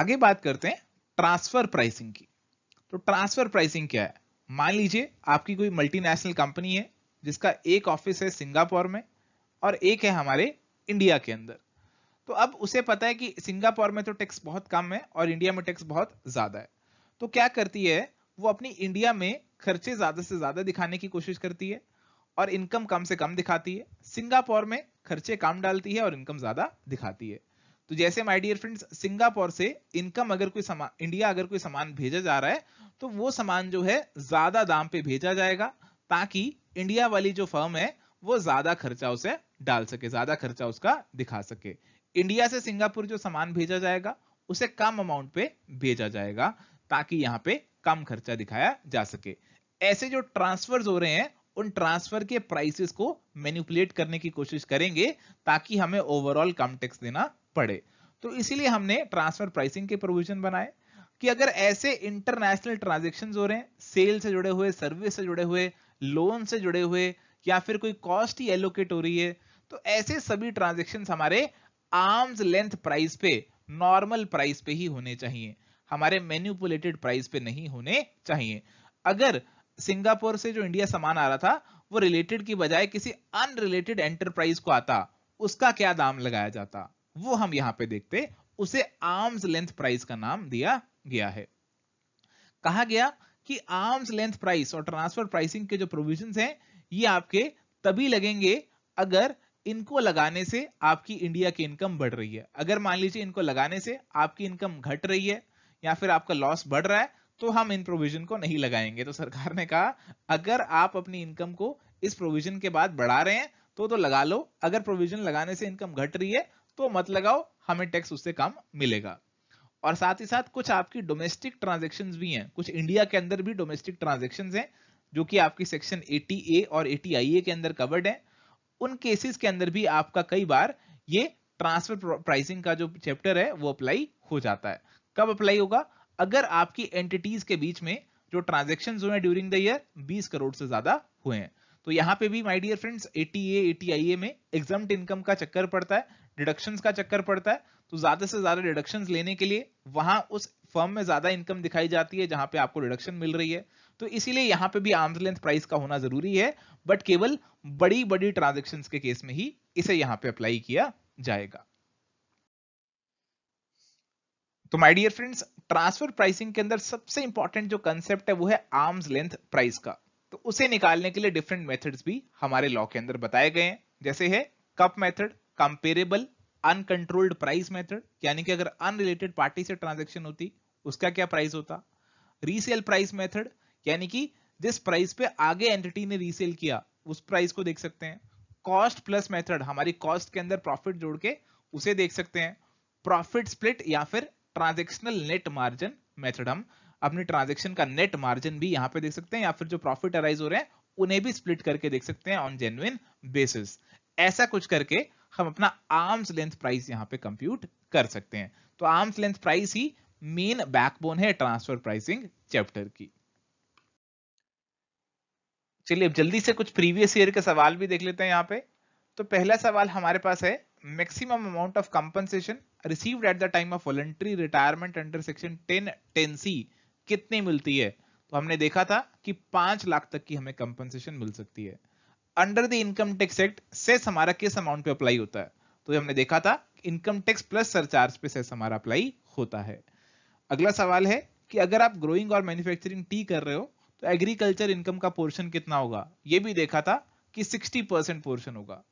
आगे बात करते हैं ट्रांसफर प्राइसिंग की तो ट्रांसफर प्राइसिंग क्या है मान लीजिए आपकी कोई मल्टीनेशनल कंपनी है जिसका एक ऑफिस है सिंगापुर में और एक है हमारे इंडिया के अंदर तो अब उसे पता है कि सिंगापुर में तो टैक्स बहुत कम है और इंडिया में टैक्स बहुत ज्यादा है तो क्या करती है वो अपनी इंडिया में खर्चे ज्यादा से ज्यादा दिखाने की कोशिश करती है और इनकम कम से कम दिखाती है सिंगापुर में खर्चे कम डालती है और इनकम ज्यादा दिखाती है तो जैसे माय डियर फ्रेंड्स सिंगापुर से इनकम अगर कोई सामान इंडिया अगर कोई सामान भेजा जा रहा है तो वो सामान जो है ज्यादा दाम पे भेजा जाएगा ताकि इंडिया वाली जो फर्म है वो ज्यादा खर्चा उसे डाल सके ज्यादा खर्चा उसका दिखा सके इंडिया से सिंगापुर जो सामान भेजा जाएगा उसे कम अमाउंट पे भेजा जाएगा ताकि यहाँ पे कम खर्चा दिखाया जा सके ऐसे जो ट्रांसफर हो रहे हैं उन ट्रांसफर के प्राइसेस को मैनिपुलेट करने की कोशिश करेंगे ताकि हमें ओवरऑल कम टैक्स देना पड़े तो इसीलिए हमने ट्रांसफर प्राइसिंग के प्रोविजन बनाए कि अगर ऐसे इंटरनेशनल ट्रांजेक्शन हो रहे हैं सेल से जुड़े हुए सर्विस से जुड़े हुए लोन से जुड़े हुए या फिर कोई कॉस्ट ही एलोकेट हो रही है तो ऐसे सभी ट्रांजेक्शन हमारे आर्म्स लेंथ प्राइस पे नॉर्मल प्राइस पे ही होने चाहिए हमारे मेन्यूपुलेटेड प्राइस पे नहीं होने चाहिए अगर सिंगापुर से जो इंडिया सामान आ रहा था वो रिलेटेड की बजाय किसी अनरिलेटेड एंटरप्राइज को आता उसका क्या दाम लगाया जाता वो हम यहां पे देखते उसे आर्म्स लेंथ प्राइस का नाम दिया गया है कहा गया कि आर्म्स लेंथ प्राइस और ट्रांसफर प्राइसिंग के जो प्रोविजन हैं ये आपके तभी लगेंगे अगर इनको लगाने से आपकी इंडिया की इनकम बढ़ रही है अगर मान लीजिए इनको लगाने से आपकी इनकम घट रही है या फिर आपका लॉस बढ़ रहा है तो हम इन प्रोविजन को नहीं लगाएंगे तो सरकार ने कहा अगर आप अपनी इनकम को इस प्रोविजन के बाद बढ़ा रहे हैं तो तो लगा लो अगर प्रोविजन लगाने से इनकम घट रही है तो मत लगाओ हमें टैक्स उससे कम मिलेगा और साथ ही साथ कुछ आपकी डोमेस्टिक ट्रांजेक्शन भी हैं कुछ इंडिया के अंदर भी डोमेस्टिक ट्रांजेक्शन हैं जो कि आपकी सेक्शन ए और ए के अंदर कवर्ड है उन केसेस के अंदर भी आपका कई बार ये ट्रांसफर प्राइसिंग का जो चैप्टर है वो अप्लाई हो जाता है कब अप्लाई होगा अगर आपकी एंटिटीज के बीच में जो ट्रांजेक्शन हुए ड्यूरिंग द ईयर 20 करोड़ से ज्यादा हुए हैं तो यहाँ पे भी my dear friends ATA 80IA में एग्जाम इनकम का चक्कर पड़ता है डिडक्शंस का चक्कर पड़ता है तो ज्यादा से ज्यादा डिडक्शंस लेने के लिए वहां उस फर्म में ज्यादा इनकम दिखाई जाती है जहां पे आपको डिडक्शन मिल रही है तो इसीलिए यहां पे भी आर्म्स लेंथ प्राइस का होना जरूरी है बट केवल बड़ी बड़ी ट्रांजेक्शन के केस में ही इसे यहां पे अप्लाई किया जाएगा तो my dear friends transfer pricing के अंदर सबसे इंपॉर्टेंट जो कंसेप्ट है वो है आर्म्स लेंथ प्राइस का तो उसे निकालने के लिए डिफरेंट मेथड्स भी हमारे लॉ के अंदर बताए गए हैं जैसे है CUP method comparable uncontrolled price method यानी कि अगर अनरिलेटेड पार्टी से ट्रांजेक्शन होती उसका क्या प्राइस होता रीसेल प्राइस मेथड यानी कि जिस प्राइस पे आगे एंटिटी ने रीसेल किया उस प्राइस को देख सकते हैं कॉस्ट प्लस मेथड हमारी कॉस्ट के अंदर प्रॉफिट जोड़ के उसे देख सकते हैं प्रॉफिट स्प्लिट या फिर ट्रांजेक्शनल नेट मार्जिन मेथड हम अपने ट्रांजेक्शन का नेट मार्जिन भी यहां पे देख सकते हैं या फिर जो प्रॉफिट अराइज हो रहे हैं उन्हें भी स्प्लिट करके देख सकते हैं ऑन जेन्युन बेसिस ऐसा कुछ करके हम अपना आर्म्स लेंथ प्राइस यहाँ पे कंप्यूट कर सकते हैं तो आर्म्स लेंथ प्राइस ही मेन बैकबोन है ट्रांसफर प्राइसिंग चैप्टर की चलिए अब जल्दी से कुछ प्रीवियस ईयर के सवाल भी देख लेते हैं यहाँ पे तो पहला सवाल हमारे पास है maximum amount of compensation receive at the time of voluntary retirement under section ten ten C कितनी मिलती है तो हमने देखा था कि पांच लाख तक की हमें कंपनसेशन मिल सकती है under the income tax act cess हमारा किस अमाउंट पे अप्लाई होता है तो हमने देखा था इनकम टैक्स प्लस सरचार्ज पे सेस हमारा अप्लाई होता है अगला सवाल है कि अगर आप ग्रोइंग और मैन्युफैक्चरिंग टी कर रहे हो तो एग्रीकल्चर इनकम का पोर्शन कितना होगा ये भी देखा था कि 60 परसेंट पोर्शन होगा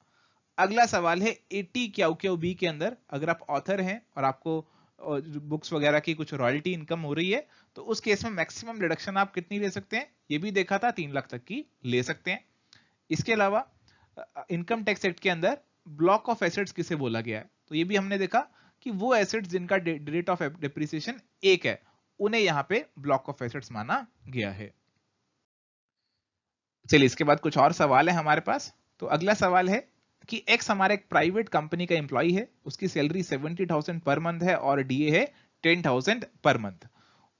अगला सवाल है एटी क्या क्या बी के अंदर अगर आप ऑथर हैं और आपको बुक्स वगैरह की कुछ रॉयल्टी इनकम हो रही है तो उस केस में मैक्सिमम डिडक्शन आप कितनी ले सकते हैं ये भी देखा था तीन लाख तक की ले सकते हैं इसके अलावा इनकम टैक्स एक्ट के अंदर ब्लॉक ऑफ एसेट्स किसे बोला गया है तो ये भी हमने देखा कि वो एसेट्स जिनका रेट ऑफ डिप्रिसिएशन एक है उन्हें यहाँ पे ब्लॉक ऑफ एसेट्स माना गया है चलिए इसके बाद कुछ और सवाल है हमारे पास तो अगला सवाल है कि एक्स हमारे एक प्राइवेट कंपनी का एम्प्लॉय है उसकी salary seventy thousand per month है और डीए है टेन थाउजेंड पर मंथ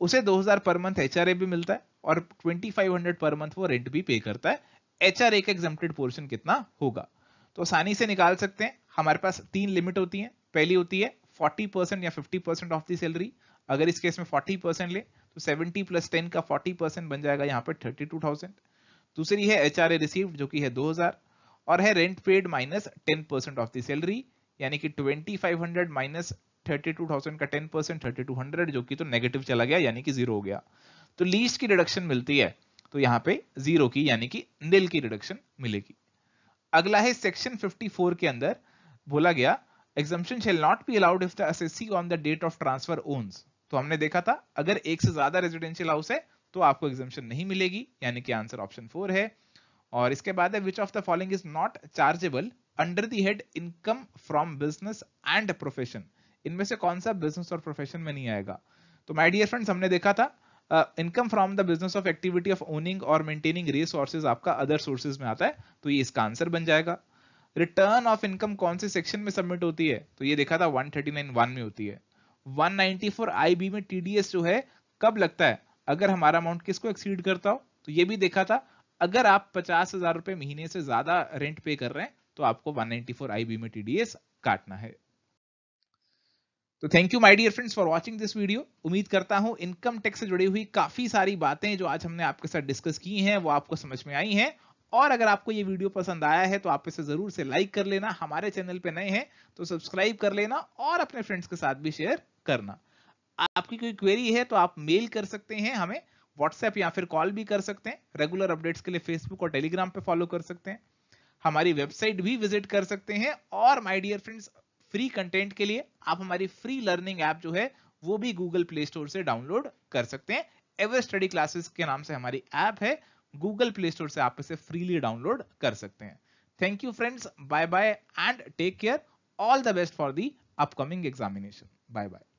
उसे 2000 पर मंथ एचआरए भी मिलता है और 2500 पर मंथ वो रेंट भी पे करता है एच आर ए का एग्जामेड पोर्शन कितना होगा तो आसानी से निकाल सकते हैं हमारे पास तीन लिमिट होती है पहली होती है 40% या 50% ऑफ दी सैलरी अगर इस केस में 40% ले तो 70 प्लस 10 का 40% बन जाएगा यहाँ पे 32,000 दूसरी है एच आर ए रिसीव जो कि है 2000 और है rent paid minus 10% of the salary यानी कि 2500 माइनस 32,000 का 10 परसेंट थर्टी जो कि तो नेगेटिव चला गया यानी कि जीरो हो गया तो लीज की डिडक्शन मिलती है तो यहाँ पे जीरो की यानी कि निल की रिडक्शन मिलेगी अगला है सेक्शन 54 के अंदर बोला गया exemption shall not be allowed if the assessee on the date of transfer owns तो हमने देखा था अगर एक से ज्यादा रेजिडेंशियल हाउस है तो आपको एग्जामेशन नहीं मिलेगी यानी कि आंसर ऑप्शन फोर है और इसके बाद है which of the following is not chargeable under the head income from business and profession इनमें से कौन सा बिजनेस और प्रोफेशन में नहीं आएगा तो माय डियर फ्रेंड्स हमने देखा था income from the business of activity of owning और मेंटेनिंग रिसोर्सेज आपका अदर सोर्सेज में आता है तो ये इसका आंसर बन जाएगा रिटर्न ऑफ इनकम कौन से सेक्शन में सबमिट होती है तो ये देखा था नाइन वन में होती है 194 आईबी में टीडीएस जो है कब लगता है अगर हमारा अमाउंट किसको एक्सीड करता हो तो ये भी देखा था अगर आप पचास हजार रुपए महीने से ज्यादा रेंट पे कर रहे हैं तो आपको 194 आईबी में टीडीएस काटना है तो thank you my dear friends for watching this video उम्मीद करता हूं इनकम टैक्स से जुड़ी हुई काफी सारी बातें जो आज हमने आपके साथ डिस्कस की हैं वो आपको समझ में आई हैं और अगर आपको ये वीडियो पसंद आया है तो आप इसे जरूर से लाइक कर लेना हमारे चैनल पे नए हैं तो सब्सक्राइब कर लेना और अपने फ्रेंड्स के साथ भी शेयर करना आपकी कोई क्वेरी है तो आप मेल कर सकते हैं हमें व्हाट्सएप या फिर कॉल भी कर सकते हैं रेगुलर अपडेट्स के लिए फेसबुक और टेलीग्राम पे फॉलो कर सकते हैं हमारी वेबसाइट भी विजिट कर सकते हैं और my dear friends free content के लिए आप हमारी फ्री लर्निंग ऐप जो है वो भी गूगल प्ले स्टोर से डाउनलोड कर सकते हैं एवर स्टडी क्लासेस के नाम से हमारी ऐप है गूगल प्ले स्टोर से आप इसे फ्रीली डाउनलोड कर सकते हैं thank you friends bye bye and take care all the best for the upcoming examination bye bye